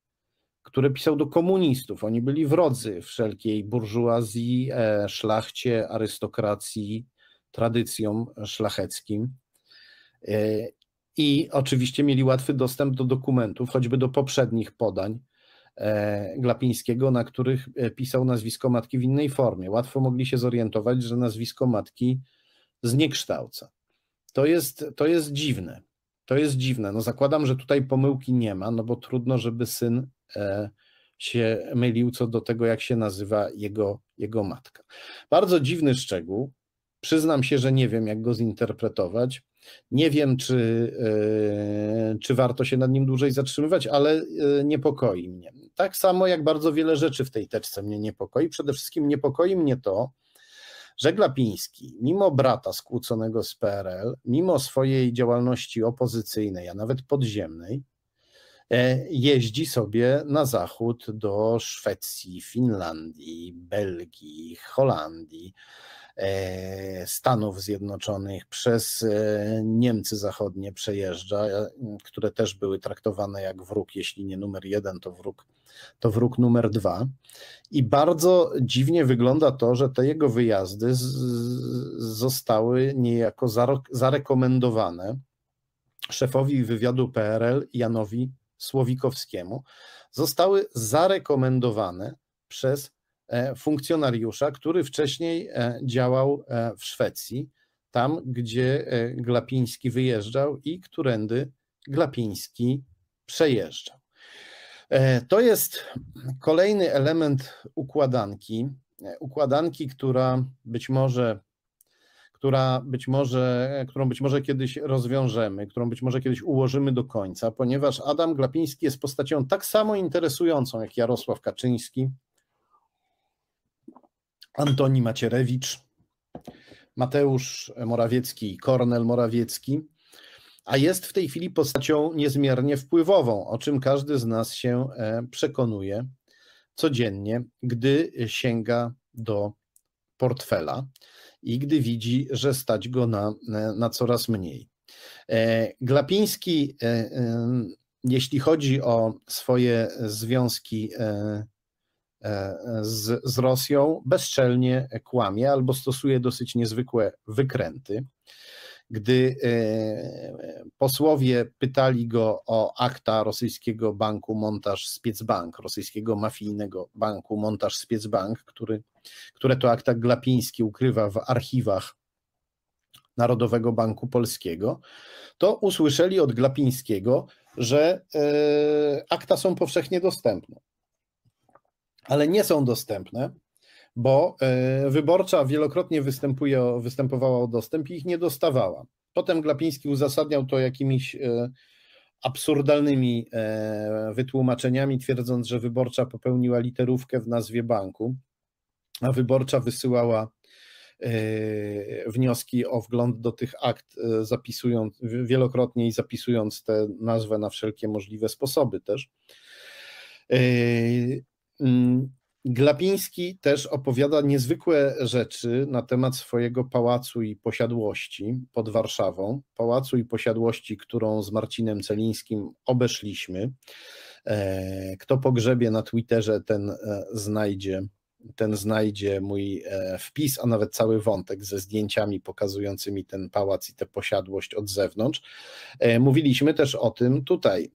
które pisał do komunistów? Oni byli wrodzy wszelkiej burżuazji, e, szlachcie, arystokracji, tradycjom szlacheckim. E, I oczywiście mieli łatwy dostęp do dokumentów, choćby do poprzednich podań e, Glapińskiego, na których e, pisał nazwisko matki w innej formie. Łatwo mogli się zorientować, że nazwisko matki zniekształca. To jest, to jest dziwne. To jest dziwne. No zakładam, że tutaj pomyłki nie ma, no bo trudno, żeby syn się mylił co do tego, jak się nazywa jego, jego matka. Bardzo dziwny szczegół, Przyznam się, że nie wiem, jak go zinterpretować. Nie wiem, czy, e, czy warto się nad nim dłużej zatrzymywać, ale e, niepokoi mnie. Tak samo jak bardzo wiele rzeczy w tej teczce mnie niepokoi. Przede wszystkim niepokoi mnie to, że Glapiński, mimo brata skłóconego z PRL, mimo swojej działalności opozycyjnej, a nawet podziemnej, e, jeździ sobie na zachód do Szwecji, Finlandii, Belgii, Holandii E, Stanów Zjednoczonych, przez e, Niemcy Zachodnie przejeżdża, e, które też były traktowane jak wróg, jeśli nie numer jeden, to wróg, to wróg numer dwa. I bardzo dziwnie wygląda to, że te jego wyjazdy z, zostały niejako zarekomendowane szefowi wywiadu PRL Janowi Słowikowskiemu, zostały zarekomendowane przez E, funkcjonariusza, który wcześniej e, działał e, w Szwecji, tam gdzie Glapiński wyjeżdżał i którędy Glapiński przejeżdżał. To jest kolejny element układanki, układanki, która być może która być może, którą być może kiedyś rozwiążemy, którą być może kiedyś ułożymy do końca, ponieważ Adam Glapiński jest postacią tak samo interesującą jak Jarosław Kaczyński, Antoni Macierewicz, Mateusz Morawiecki i Kornel Morawiecki, a jest w tej chwili postacią niezmiernie wpływową, o czym każdy z nas się e, przekonuje codziennie, gdy sięga do portfela i gdy widzi, że stać go na, e, na coraz mniej. E, Glapiński, jeśli chodzi o swoje związki E, z, z Rosją, bezczelnie kłamie albo stosuje dosyć niezwykłe wykręty. Gdy e, posłowie pytali go o akta rosyjskiego banku Montaż Spiecbank, rosyjskiego mafijnego banku Montaż Spiecbank, który, które to akta Glapiński ukrywa w archiwach Narodowego Banku Polskiego, to usłyszeli od Glapińskiego, że e, akta są powszechnie dostępne ale nie są dostępne, bo e, wyborcza wielokrotnie występowała o dostęp i ich nie dostawała. Potem Glapiński uzasadniał to jakimiś e, absurdalnymi e, wytłumaczeniami, twierdząc, że wyborcza popełniła literówkę w nazwie banku, a wyborcza wysyłała wnioski o wgląd do tych akt, zapisując wielokrotnie i zapisując tę nazwę na wszelkie możliwe sposoby też. Mm, Glapiński też opowiada niezwykłe rzeczy na temat swojego pałacu i posiadłości pod Warszawą, pałacu i posiadłości, którą z Marcinem Celińskim obeszliśmy. E, kto pogrzebie na Twitterze, ten e, znajdzie, ten znajdzie mój e, wpis, a nawet cały wątek ze zdjęciami pokazującymi ten pałac i tę posiadłość od zewnątrz. Mówiliśmy też o tym tutaj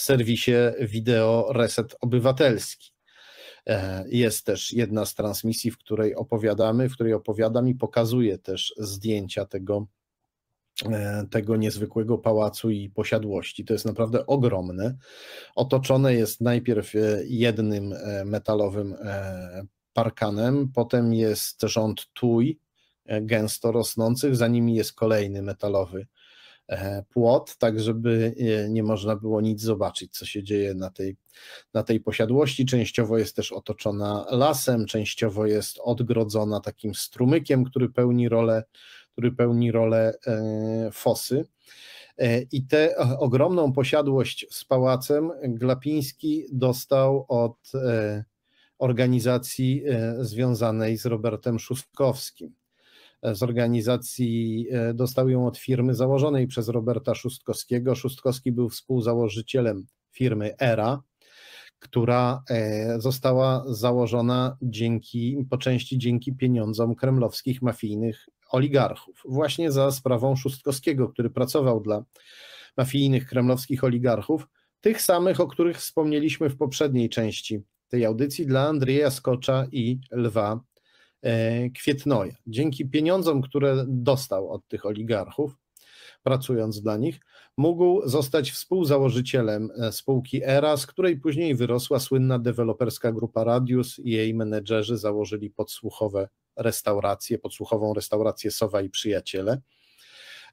serwisie wideo Reset Obywatelski. E, jest też jedna z transmisji, w której opowiadamy, w której opowiadam i pokazuję też zdjęcia tego, e, tego niezwykłego pałacu i posiadłości. To jest naprawdę ogromne. Otoczone jest najpierw e, jednym metalowym parkanem, potem jest rząd tuj gęsto rosnących, za nimi jest kolejny metalowy E, płot, tak żeby e, nie można było nic zobaczyć, co się dzieje na tej, na tej posiadłości. Częściowo jest też otoczona lasem, częściowo jest odgrodzona takim strumykiem, który pełni rolę, który pełni rolę e, fosy. I tę ogromną posiadłość z pałacem Glapiński dostał od organizacji związanej z Robertem Szuskowskim z organizacji, e, dostał ją od firmy założonej przez Roberta Szustkowskiego. Szustkowski był współzałożycielem firmy ERA, która e, została założona dzięki, po części dzięki pieniądzom kremlowskich mafijnych oligarchów. Właśnie za sprawą Szustkowskiego, który pracował dla mafijnych kremlowskich oligarchów, tych samych, o których wspomnieliśmy w poprzedniej części tej audycji, dla Andrzeja Skocza i Lwa E, Kwietnoja. Dzięki pieniądzom, które dostał od tych oligarchów, pracując dla nich, mógł zostać współzałożycielem e, spółki ERA, z której później wyrosła słynna deweloperska grupa Radius i jej menedżerzy założyli podsłuchowe restauracje, podsłuchową restaurację Sowa i Przyjaciele,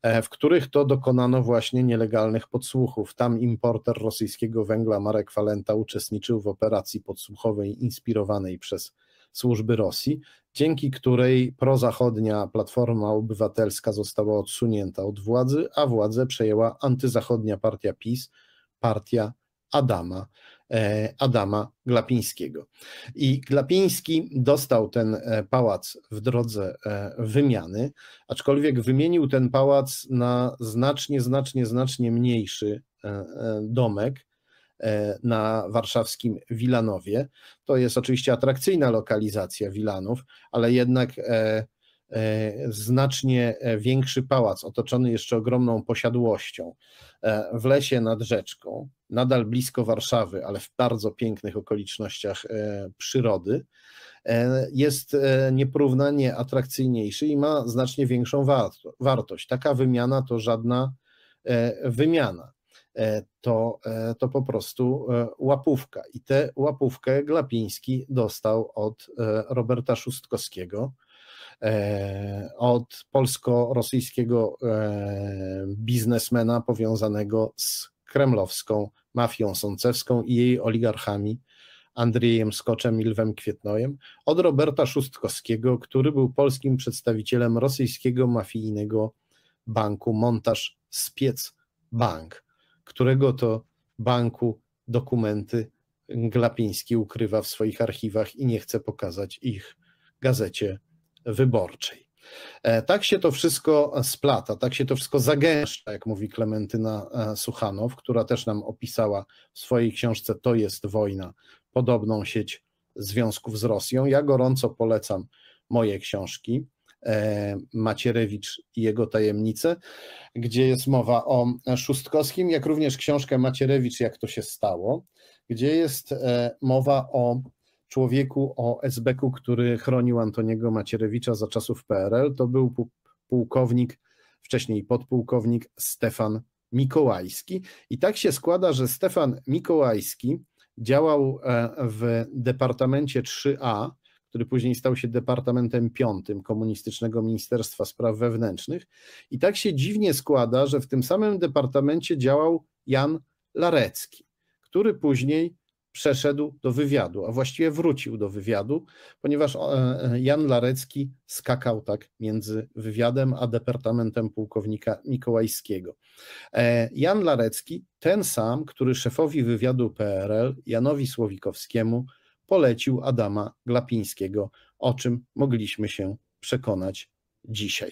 e, w których to dokonano właśnie nielegalnych podsłuchów. Tam importer rosyjskiego węgla Marek Walenta uczestniczył w operacji podsłuchowej inspirowanej przez służby Rosji, dzięki której prozachodnia Platforma Obywatelska została odsunięta od władzy, a władzę przejęła antyzachodnia partia PiS, partia Adama. E, Adama Glapińskiego. I Glapiński dostał ten e, pałac w drodze e, wymiany, aczkolwiek wymienił ten pałac na znacznie, znacznie, znacznie mniejszy domek, E, na warszawskim Wilanowie. To jest oczywiście atrakcyjna lokalizacja Wilanów, ale jednak e, e, znacznie większy pałac, otoczony jeszcze ogromną posiadłością, w lesie nad rzeczką, nadal blisko Warszawy, ale w bardzo pięknych okolicznościach przyrody, jest nieporównanie atrakcyjniejszy i ma znacznie większą wartość. Taka wymiana to żadna wymiana. E, to, e, to po prostu e, łapówka. I tę łapówkę Glapiński dostał od Roberta Szustkowskiego, od polsko-rosyjskiego biznesmena powiązanego z kremlowską mafią sącewską i jej oligarchami. Andrzejem Skoczem i Lwem Kwietnojem, od Roberta Szustkowskiego, który był polskim przedstawicielem rosyjskiego mafijnego banku Montaż Spiec Bank którego to banku dokumenty Glapiński ukrywa w swoich archiwach i nie chce pokazać ich gazecie wyborczej. E, tak się to wszystko splata, tak się to wszystko zagęszcza, jak mówi Klementyna e, Suchanow, która też nam opisała w swojej książce To jest wojna, podobną sieć związków z Rosją. Ja gorąco polecam moje książki. E, Macierewicz i jego tajemnice, gdzie jest mowa o Szóstkowskim, jak również książkę Macierewicz, jak to się stało, gdzie jest e, mowa o człowieku, o SB-ku, który chronił Antoniego Macierewicza za czasów PRL. To był pułkownik, wcześniej podpułkownik Stefan Mikołajski. I tak się składa, że Stefan Mikołajski działał e, w Departamencie 3A, który później stał się Departamentem Piątym Komunistycznego Ministerstwa Spraw Wewnętrznych. I tak się dziwnie składa, że w tym samym departamencie działał Jan Larecki, który później przeszedł do wywiadu, a właściwie wrócił do wywiadu, ponieważ e, e, Jan Larecki skakał tak między wywiadem a departamentem pułkownika Mikołajskiego. E, Jan Larecki, ten sam, który szefowi wywiadu PRL, Janowi Słowikowskiemu, polecił Adama Glapińskiego, o czym mogliśmy się przekonać dzisiaj.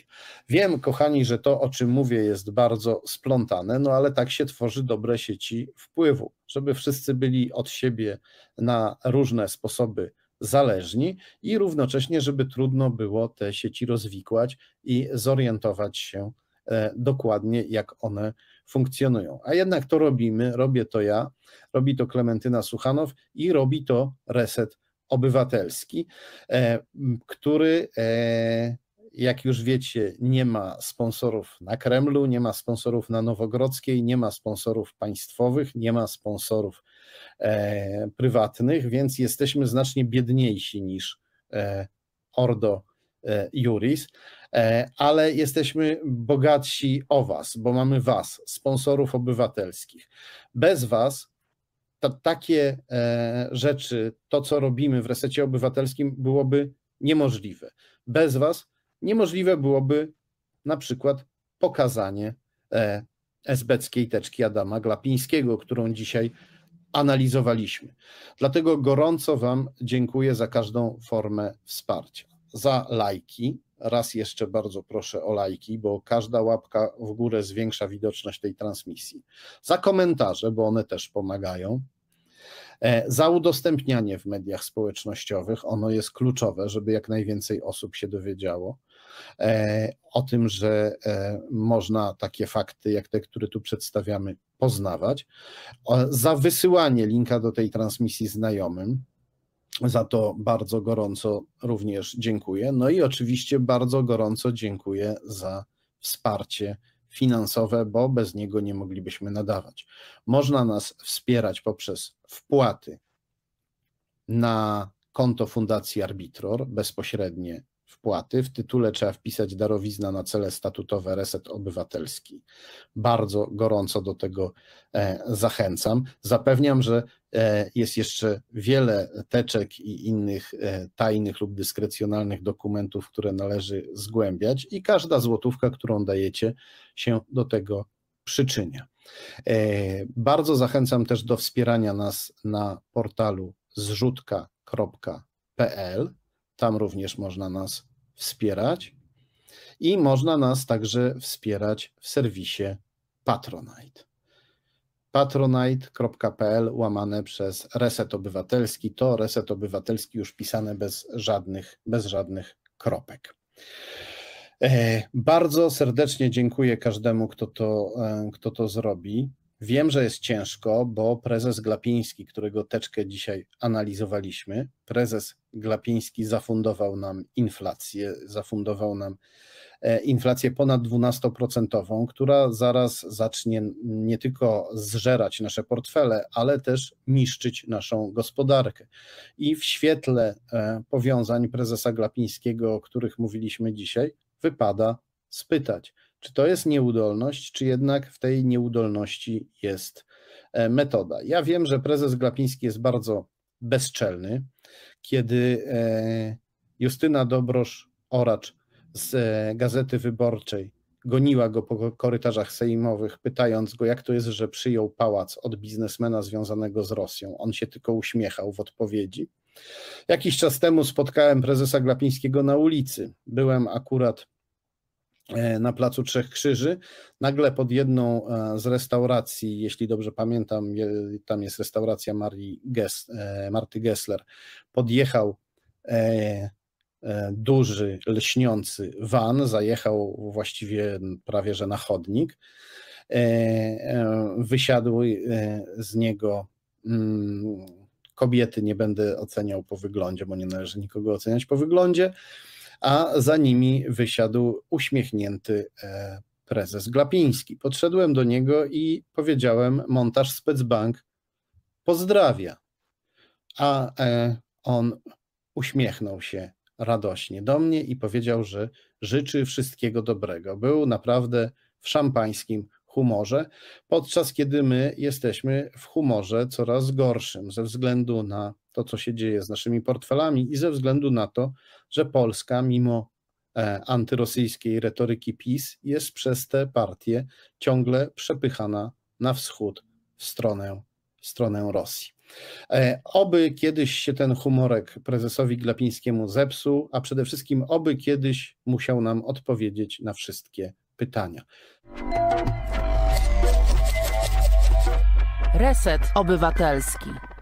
Wiem, kochani, że to, o czym mówię, jest bardzo splątane, no ale tak się tworzy dobre sieci wpływu, żeby wszyscy byli od siebie na różne sposoby zależni i równocześnie, żeby trudno było te sieci rozwikłać i zorientować się e, dokładnie, jak one funkcjonują. A jednak to robimy, robię to ja, robi to Klementyna Suchanow i robi to Reset Obywatelski, e, który e, jak już wiecie, nie ma sponsorów na Kremlu, nie ma sponsorów na Nowogrodzkiej, nie ma sponsorów państwowych, nie ma sponsorów e, prywatnych, więc jesteśmy znacznie biedniejsi niż Ordo Juris. E, ale jesteśmy bogatsi o Was, bo mamy Was, sponsorów obywatelskich. Bez Was takie e, rzeczy, to co robimy w resecie obywatelskim, byłoby niemożliwe. Bez Was niemożliwe byłoby na przykład pokazanie e, esbeckiej teczki Adama Glapińskiego, którą dzisiaj analizowaliśmy. Dlatego gorąco Wam dziękuję za każdą formę wsparcia, za lajki, Raz jeszcze bardzo proszę o lajki, bo każda łapka w górę zwiększa widoczność tej transmisji. Za komentarze, bo one też pomagają. E, za udostępnianie w mediach społecznościowych, ono jest kluczowe, żeby jak najwięcej osób się dowiedziało e, o tym, że e, można takie fakty, jak te, które tu przedstawiamy, poznawać. Za wysyłanie linka do tej transmisji znajomym, za to bardzo gorąco również dziękuję. No i oczywiście bardzo gorąco dziękuję za wsparcie finansowe, bo bez niego nie moglibyśmy nadawać. Można nas wspierać poprzez wpłaty na konto Fundacji Arbitror bezpośrednie wpłaty. W tytule trzeba wpisać darowizna na cele statutowe Reset Obywatelski. Bardzo gorąco do tego e, zachęcam. Zapewniam, że e, jest jeszcze wiele teczek i innych e, tajnych lub dyskrecjonalnych dokumentów, które należy zgłębiać i każda złotówka, którą dajecie, się do tego przyczynia. Bardzo zachęcam też do wspierania nas na portalu zrzutka.pl tam również można nas wspierać. I można nas także wspierać w serwisie Patronite. patronite.pl łamane przez Reset Obywatelski. To Reset Obywatelski już pisane bez żadnych, bez żadnych kropek. E, bardzo serdecznie dziękuję każdemu, kto to, e, kto to zrobi. Wiem, że jest ciężko, bo prezes Glapiński, którego teczkę dzisiaj analizowaliśmy, prezes Glapiński zafundował nam inflację, zafundował nam e, inflację ponad 12%, która zaraz zacznie nie tylko zżerać nasze portfele, ale też niszczyć naszą gospodarkę. I w świetle e, powiązań prezesa Glapińskiego, o których mówiliśmy dzisiaj, wypada spytać, czy to jest nieudolność, czy jednak w tej nieudolności jest e, metoda? Ja wiem, że prezes Glapiński jest bardzo bezczelny, kiedy e, Justyna Dobrosz-Oracz z e, Gazety Wyborczej goniła go po korytarzach sejmowych, pytając go, jak to jest, że przyjął pałac od biznesmena związanego z Rosją. On się tylko uśmiechał w odpowiedzi. Jakiś czas temu spotkałem prezesa Glapińskiego na ulicy. Byłem akurat E, na Placu Trzech Krzyży. Nagle pod jedną e, z restauracji, jeśli dobrze pamiętam, tam jest restauracja Marii e, Marty Gessler, podjechał duży, lśniący van, zajechał właściwie prawie że na chodnik. Wysiadły z niego mm, kobiety, nie będę oceniał po wyglądzie, bo nie należy nikogo oceniać po wyglądzie a za nimi wysiadł uśmiechnięty e, prezes Glapiński. Podszedłem do niego i powiedziałem: Montaż Specbank pozdrawia. A e, on uśmiechnął się radośnie do mnie i powiedział, że życzy wszystkiego dobrego. Był naprawdę w szampańskim humorze, podczas kiedy my jesteśmy w humorze coraz gorszym ze względu na to, co się dzieje z naszymi portfelami i ze względu na to, że Polska, mimo e, antyrosyjskiej retoryki PiS, jest przez te partie ciągle przepychana na wschód, w stronę, w stronę Rosji. E, oby kiedyś się ten humorek prezesowi Glapińskiemu zepsuł, a przede wszystkim oby kiedyś musiał nam odpowiedzieć na wszystkie pytania. Reset Obywatelski.